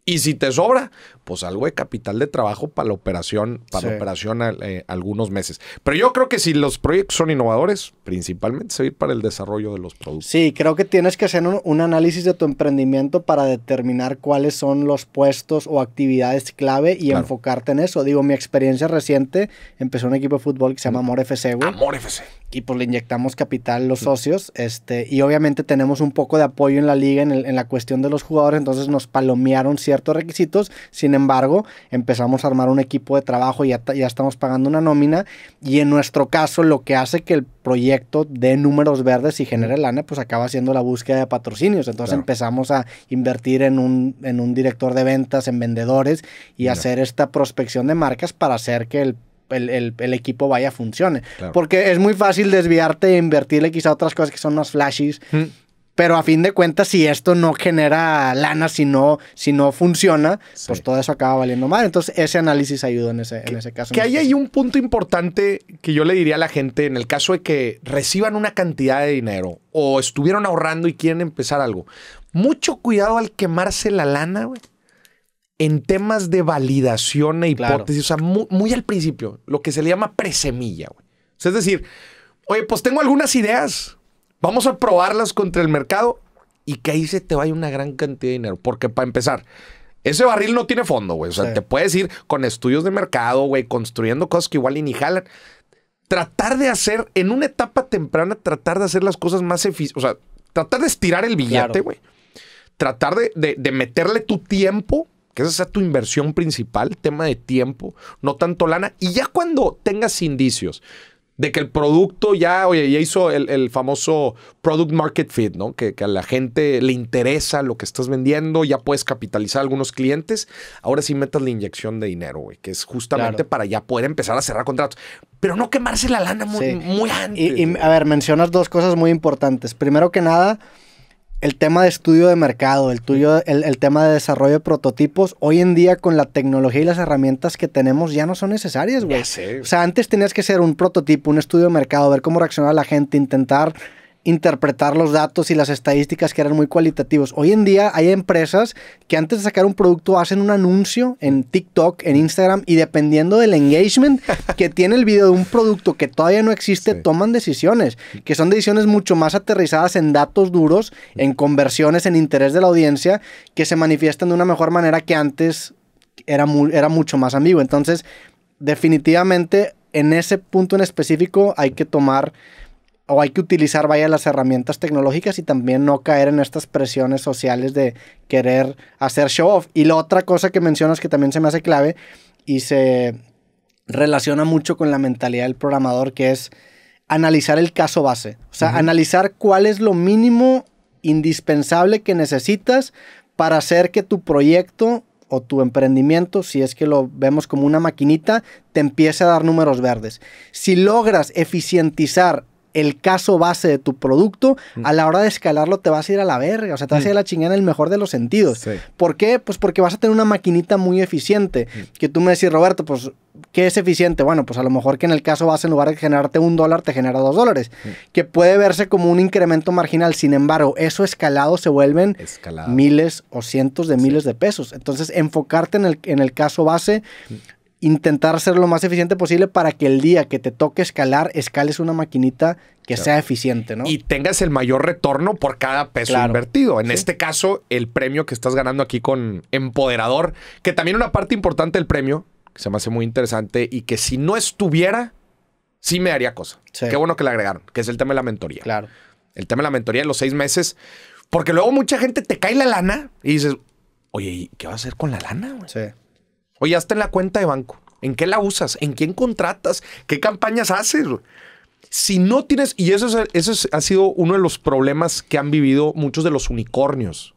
y si te sobra, pues algo de capital de trabajo para la operación, para operación eh, algunos meses. Pero yo creo que si los proyectos son innovadores, principalmente se para el desarrollo de los productos. Sí, creo que tienes que hacer un, análisis de tu emprendimiento para determinar cuáles son los puestos o actividades clave y enfocarte en eso. Digo, mi experiencia reciente, empezó un equipo de fútbol que se llama mm. Amor FC, güey. Amor FC. Y pues le inyectamos capital los mm. socios, este, y obviamente tenemos un poco de apoyo en la liga en, la cuestión de los jugadores, entonces nos palomearon ciertos requisitos, sin embargo, empezamos a armar un equipo de trabajo, ya, ya estamos pagando una nómina y en nuestro caso lo que hace que el proyecto dé números verdes y genere lana, pues acaba siendo la búsqueda de patrocinios. Entonces empezamos a invertir en un, en un director de ventas, en vendedores y hacer esta prospección de marcas para hacer que el equipo vaya funcione. Porque es muy fácil desviarte e invertirle quizá otras cosas que son más flashes. Mm. Pero a fin de cuentas, si esto no genera lana, si no, funciona, pues todo eso acaba valiendo mal. Entonces, ese análisis ayuda en ese, en ese caso. Que ahí hay un punto importante que yo le diría a la gente en el caso de que reciban una cantidad de dinero o estuvieron ahorrando y quieren empezar algo. Mucho cuidado al quemarse la lana, güey. En temas de validación e hipótesis, o sea, muy, al principio, lo que se le llama presemilla, güey. es decir, oye, pues tengo algunas ideas, Vamos a probarlas contra el mercado y que ahí se te vaya una gran cantidad de dinero. Porque para empezar, ese barril no tiene fondo, güey. O sea, te puedes ir con estudios de mercado, güey, construyendo cosas que igual y ni jalan. Tratar de hacer, en una etapa temprana, tratar de hacer las cosas más eficientes. O sea, tratar de estirar el billete, güey. Tratar de, de meterle tu tiempo que esa sea tu inversión principal, tema de tiempo, no tanto lana. Y ya cuando tengas indicios de que el producto ya, oye, ya hizo el, famoso product market fit, ¿no? Que, a la gente le interesa lo que estás vendiendo, ya puedes capitalizar a algunos clientes. Ahora sí metas la inyección de dinero, güey, que es justamente para ya poder empezar a cerrar contratos. Pero no quemarse la lana muy, muy antes. y, a ver, mencionas dos cosas muy importantes. Primero que nada, el tema de estudio de mercado, el, tuyo, el, tema de desarrollo de prototipos, hoy en día con la tecnología y las herramientas que tenemos ya no son necesarias, güey. O sea, antes tenías que ser un prototipo, un estudio de mercado, ver cómo reaccionaba la gente, intentar interpretar los datos y las estadísticas que eran muy cualitativos. Hoy en día hay empresas que antes de sacar un producto hacen un anuncio en TikTok, en Instagram y dependiendo del engagement que tiene el video de un producto que todavía no existe, toman decisiones, que son decisiones mucho más aterrizadas en datos duros, en conversiones, en interés de la audiencia, que se manifiestan de una mejor manera que antes era, era mucho más ambiguo. Entonces, definitivamente en ese punto en específico hay que tomar o hay que utilizar, vaya, las herramientas tecnológicas y también no caer en estas presiones sociales de querer hacer show off. Y la otra cosa que mencionas que también se me hace clave y se relaciona mucho con la mentalidad del programador, que es analizar el caso base. O sea, analizar cuál es lo mínimo indispensable que necesitas para hacer que tu proyecto o tu emprendimiento, si es que lo vemos como una maquinita, te empiece a dar números verdes. Si logras eficientizar el caso base de tu producto, mm. a la hora de escalarlo te vas a ir a la verga, o sea, te vas a ir a la chingada en el mejor de los sentidos. ¿Por qué? Pues porque vas a tener una maquinita muy eficiente, mm. que tú me decís, Roberto, pues, ¿qué es eficiente? Bueno, pues a lo mejor que en el caso base, en lugar de generarte un dólar, te genera dos dólares, mm. que puede verse como un incremento marginal, sin embargo, eso escalado se vuelven miles o cientos de miles de pesos. Entonces, enfocarte en el, en el caso base intentar ser lo más eficiente posible para que el día que te toque escalar, escales una maquinita que sea eficiente, ¿no? Y tengas el mayor retorno por cada peso invertido. En este caso, el premio que estás ganando aquí con Empoderador, que también una parte importante del premio, que se me hace muy interesante y que si no estuviera, sí me daría cosa. Qué bueno que le agregaron, que es el tema de la mentoría. Claro. El tema de la mentoría en los seis meses, porque luego mucha gente te cae la lana y dices, oye, qué vas a hacer con la lana? Sí. O ya está en la cuenta de banco. ¿En qué la usas? ¿En quién contratas? ¿Qué campañas haces? Si no tienes, y eso, es, ha sido uno de los problemas que han vivido muchos de los unicornios,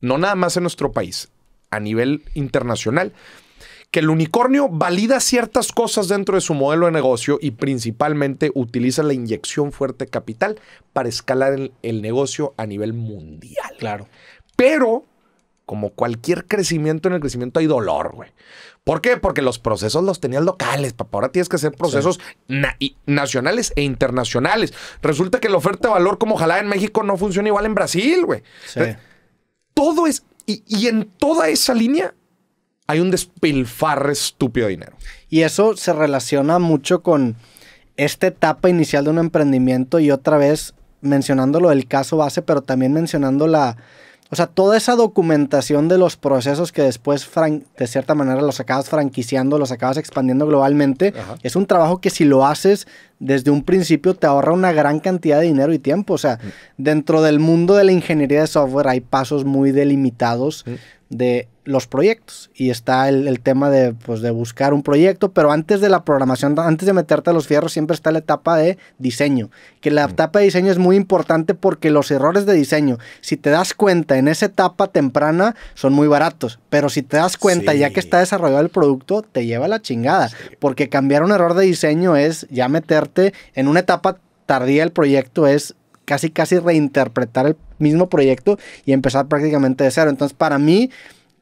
no nada más en nuestro país, a nivel internacional, que el unicornio valida ciertas cosas dentro de su modelo de negocio y principalmente utiliza la inyección fuerte capital para escalar el negocio a nivel mundial. Claro. Pero como cualquier crecimiento, en el crecimiento hay dolor, güey. ¿Por qué? Porque los procesos los tenías locales, papá. Ahora tienes que hacer procesos nacionales e internacionales. Resulta que la oferta de valor como ojalá en México no funciona igual en Brasil, güey. Eh, todo es... Y, y en toda esa línea hay un despilfarre estúpido de dinero. Y eso se relaciona mucho con esta etapa inicial de un emprendimiento y otra vez mencionando lo del caso base, pero también mencionando la o sea, toda esa documentación de los procesos que después, de cierta manera, los acabas franquiciando, los acabas expandiendo globalmente, es un trabajo que si lo haces desde un principio te ahorra una gran cantidad de dinero y tiempo. O sea, mm. dentro del mundo de la ingeniería de software hay pasos muy delimitados mm. de los proyectos. Y está el, tema de, pues, de buscar un proyecto, pero antes de la programación, antes de meterte a los fierros, siempre está la etapa de diseño. Que la mm. etapa de diseño es muy importante porque los errores de diseño, si te das cuenta en esa etapa temprana, son muy baratos. Pero si te das cuenta ya que está desarrollado el producto, te lleva la chingada. Porque cambiar un error de diseño es ya meterte en una etapa tardía del proyecto, es casi casi reinterpretar el mismo proyecto y empezar prácticamente de cero. Entonces, para mí,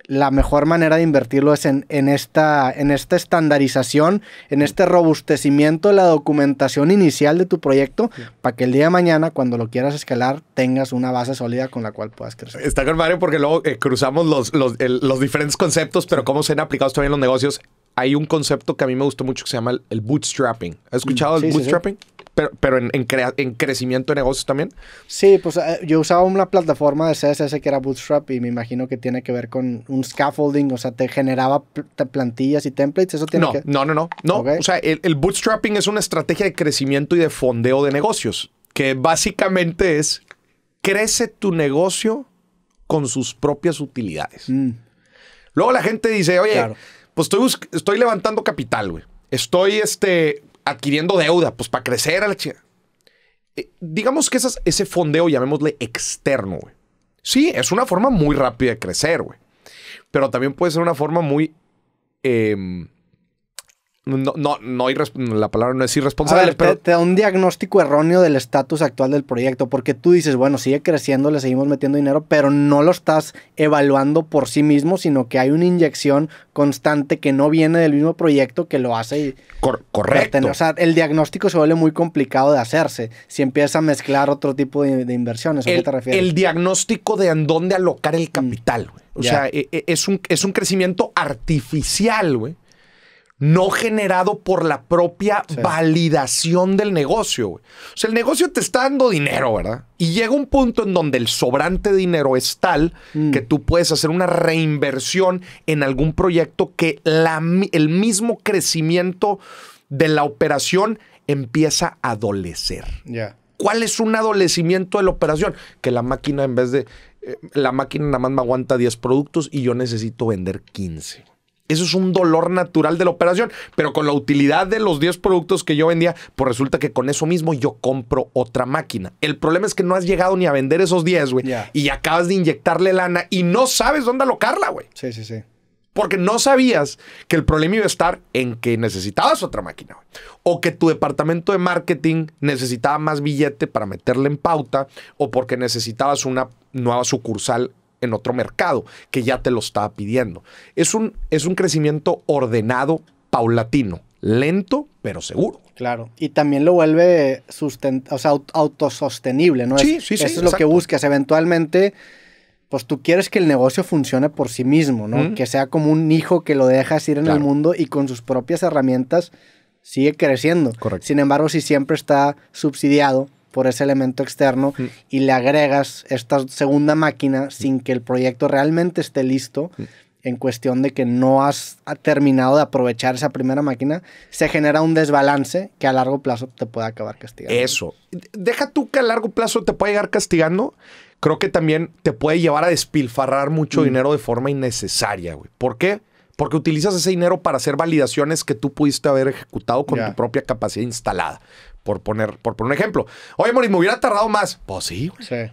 la mejor manera de invertirlo es en, esta, en estandarización, en este robustecimiento de la documentación inicial de tu proyecto, para que el día de mañana, cuando lo quieras escalar, tengas una base sólida con la cual puedas crecer. Está con Mario porque luego eh, cruzamos los, los, diferentes conceptos, pero cómo se han aplicado también en los negocios. Hay un concepto que a mí me gustó mucho que se llama el, bootstrapping. ¿Has escuchado el bootstrapping? pero, pero en, en, crecimiento de negocios también. Sí, pues eh, yo usaba una plataforma de CSS que era Bootstrap y me imagino que tiene que ver con un scaffolding, o sea, te generaba plantillas y templates, eso tiene no, No, no, no, no. O sea, el, bootstrapping es una estrategia de crecimiento y de fondeo de negocios, que básicamente es, crece tu negocio con sus propias utilidades. Mm. Luego la gente dice, oye, pues estoy, estoy levantando capital, güey. Estoy este, adquiriendo deuda, pues para crecer a la eh, digamos que ese fondeo, llamémosle externo, güey. Sí, es una forma muy rápida de crecer, güey. Pero también puede ser una forma muy em, no, no, no hay la palabra no es irresponsable, pero... Te, da un diagnóstico erróneo del estatus actual del proyecto, porque tú dices, bueno, sigue creciendo, le seguimos metiendo dinero, pero no lo estás evaluando por sí mismo, sino que hay una inyección constante que no viene del mismo proyecto que lo hace. correcto. O sea, el diagnóstico se vuelve muy complicado de hacerse si empieza a mezclar otro tipo de, inversiones. ¿A el, qué te refieres? El diagnóstico de en dónde alocar el mm. capital, güey. O sea, e, e, es un, es un crecimiento artificial, güey no generado por la propia validación del negocio. O sea, el negocio te está dando dinero, ¿verdad? Y llega un punto en donde el sobrante dinero es tal mm. que tú puedes hacer una reinversión en algún proyecto que el mismo crecimiento de la operación empieza a adolecer. ¿Cuál es un adolecimiento de la operación? Que la máquina en vez de... Eh, la máquina nada más me aguanta 10 productos y yo necesito vender 15. Eso es un dolor natural de la operación. Pero con la utilidad de los 10 productos que yo vendía, pues resulta que con eso mismo yo compro otra máquina. El problema es que no has llegado ni a vender esos 10, güey. Y acabas de inyectarle lana y no sabes dónde alocarla, güey. Sí, sí, sí. Porque no sabías que el problema iba a estar en que necesitabas otra máquina. O que tu departamento de marketing necesitaba más billete para meterle en pauta. O porque necesitabas una nueva sucursal en otro mercado que ya te lo está pidiendo. Es un, es un crecimiento ordenado, paulatino, lento, pero seguro. Claro. Y también lo vuelve autosostenible, ¿no? Sí, es, sí, Eso es lo que buscas. Eventualmente, pues tú quieres que el negocio funcione por sí mismo, ¿no? Que sea como un hijo que lo dejas ir en el mundo y con sus propias herramientas sigue creciendo. Correcto. Sin embargo, si siempre está subsidiado, por ese elemento externo y le agregas esta segunda máquina sin que el proyecto realmente esté listo. En cuestión de que no has terminado de aprovechar esa primera máquina, se genera un desbalance que a largo plazo te puede acabar castigando. Eso. Deja tú que a largo plazo te pueda llegar castigando creo que también te puede llevar a despilfarrar mucho mm. dinero de forma innecesaria, güey. ¿Por qué? Porque utilizas ese dinero para hacer validaciones que tú pudiste haber ejecutado con tu propia capacidad instalada por poner, por poner un ejemplo. Oye, Moris me hubiera tardado más. Pues sí, güey. Sí.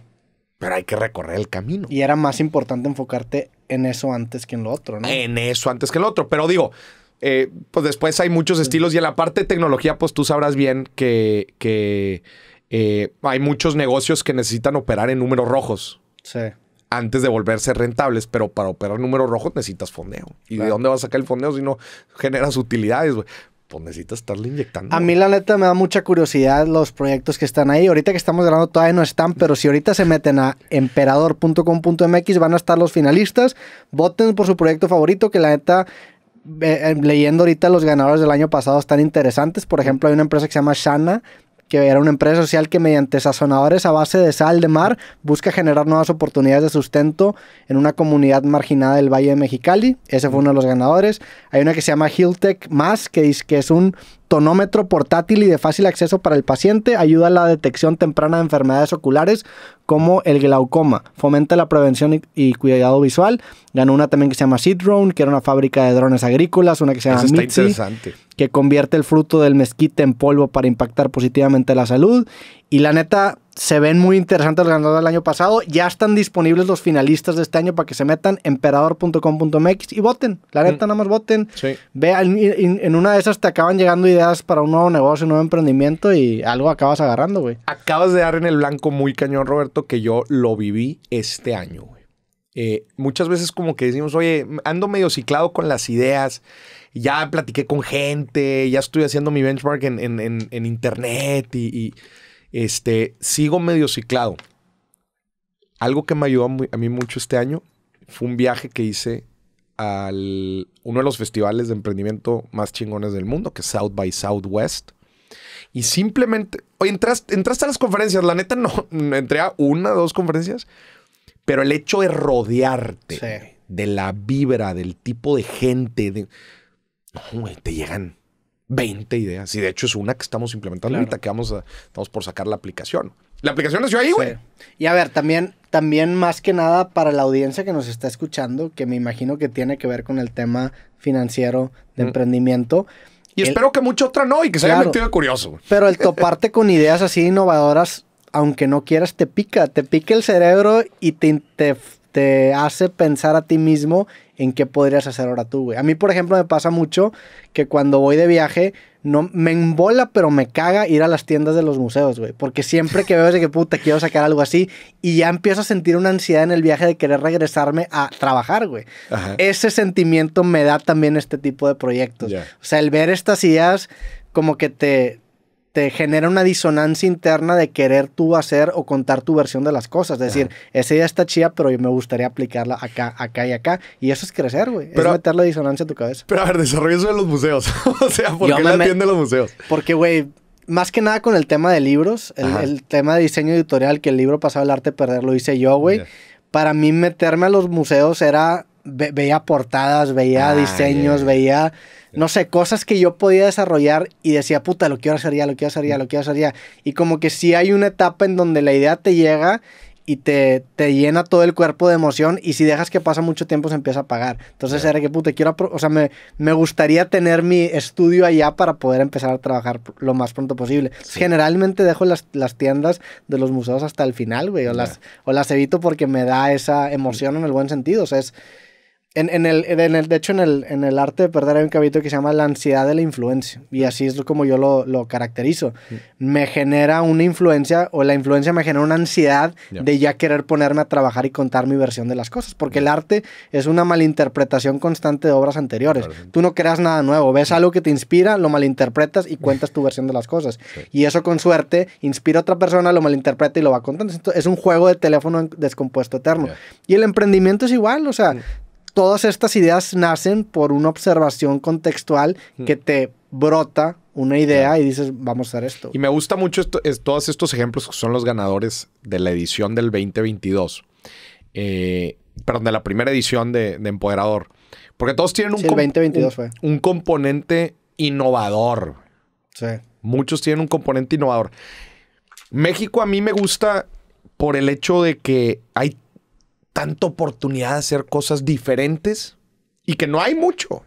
Pero hay que recorrer el camino. Y era más importante enfocarte en eso antes que en lo otro, ¿no? En eso antes que en lo otro. Pero digo, eh, pues después hay muchos estilos y en la parte de tecnología, pues tú sabrás bien que, que eh, hay muchos negocios que necesitan operar en números rojos. Sí. Antes de volverse rentables, pero para operar números rojos necesitas fondeo. ¿Y de dónde vas a sacar el fondeo si no generas utilidades, güey? pues necesitas estarle inyectando. A mí la neta me da mucha curiosidad los proyectos que están ahí. Ahorita que estamos grabando todavía no están, pero si ahorita se meten a emperador.com.mx van a estar los finalistas. Voten por su proyecto favorito, que la neta eh, eh, leyendo ahorita los ganadores del año pasado están interesantes. Por ejemplo, hay una empresa que se llama Shana que era una empresa social que mediante sazonadores a base de sal de mar busca generar nuevas oportunidades de sustento en una comunidad marginada del Valle de Mexicali. Ese fue uno de los ganadores. Hay una que se llama Hilltech Más, que, dice que es un tonómetro portátil y de fácil acceso para el paciente, ayuda a la detección temprana de enfermedades oculares como el glaucoma, fomenta la prevención y, cuidado visual. Ganó una también que se llama Seedrone, que era una fábrica de drones agrícolas, una que se llama Mitzi, que convierte el fruto del mezquite en polvo para impactar positivamente la salud y la neta, se ven muy interesantes los ganadores del año pasado. Ya están disponibles los finalistas de este año para que se metan emperador.com.mx y voten. La mm. neta, nada más voten. Sí. en, una de esas te acaban llegando ideas para un nuevo negocio, un nuevo emprendimiento y algo acabas agarrando, güey. Acabas de dar en el blanco muy cañón, Roberto, que yo lo viví este año, güey. Eh, muchas veces como que decimos, oye, ando medio ciclado con las ideas, ya platiqué con gente, ya estoy haciendo mi benchmark en, internet y este, sigo medio ciclado. Algo que me ayudó a mí mucho este año fue un viaje que hice al uno de los festivales de emprendimiento más chingones del mundo, que es South by Southwest. Y simplemente, oye, entraste, a las conferencias, la neta no, entré a una, dos conferencias, pero el hecho de rodearte de la vibra, del tipo de gente, te llegan 20 ideas. Y de hecho es una que estamos implementando ahorita, que vamos estamos por sacar la aplicación. La aplicación nació ahí, güey. Y a ver, también, también más que nada para la audiencia que nos está escuchando, que me imagino que tiene que ver con el tema financiero de mm. emprendimiento. Y espero que mucha otra no y que sea se haya metido curioso. Pero el toparte con ideas así innovadoras, aunque no quieras, te pica, te pica el cerebro y te hace pensar a ti mismo en qué podrías hacer ahora tú, güey. A mí, por ejemplo, me pasa mucho que cuando voy de viaje, no, me embola, pero me caga ir a las tiendas de los museos, güey. Porque siempre que veo es de que puta, quiero sacar algo así. Y ya empiezo a sentir una ansiedad en el viaje de querer regresarme a trabajar, güey. Ese sentimiento me da también este tipo de proyectos. O sea, el ver estas ideas como que te, te genera una disonancia interna de querer tú hacer o contar tu versión de las cosas. Es decir, esa idea está chida, pero me gustaría aplicarla acá, acá y acá. Y eso es crecer, güey. Es la disonancia a tu cabeza. Pero a ver, desarrollo eso de los museos. o sea, ¿por qué la los museos? Porque, güey, más que nada con el tema de libros, el, tema de diseño editorial, que el libro pasado el arte perder lo hice yo, güey. Para mí meterme a los museos era veía portadas, veía diseños, veía, no sé, cosas que yo podía desarrollar y decía, puta, lo quiero hacer ya, lo quiero hacer ya, lo quiero hacer ya. Y como que sí hay una etapa en donde la idea te llega y te, te, llena todo el cuerpo de emoción y si dejas que pasa mucho tiempo se empieza a apagar. Entonces era que puta, quiero, o sea, me, me, gustaría tener mi estudio allá para poder empezar a trabajar lo más pronto posible. Generalmente dejo las, las, tiendas de los museos hasta el final, güey, las, o las evito porque me da esa emoción en el buen sentido, o sea, es en, en, el, en, el, de hecho, en el, en el arte de perder hay un capítulo que se llama la ansiedad de la influencia. Y así es como yo lo, lo caracterizo. Me genera una influencia, o la influencia me genera una ansiedad de ya querer ponerme a trabajar y contar mi versión de las cosas. Porque el arte es una malinterpretación constante de obras anteriores. Tú no creas nada nuevo. Ves algo que te inspira, lo malinterpretas y cuentas tu versión de las cosas. Y eso, con suerte, inspira a otra persona, lo malinterpreta y lo va contando. es un juego de teléfono descompuesto eterno. Y el emprendimiento es igual. O sea, todas estas ideas nacen por una observación contextual que te brota una idea y dices, vamos a hacer esto. Y me gusta mucho todos estos ejemplos que son los ganadores de la edición del 2022. Eh, perdón, de la primera edición de, Empoderador. Porque todos tienen un, un componente innovador. Sí. Muchos tienen un componente innovador. México a mí me gusta por el hecho de que hay tanta oportunidad de hacer cosas diferentes y que no hay mucho. O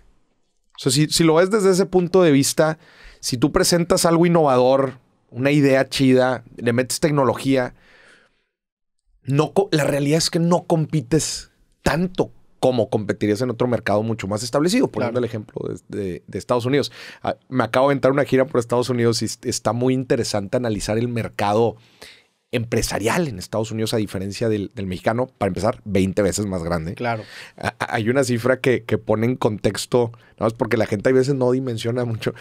sea, si, lo ves desde ese punto de vista, si tú presentas algo innovador, una idea chida, le metes tecnología, no, la realidad es que no compites tanto como competirías en otro mercado mucho más establecido, poniendo el ejemplo de, Estados Unidos. Ah, me acabo de entrar una gira por Estados Unidos y está muy interesante analizar el mercado empresarial en Estados Unidos, a diferencia del, mexicano, para empezar, 20 veces más grande. Claro. hay una cifra que, pone en contexto, ¿no? es porque la gente a veces no dimensiona mucho.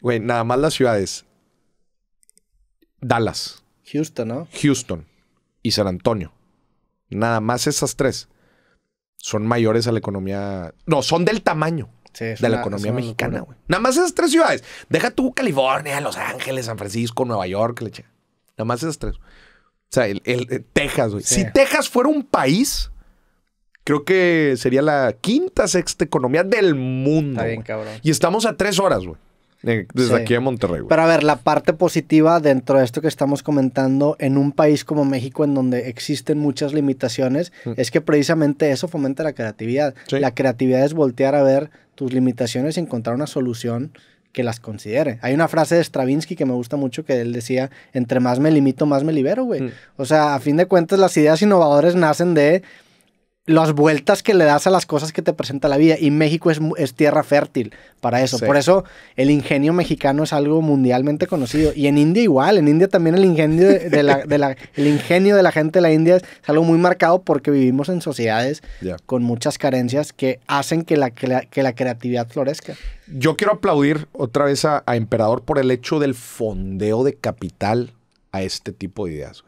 Güey, nada más las ciudades. Dallas. Houston, ¿no? Houston y San Antonio. Nada más esas tres son mayores a la economía. No, son del tamaño de la economía mexicana, güey. Nada más esas tres ciudades. Deja tú California, Los Ángeles, San Francisco, Nueva York, leche. Nada más esas tres. O sea, el, eh, Texas, güey. Si Texas fuera un país, creo que sería la quinta, sexta economía del mundo. Y estamos a tres horas, güey. Desde aquí a Monterrey. Pero a ver, la parte positiva dentro de esto que estamos comentando en un país como México, en donde existen muchas limitaciones, mm. es que precisamente eso fomenta la creatividad. La creatividad es voltear a ver tus limitaciones y encontrar una solución que las considere. Hay una frase de Stravinsky que me gusta mucho que él decía, entre más me limito, más me libero, güey. Mm. O sea, a fin de cuentas, las ideas innovadoras nacen de las vueltas que le das a las cosas que te presenta la vida. Y México es, es tierra fértil para eso. Por eso el ingenio mexicano es algo mundialmente conocido. Y en India igual. En India también el ingenio de, la, el ingenio de la gente de la India es algo muy marcado porque vivimos en sociedades con muchas carencias que hacen que la, que la, creatividad florezca. Yo quiero aplaudir otra vez a, Emperador por el hecho del fondeo de capital a este tipo de ideas.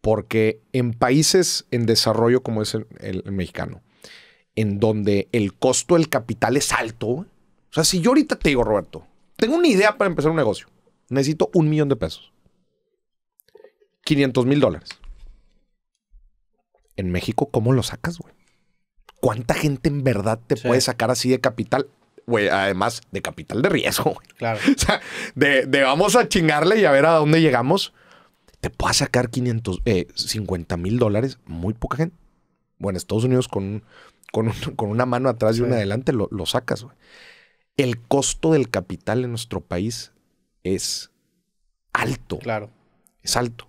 Porque en países en desarrollo como es el, mexicano, en donde el costo del capital es alto, o sea, si yo ahorita te digo, Roberto, tengo una idea para empezar un negocio, necesito un millón de pesos, 500 mil dólares. En México, ¿cómo lo sacas, güey? ¿Cuánta gente en verdad te puede sacar así de capital? Güey, además de capital de riesgo, Claro. O sea, de, de, vamos a chingarle y a ver a dónde llegamos te pueda sacar 500, 50 eh, mil dólares, muy poca gente. Bueno, Estados Unidos con, con, una mano atrás y una adelante lo, sacas. El costo del capital en nuestro país es alto. Claro. Es alto.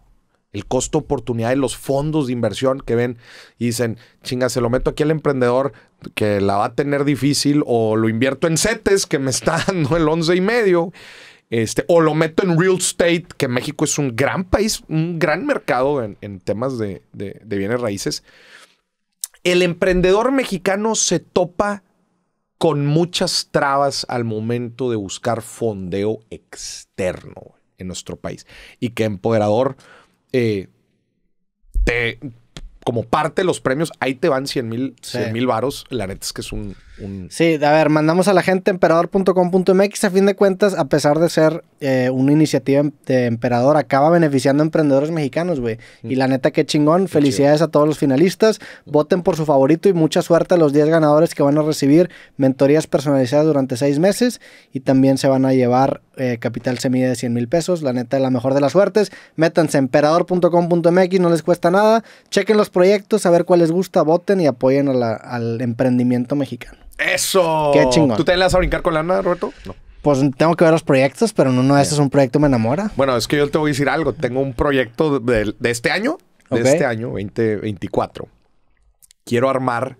El costo oportunidad de los fondos de inversión que ven y dicen, chinga, se lo meto aquí al emprendedor que la va a tener difícil o lo invierto en setes que me está dando el once y medio este, o lo meto en real estate, que México es un gran país, un gran mercado en, temas de, de, bienes raíces. El emprendedor mexicano se topa con muchas trabas al momento de buscar fondeo externo en nuestro país. Y que Empoderador, eh, te, como parte de los premios, ahí te van 100 mil varos. La neta es que es un, Sí, a ver, mandamos a la gente emperador.com.mx. A fin de cuentas, a pesar de ser eh, una iniciativa de emperador, acaba beneficiando a emprendedores mexicanos, güey. Mm. Y la neta, qué chingón. Felicidades a todos los finalistas. Voten por su favorito y mucha suerte a los 10 ganadores que van a recibir mentorías personalizadas durante 6 meses. Y también se van a llevar eh, capital semilla de 100 mil pesos. La neta, la mejor de las suertes. Métanse emperador.com.mx, no les cuesta nada. Chequen los proyectos, a ver cuál les gusta, voten y apoyen al emprendimiento mexicano. Eso. Qué chingón. ¿Tú te vas a brincar con lana, Roberto? No. Pues tengo que ver los proyectos, pero no uno de es un proyecto me enamora. Bueno, es que yo te voy a decir algo. Tengo un proyecto de, este año, de este año, 2024. Quiero armar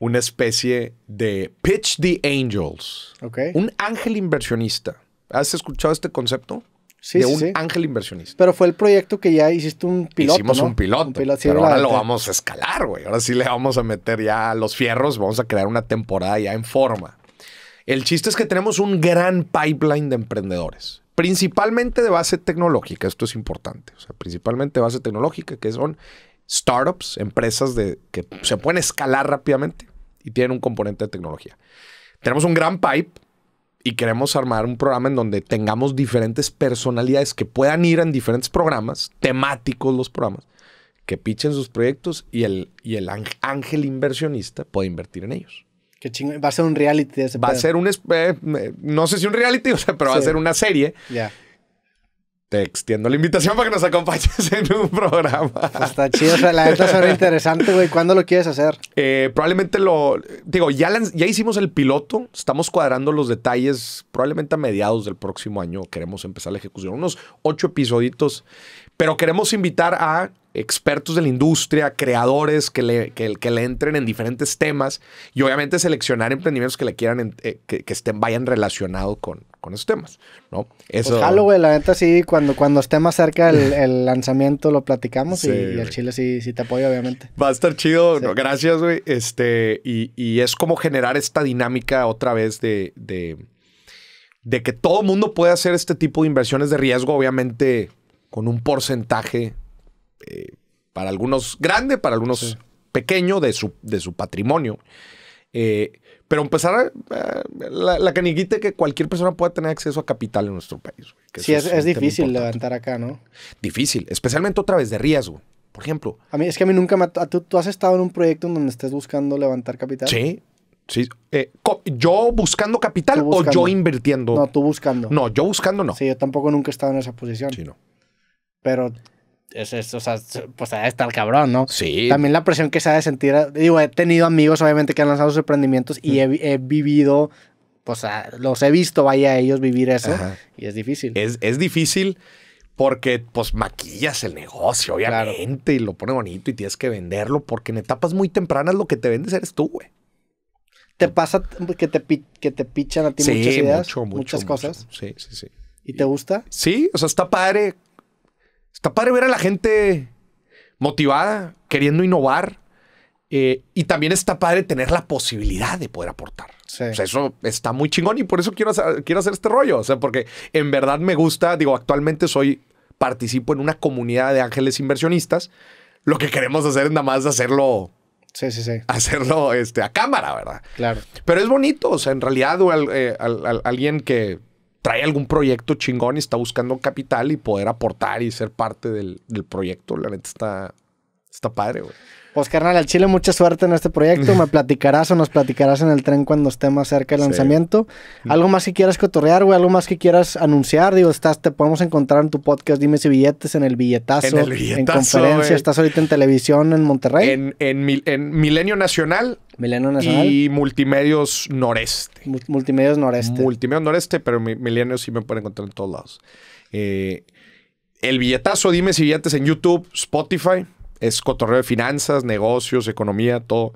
una especie de Pitch the Angels. Un ángel inversionista. ¿Has escuchado este concepto? de un ángel inversionista. Pero fue el proyecto que ya hiciste un piloto. Hicimos un piloto. pero ahora lo vamos a escalar, güey. Ahora sí le vamos a meter ya los fierros. Vamos a crear una temporada ya en forma. El chiste es que tenemos un gran pipeline de emprendedores, principalmente de base tecnológica. Esto es importante. O sea, principalmente de base tecnológica, que son startups, empresas de, que se pueden escalar rápidamente y tienen un componente de tecnología. Tenemos un gran pipe y queremos armar un programa en donde tengamos diferentes personalidades que puedan ir en diferentes programas, temáticos los programas, que pichen sus proyectos y el, y el ángel inversionista puede invertir en ellos. Qué chingo Va a ser un reality Va a ser un. Eh, no sé si un reality, o pero va a ser una serie. Ya te extiendo la invitación para que nos acompañes en un programa. está chido, o sea, la neta suena interesante, güey. ¿Cuándo lo quieres hacer? Eh, probablemente lo. Digo, ya, ya hicimos el piloto, estamos cuadrando los detalles. Probablemente a mediados del próximo año queremos empezar la ejecución. Unos ocho episoditos, pero queremos invitar a expertos de la industria, creadores que le, que, que le entren en diferentes temas y obviamente seleccionar emprendimientos que le quieran, eh, que, estén, vayan relacionados con, con esos temas, ¿no? Pues Eso... güey, la neta sí, cuando, cuando esté más cerca el, lanzamiento lo platicamos y, el Chile sí, sí te apoya, obviamente. Va a estar chido, gracias, güey. Este, y, es como generar esta dinámica otra vez de, de, que todo mundo puede hacer este tipo de inversiones de riesgo, obviamente con un porcentaje eh, para algunos grande, para algunos pequeño de su, de su patrimonio. Eh, pero empezar eh, la, caniguita de que cualquier persona pueda tener acceso a capital en nuestro país. sí, es, difícil levantar acá, ¿no? Difícil, especialmente otra vez de riesgo. Por ejemplo. A mí es que a mí nunca me... ¿Tú, has estado en un proyecto en donde estés buscando levantar capital? Sí, Sí. Eh, ¿Yo buscando capital o yo invirtiendo? No, tú buscando. No, yo buscando no. Sí, yo tampoco nunca he estado en esa posición. Sí, no. Pero es, es, o sea, pues está el cabrón, ¿no? Sí. También la presión que se ha de sentir. Digo, he tenido amigos, obviamente, que han lanzado sus emprendimientos y he, vivido, pues a, los he visto, vaya, a ellos vivir eso. Y es difícil. Es, es, difícil porque, pues, maquillas el negocio, obviamente, y lo pone bonito y tienes que venderlo, porque en etapas muy tempranas lo que te vendes eres tú, güey. ¿Te pasa que te, que te pichan a ti muchas ideas? Mucho, muchas cosas. Sí, sí, sí. ¿Y te gusta? Sí, o sea, está padre Está padre ver a la gente motivada, queriendo innovar. Eh, y también está padre tener la posibilidad de poder aportar. O sea, eso está muy chingón y por eso quiero hacer, quiero hacer este rollo. O sea, porque en verdad me gusta, digo, actualmente soy, participo en una comunidad de ángeles inversionistas. Lo que queremos hacer es nada más hacerlo Sí, sí, sí. Hacerlo este, a cámara, ¿verdad? Claro. Pero es bonito, o sea, en realidad, eh, alguien que trae algún proyecto chingón y está buscando capital y poder aportar y ser parte del, proyecto. La neta está Está padre, güey. Pues carnal, al Chile mucha suerte en este proyecto. Me platicarás o nos platicarás en el tren cuando esté más cerca el lanzamiento. Algo más que quieras cotorrear, güey, algo más que quieras anunciar. Digo, estás, te podemos encontrar en tu podcast Dime si billetes, en el billetazo, en, el conferencia, estás ahorita en televisión en Monterrey. En, Milenio Nacional. Milenio Nacional. Y Multimedios Noreste. Multimedios Noreste. Multimedios Noreste, pero Milenio sí me pueden encontrar en todos lados. Eh, el billetazo, dime si billetes en YouTube, Spotify es cotorreo de finanzas, negocios, economía, todo,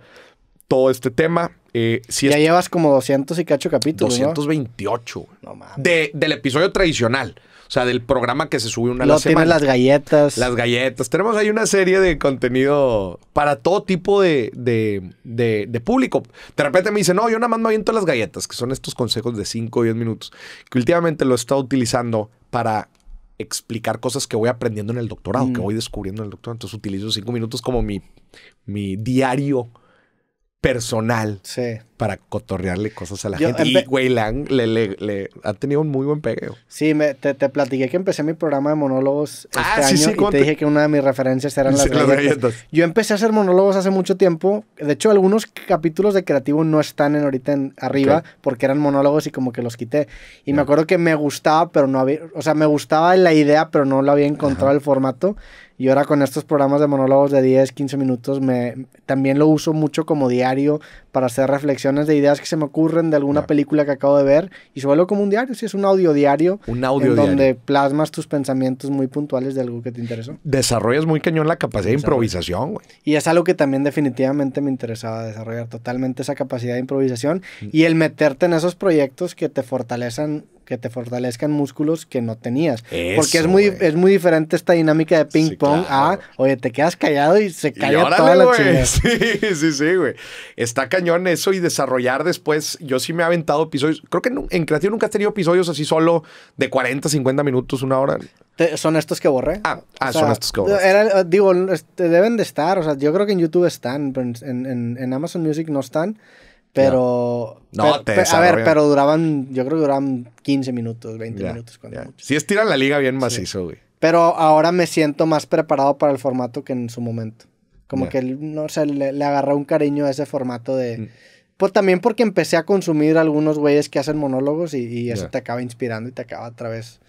todo este tema. Eh, ya llevas como 200 y cacho capítulos. 228. No, del episodio tradicional. O sea, del programa que se sube una Lo a la semana. las galletas. Las galletas. Tenemos ahí una serie de contenido para todo tipo de, de público. De repente me dice no, yo nada más me aviento las galletas, que son estos consejos de 5 o 10 minutos, que últimamente lo he estado utilizando para explicar cosas que voy aprendiendo en el doctorado, que mm. voy descubriendo en el doctorado. Entonces utilizo cinco minutos como mi, mi diario personal para cotorrearle cosas a la gente. Y Wei le, ha tenido un muy buen pegueo. Sí, te, te, platiqué que empecé mi programa de monólogos ah, este año y te dije que una de mis referencias eran las, de... Yo empecé a hacer monólogos hace mucho tiempo. De hecho, algunos capítulos de Creativo no están en, ahorita en, arriba porque eran monólogos y como que los quité. Y me acuerdo que me gustaba, pero no había... O sea, me gustaba la idea, pero no lo había encontrado el formato. Y ahora con estos programas de monólogos de 10, 15 minutos, me, también lo uso mucho como diario para hacer reflexiones de ideas que se me ocurren de alguna película que acabo de ver. Y suelo como un diario, si es un audio diario. Un audio en Donde plasmas tus pensamientos muy puntuales de algo que te interesó. Desarrollas muy cañón la capacidad de improvisación, güey. Y es algo que también definitivamente me interesaba desarrollar, totalmente esa capacidad de improvisación. Y el meterte en esos proyectos que te fortalecen que te fortalezcan músculos que no tenías. Porque es muy, es muy diferente esta dinámica de ping pong a, oye, te quedas callado y se calla toda la chingada. Sí, sí, sí, güey. Está cañón eso y desarrollar después. Yo sí me he aventado episodios. Creo que en, creación Creativo nunca has tenido episodios así solo de 40, 50 minutos, una hora. son estos que borré. Ah, ah son estos que borré. Eh, digo, este, deben de estar. O sea, yo creo que en YouTube están, pero en, en Amazon Music no están. Pero. No, A ver, pero duraban. Yo creo que duraban 15 minutos, 20 minutos. Cuando Sí, estira la liga bien macizo, güey. Pero ahora me siento más preparado para el formato que en su momento. Como que, no sé, le, agarró un cariño a ese formato de. Mm. Pues también porque empecé a consumir algunos güeyes que hacen monólogos y, eso te acaba inspirando y te acaba otra vez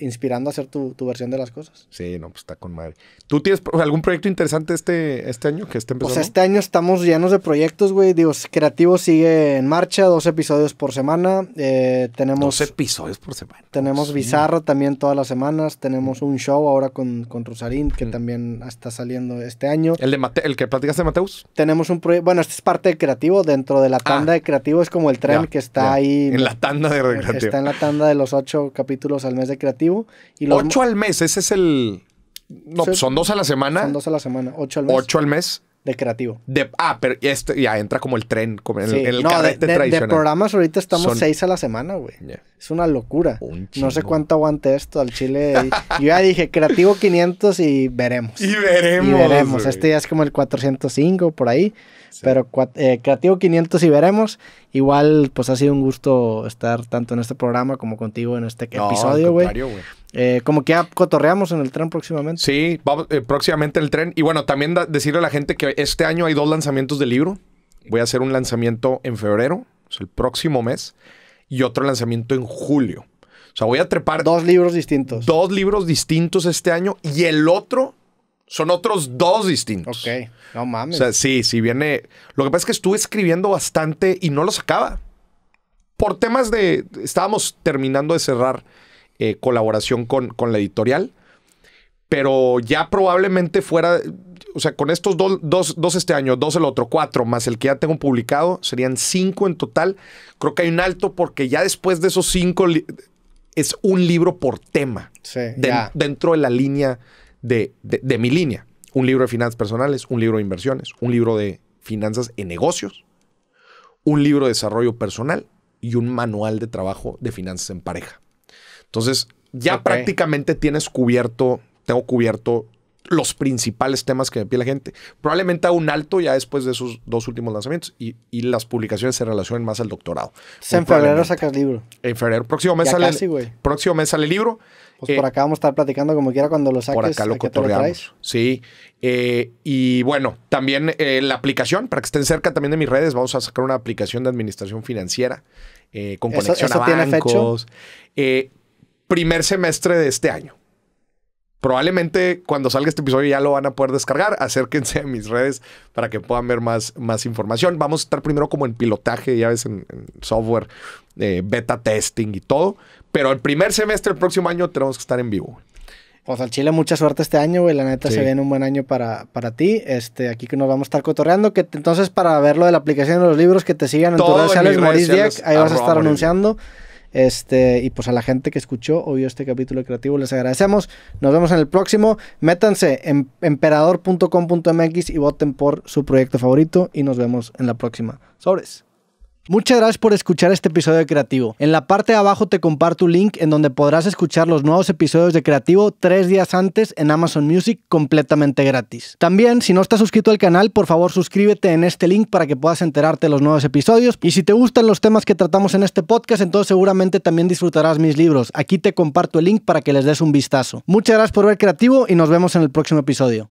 inspirando a hacer tu, versión de las cosas. Sí, no, pues está con madre. ¿Tú tienes algún proyecto interesante este, este año que Pues este año estamos llenos de proyectos, güey. Digo, Creativo sigue en marcha, dos episodios por semana. Eh, tenemos... Dos episodios por semana. Tenemos Bizarro también todas las semanas. Tenemos un show ahora con, con Rosarín que también está saliendo este año. ¿El, de el que platicaste de Mateus? Tenemos un proyecto... Bueno, este es parte de Creativo dentro de de la ah. tanda de creativo es como el tren que está ahí. En la tanda de eh, creativo Está en la tanda de los ocho capítulos al mes de creativo. Y los, ocho al mes, ese es el. No, son dos a la semana. Son dos a la semana, ocho al mes. Ocho al mes. De creativo. De, ah, pero esto ya entra como el tren, en, el, el no, de, programas ahorita estamos seis a la semana, güey. Es una locura. no sé cuánto aguante esto al Chile. Yo ya dije, creativo 500 y veremos. Y veremos. Y veremos. Este ya es como el 405 por ahí. Pero eh, creativo 500 y veremos. Igual, pues ha sido un gusto estar tanto en este programa como contigo en este episodio, güey. Eh, como que ya cotorreamos en el tren próximamente. Sí, eh, próximamente el tren. Y bueno, también decirle a la gente que este año hay dos lanzamientos de libro. Voy a hacer un lanzamiento en febrero, el próximo mes, y otro lanzamiento en julio. O sea, voy a trepar. Dos libros distintos. Dos libros distintos este año y el otro son otros dos distintos. Ok, no mames. O sea, sí, sí viene. Lo que pasa es que estuve escribiendo bastante y no lo sacaba. Por temas de. Estábamos terminando de cerrar eh, colaboración con, con la editorial. Pero ya probablemente fuera, o sea, con estos dos, este año, dos el otro, cuatro, más el que ya tengo publicado, serían cinco en total. Creo que hay un alto porque ya después de esos cinco es un libro por tema. Dentro de la línea de, mi línea. Un libro de finanzas personales, un libro de inversiones, un libro de finanzas en negocios, un libro de desarrollo personal y un manual de trabajo de finanzas en pareja. Entonces, ya prácticamente tienes cubierto, tengo cubierto los principales temas que me pide la gente. Probablemente a un alto ya después de esos dos últimos lanzamientos y, las publicaciones se relacionen más al doctorado. en febrero sacas libro. En febrero, próximo mes sale. próximo sale el libro. Pues por eh, acá vamos a estar platicando como quiera cuando lo saques. Por acá lo cotorreamos. Sí. Eh, y bueno, también eh, la aplicación, para que estén cerca también de mis redes, vamos a sacar una aplicación de administración financiera con conexión a bancos. Tiene fecho? primer semestre de este año. Probablemente cuando salga este episodio ya lo van a poder descargar. Acérquense a mis redes para que puedan ver más, más información. Vamos a estar primero como en pilotaje, ya ves, en, software, eh, beta testing y todo. Pero el primer semestre el próximo año tenemos que estar en vivo. Pues al Chile, mucha suerte este año, güey. La neta se viene un buen año para, para ti. Este, aquí que nos vamos a estar cotorreando. Que entonces, para ver lo de la aplicación de los libros, que te sigan en tu tus redes sociales, ahí vas a estar anunciando. Este, y pues a la gente que escuchó o vio este capítulo creativo, les agradecemos. Nos vemos en el próximo. Métanse en emperador.com.mx y voten por su proyecto favorito. Y nos vemos en la próxima. Sobres. Muchas gracias por escuchar este episodio de Creativo. En la parte de abajo te comparto un link en donde podrás escuchar los nuevos episodios de Creativo tres días antes en Amazon Music completamente gratis. También, si no estás suscrito al canal, por favor suscríbete en este link para que puedas enterarte de los nuevos episodios. Y si te gustan los temas que tratamos en este podcast, entonces seguramente también disfrutarás mis libros. Aquí te comparto el link para que les des un vistazo. Muchas gracias por ver Creativo y nos vemos en el próximo episodio.